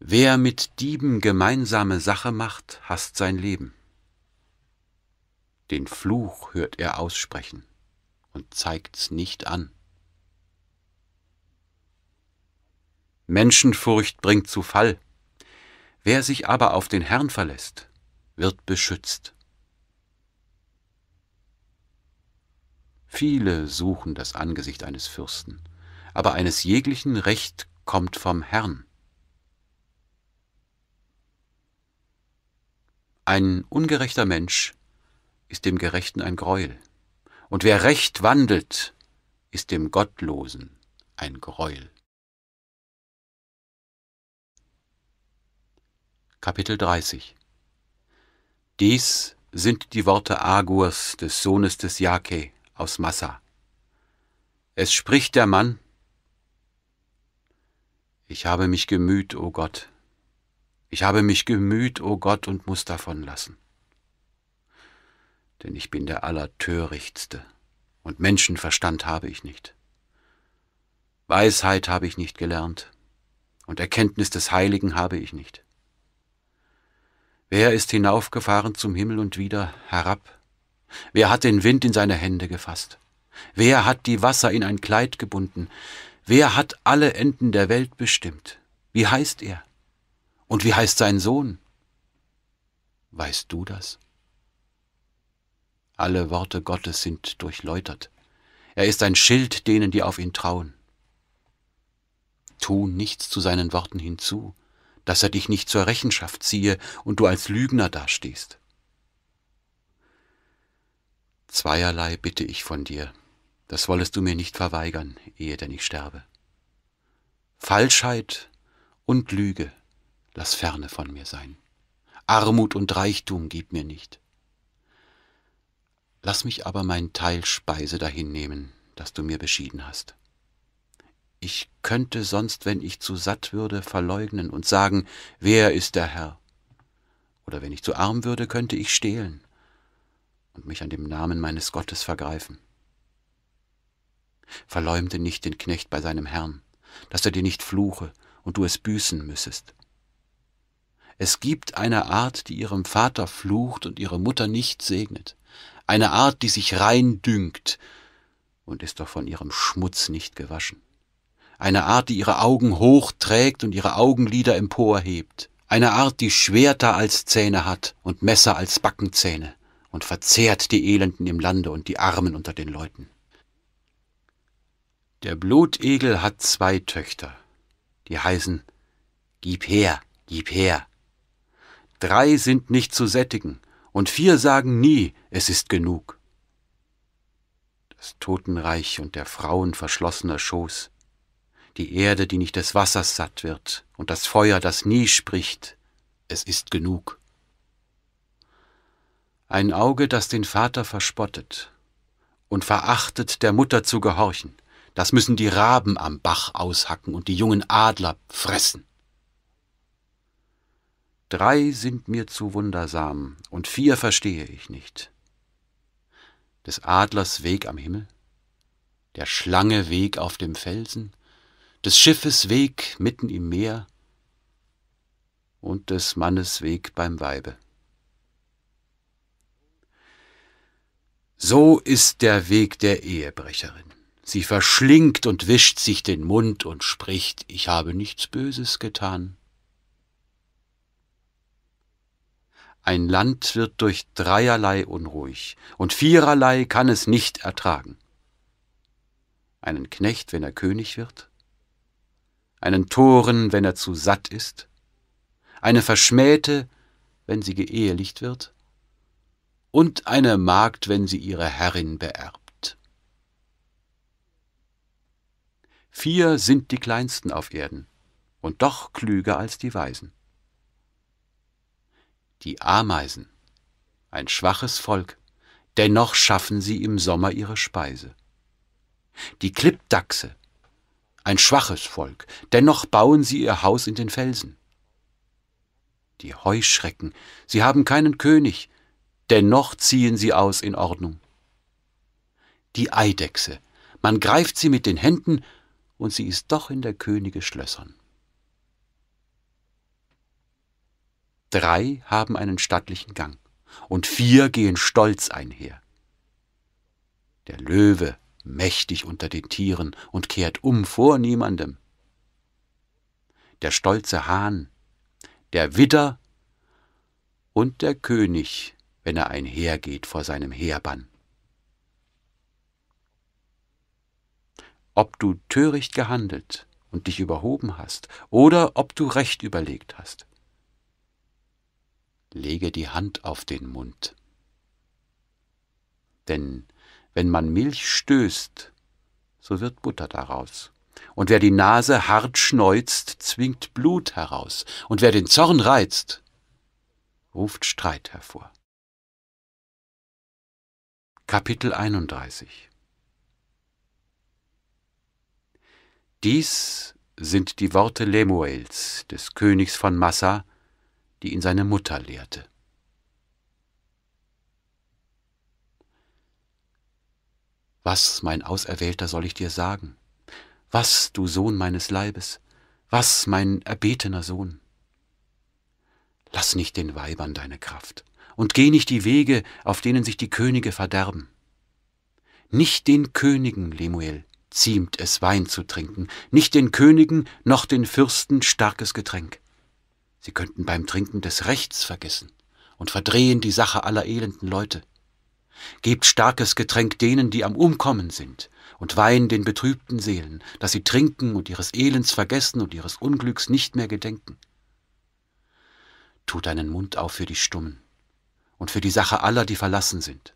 Wer mit Dieben gemeinsame Sache macht, hasst sein Leben. Den Fluch hört er aussprechen und zeigt's nicht an. Menschenfurcht bringt zu Fall. Wer sich aber auf den Herrn verlässt, wird beschützt. Viele suchen das Angesicht eines Fürsten, aber eines jeglichen Recht kommt vom Herrn. Ein ungerechter Mensch ist dem Gerechten ein Greuel, und wer recht wandelt, ist dem Gottlosen ein Greuel. Kapitel 30 Dies sind die Worte Agurs, des Sohnes des Jake aus Massa. Es spricht der Mann, ich habe mich gemüht, o oh Gott, ich habe mich gemüht, o oh Gott, und muß davonlassen. Denn ich bin der Allertörichtste, und Menschenverstand habe ich nicht. Weisheit habe ich nicht gelernt und Erkenntnis des Heiligen habe ich nicht. Wer ist hinaufgefahren zum Himmel und wieder herab? Wer hat den Wind in seine Hände gefasst? Wer hat die Wasser in ein Kleid gebunden? Wer hat alle Enden der Welt bestimmt? Wie heißt er? Und wie heißt sein Sohn? Weißt du das? Alle Worte Gottes sind durchläutert. Er ist ein Schild denen, die auf ihn trauen. Tu nichts zu seinen Worten hinzu, dass er dich nicht zur Rechenschaft ziehe und du als Lügner dastehst. Zweierlei bitte ich von dir, das wollest du mir nicht verweigern, ehe denn ich sterbe. Falschheit und Lüge lass ferne von mir sein. Armut und Reichtum gib mir nicht. Lass mich aber mein Teil Speise dahin nehmen, das du mir beschieden hast. Ich könnte sonst, wenn ich zu satt würde, verleugnen und sagen, wer ist der Herr? Oder wenn ich zu arm würde, könnte ich stehlen und mich an dem Namen meines Gottes vergreifen. Verleumde nicht den Knecht bei seinem Herrn, dass er dir nicht fluche und du es büßen müssest. Es gibt eine Art, die ihrem Vater flucht und ihre Mutter nicht segnet, eine Art, die sich rein dünkt und ist doch von ihrem Schmutz nicht gewaschen, eine Art, die ihre Augen hoch trägt und ihre Augenlider emporhebt, eine Art, die Schwerter als Zähne hat und Messer als Backenzähne und verzehrt die Elenden im Lande und die Armen unter den Leuten. Der Blutegel hat zwei Töchter, die heißen Gib her, gib her drei sind nicht zu sättigen, und vier sagen nie, es ist genug. Das Totenreich und der Frauen verschlossener Schoß, die Erde, die nicht des Wassers satt wird, und das Feuer, das nie spricht, es ist genug. Ein Auge, das den Vater verspottet und verachtet, der Mutter zu gehorchen, das müssen die Raben am Bach aushacken und die jungen Adler fressen. Drei sind mir zu wundersam, und vier verstehe ich nicht. Des Adlers Weg am Himmel, der Schlange Weg auf dem Felsen, des Schiffes Weg mitten im Meer und des Mannes Weg beim Weibe. So ist der Weg der Ehebrecherin. Sie verschlingt und wischt sich den Mund und spricht, ich habe nichts Böses getan. Ein Land wird durch dreierlei unruhig, und viererlei kann es nicht ertragen. Einen Knecht, wenn er König wird, einen Toren, wenn er zu satt ist, eine Verschmähte, wenn sie geehelicht wird, und eine Magd, wenn sie ihre Herrin beerbt. Vier sind die kleinsten auf Erden, und doch klüger als die Weisen die Ameisen, ein schwaches Volk, dennoch schaffen sie im Sommer ihre Speise. Die Klippdachse, ein schwaches Volk, dennoch bauen sie ihr Haus in den Felsen. Die Heuschrecken, sie haben keinen König, dennoch ziehen sie aus in Ordnung. Die Eidechse, man greift sie mit den Händen, und sie ist doch in der Könige Schlössern. Drei haben einen stattlichen Gang und vier gehen stolz einher. Der Löwe mächtig unter den Tieren und kehrt um vor niemandem. Der stolze Hahn, der Widder und der König, wenn er einhergeht vor seinem Heerbann. Ob du töricht gehandelt und dich überhoben hast, oder ob du recht überlegt hast, lege die Hand auf den Mund. Denn wenn man Milch stößt, so wird Butter daraus. Und wer die Nase hart schneuzt, zwingt Blut heraus. Und wer den Zorn reizt, ruft Streit hervor. Kapitel 31 Dies sind die Worte Lemuels, des Königs von Massa, die ihn seine Mutter lehrte. Was, mein Auserwählter, soll ich dir sagen? Was, du Sohn meines Leibes? Was, mein erbetener Sohn? Lass nicht den Weibern deine Kraft und geh nicht die Wege, auf denen sich die Könige verderben. Nicht den Königen, Lemuel, ziemt es Wein zu trinken, nicht den Königen noch den Fürsten starkes Getränk. Sie könnten beim Trinken des Rechts vergessen und verdrehen die Sache aller elenden Leute. Gebt starkes Getränk denen, die am Umkommen sind, und Wein den betrübten Seelen, dass sie trinken und ihres Elends vergessen und ihres Unglücks nicht mehr gedenken. Tu deinen Mund auf für die Stummen und für die Sache aller, die verlassen sind.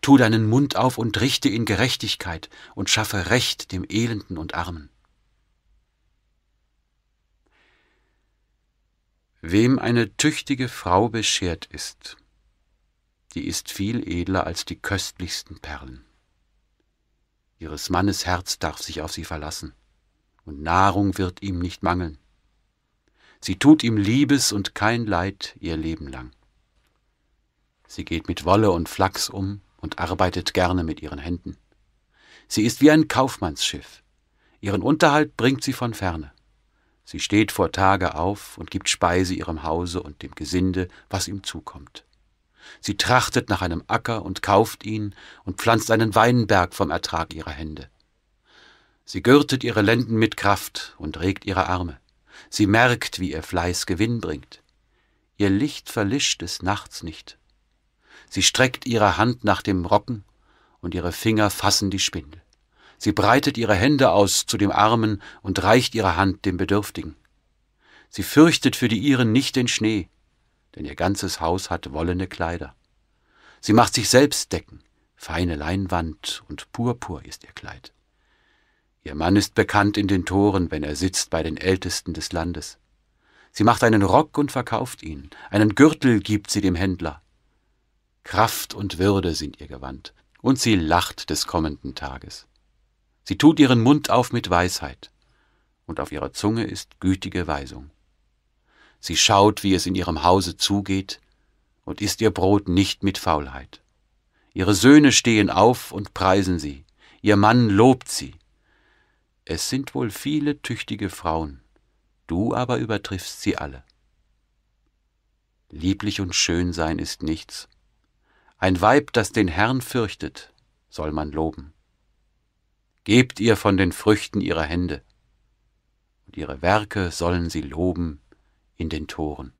Tu deinen Mund auf und richte in Gerechtigkeit und schaffe Recht dem Elenden und Armen. Wem eine tüchtige Frau beschert ist, die ist viel edler als die köstlichsten Perlen. Ihres Mannes Herz darf sich auf sie verlassen, und Nahrung wird ihm nicht mangeln. Sie tut ihm Liebes und kein Leid ihr Leben lang. Sie geht mit Wolle und Flachs um und arbeitet gerne mit ihren Händen. Sie ist wie ein Kaufmannsschiff. Ihren Unterhalt bringt sie von ferne. Sie steht vor Tage auf und gibt Speise ihrem Hause und dem Gesinde, was ihm zukommt. Sie trachtet nach einem Acker und kauft ihn und pflanzt einen Weinberg vom Ertrag ihrer Hände. Sie gürtet ihre Lenden mit Kraft und regt ihre Arme. Sie merkt, wie ihr Fleiß Gewinn bringt. Ihr Licht verlischt es Nachts nicht. Sie streckt ihre Hand nach dem Rocken und ihre Finger fassen die Spindel. Sie breitet ihre Hände aus zu dem Armen und reicht ihre Hand dem Bedürftigen. Sie fürchtet für die Iren nicht den Schnee, denn ihr ganzes Haus hat wollene Kleider. Sie macht sich selbst Decken, feine Leinwand und Purpur ist ihr Kleid. Ihr Mann ist bekannt in den Toren, wenn er sitzt bei den Ältesten des Landes. Sie macht einen Rock und verkauft ihn, einen Gürtel gibt sie dem Händler. Kraft und Würde sind ihr Gewand, und sie lacht des kommenden Tages. Sie tut ihren Mund auf mit Weisheit, und auf ihrer Zunge ist gütige Weisung. Sie schaut, wie es in ihrem Hause zugeht, und isst ihr Brot nicht mit Faulheit. Ihre Söhne stehen auf und preisen sie, ihr Mann lobt sie. Es sind wohl viele tüchtige Frauen, du aber übertriffst sie alle. Lieblich und schön sein ist nichts. Ein Weib, das den Herrn fürchtet, soll man loben gebt ihr von den Früchten ihrer Hände, und ihre Werke sollen sie loben in den Toren.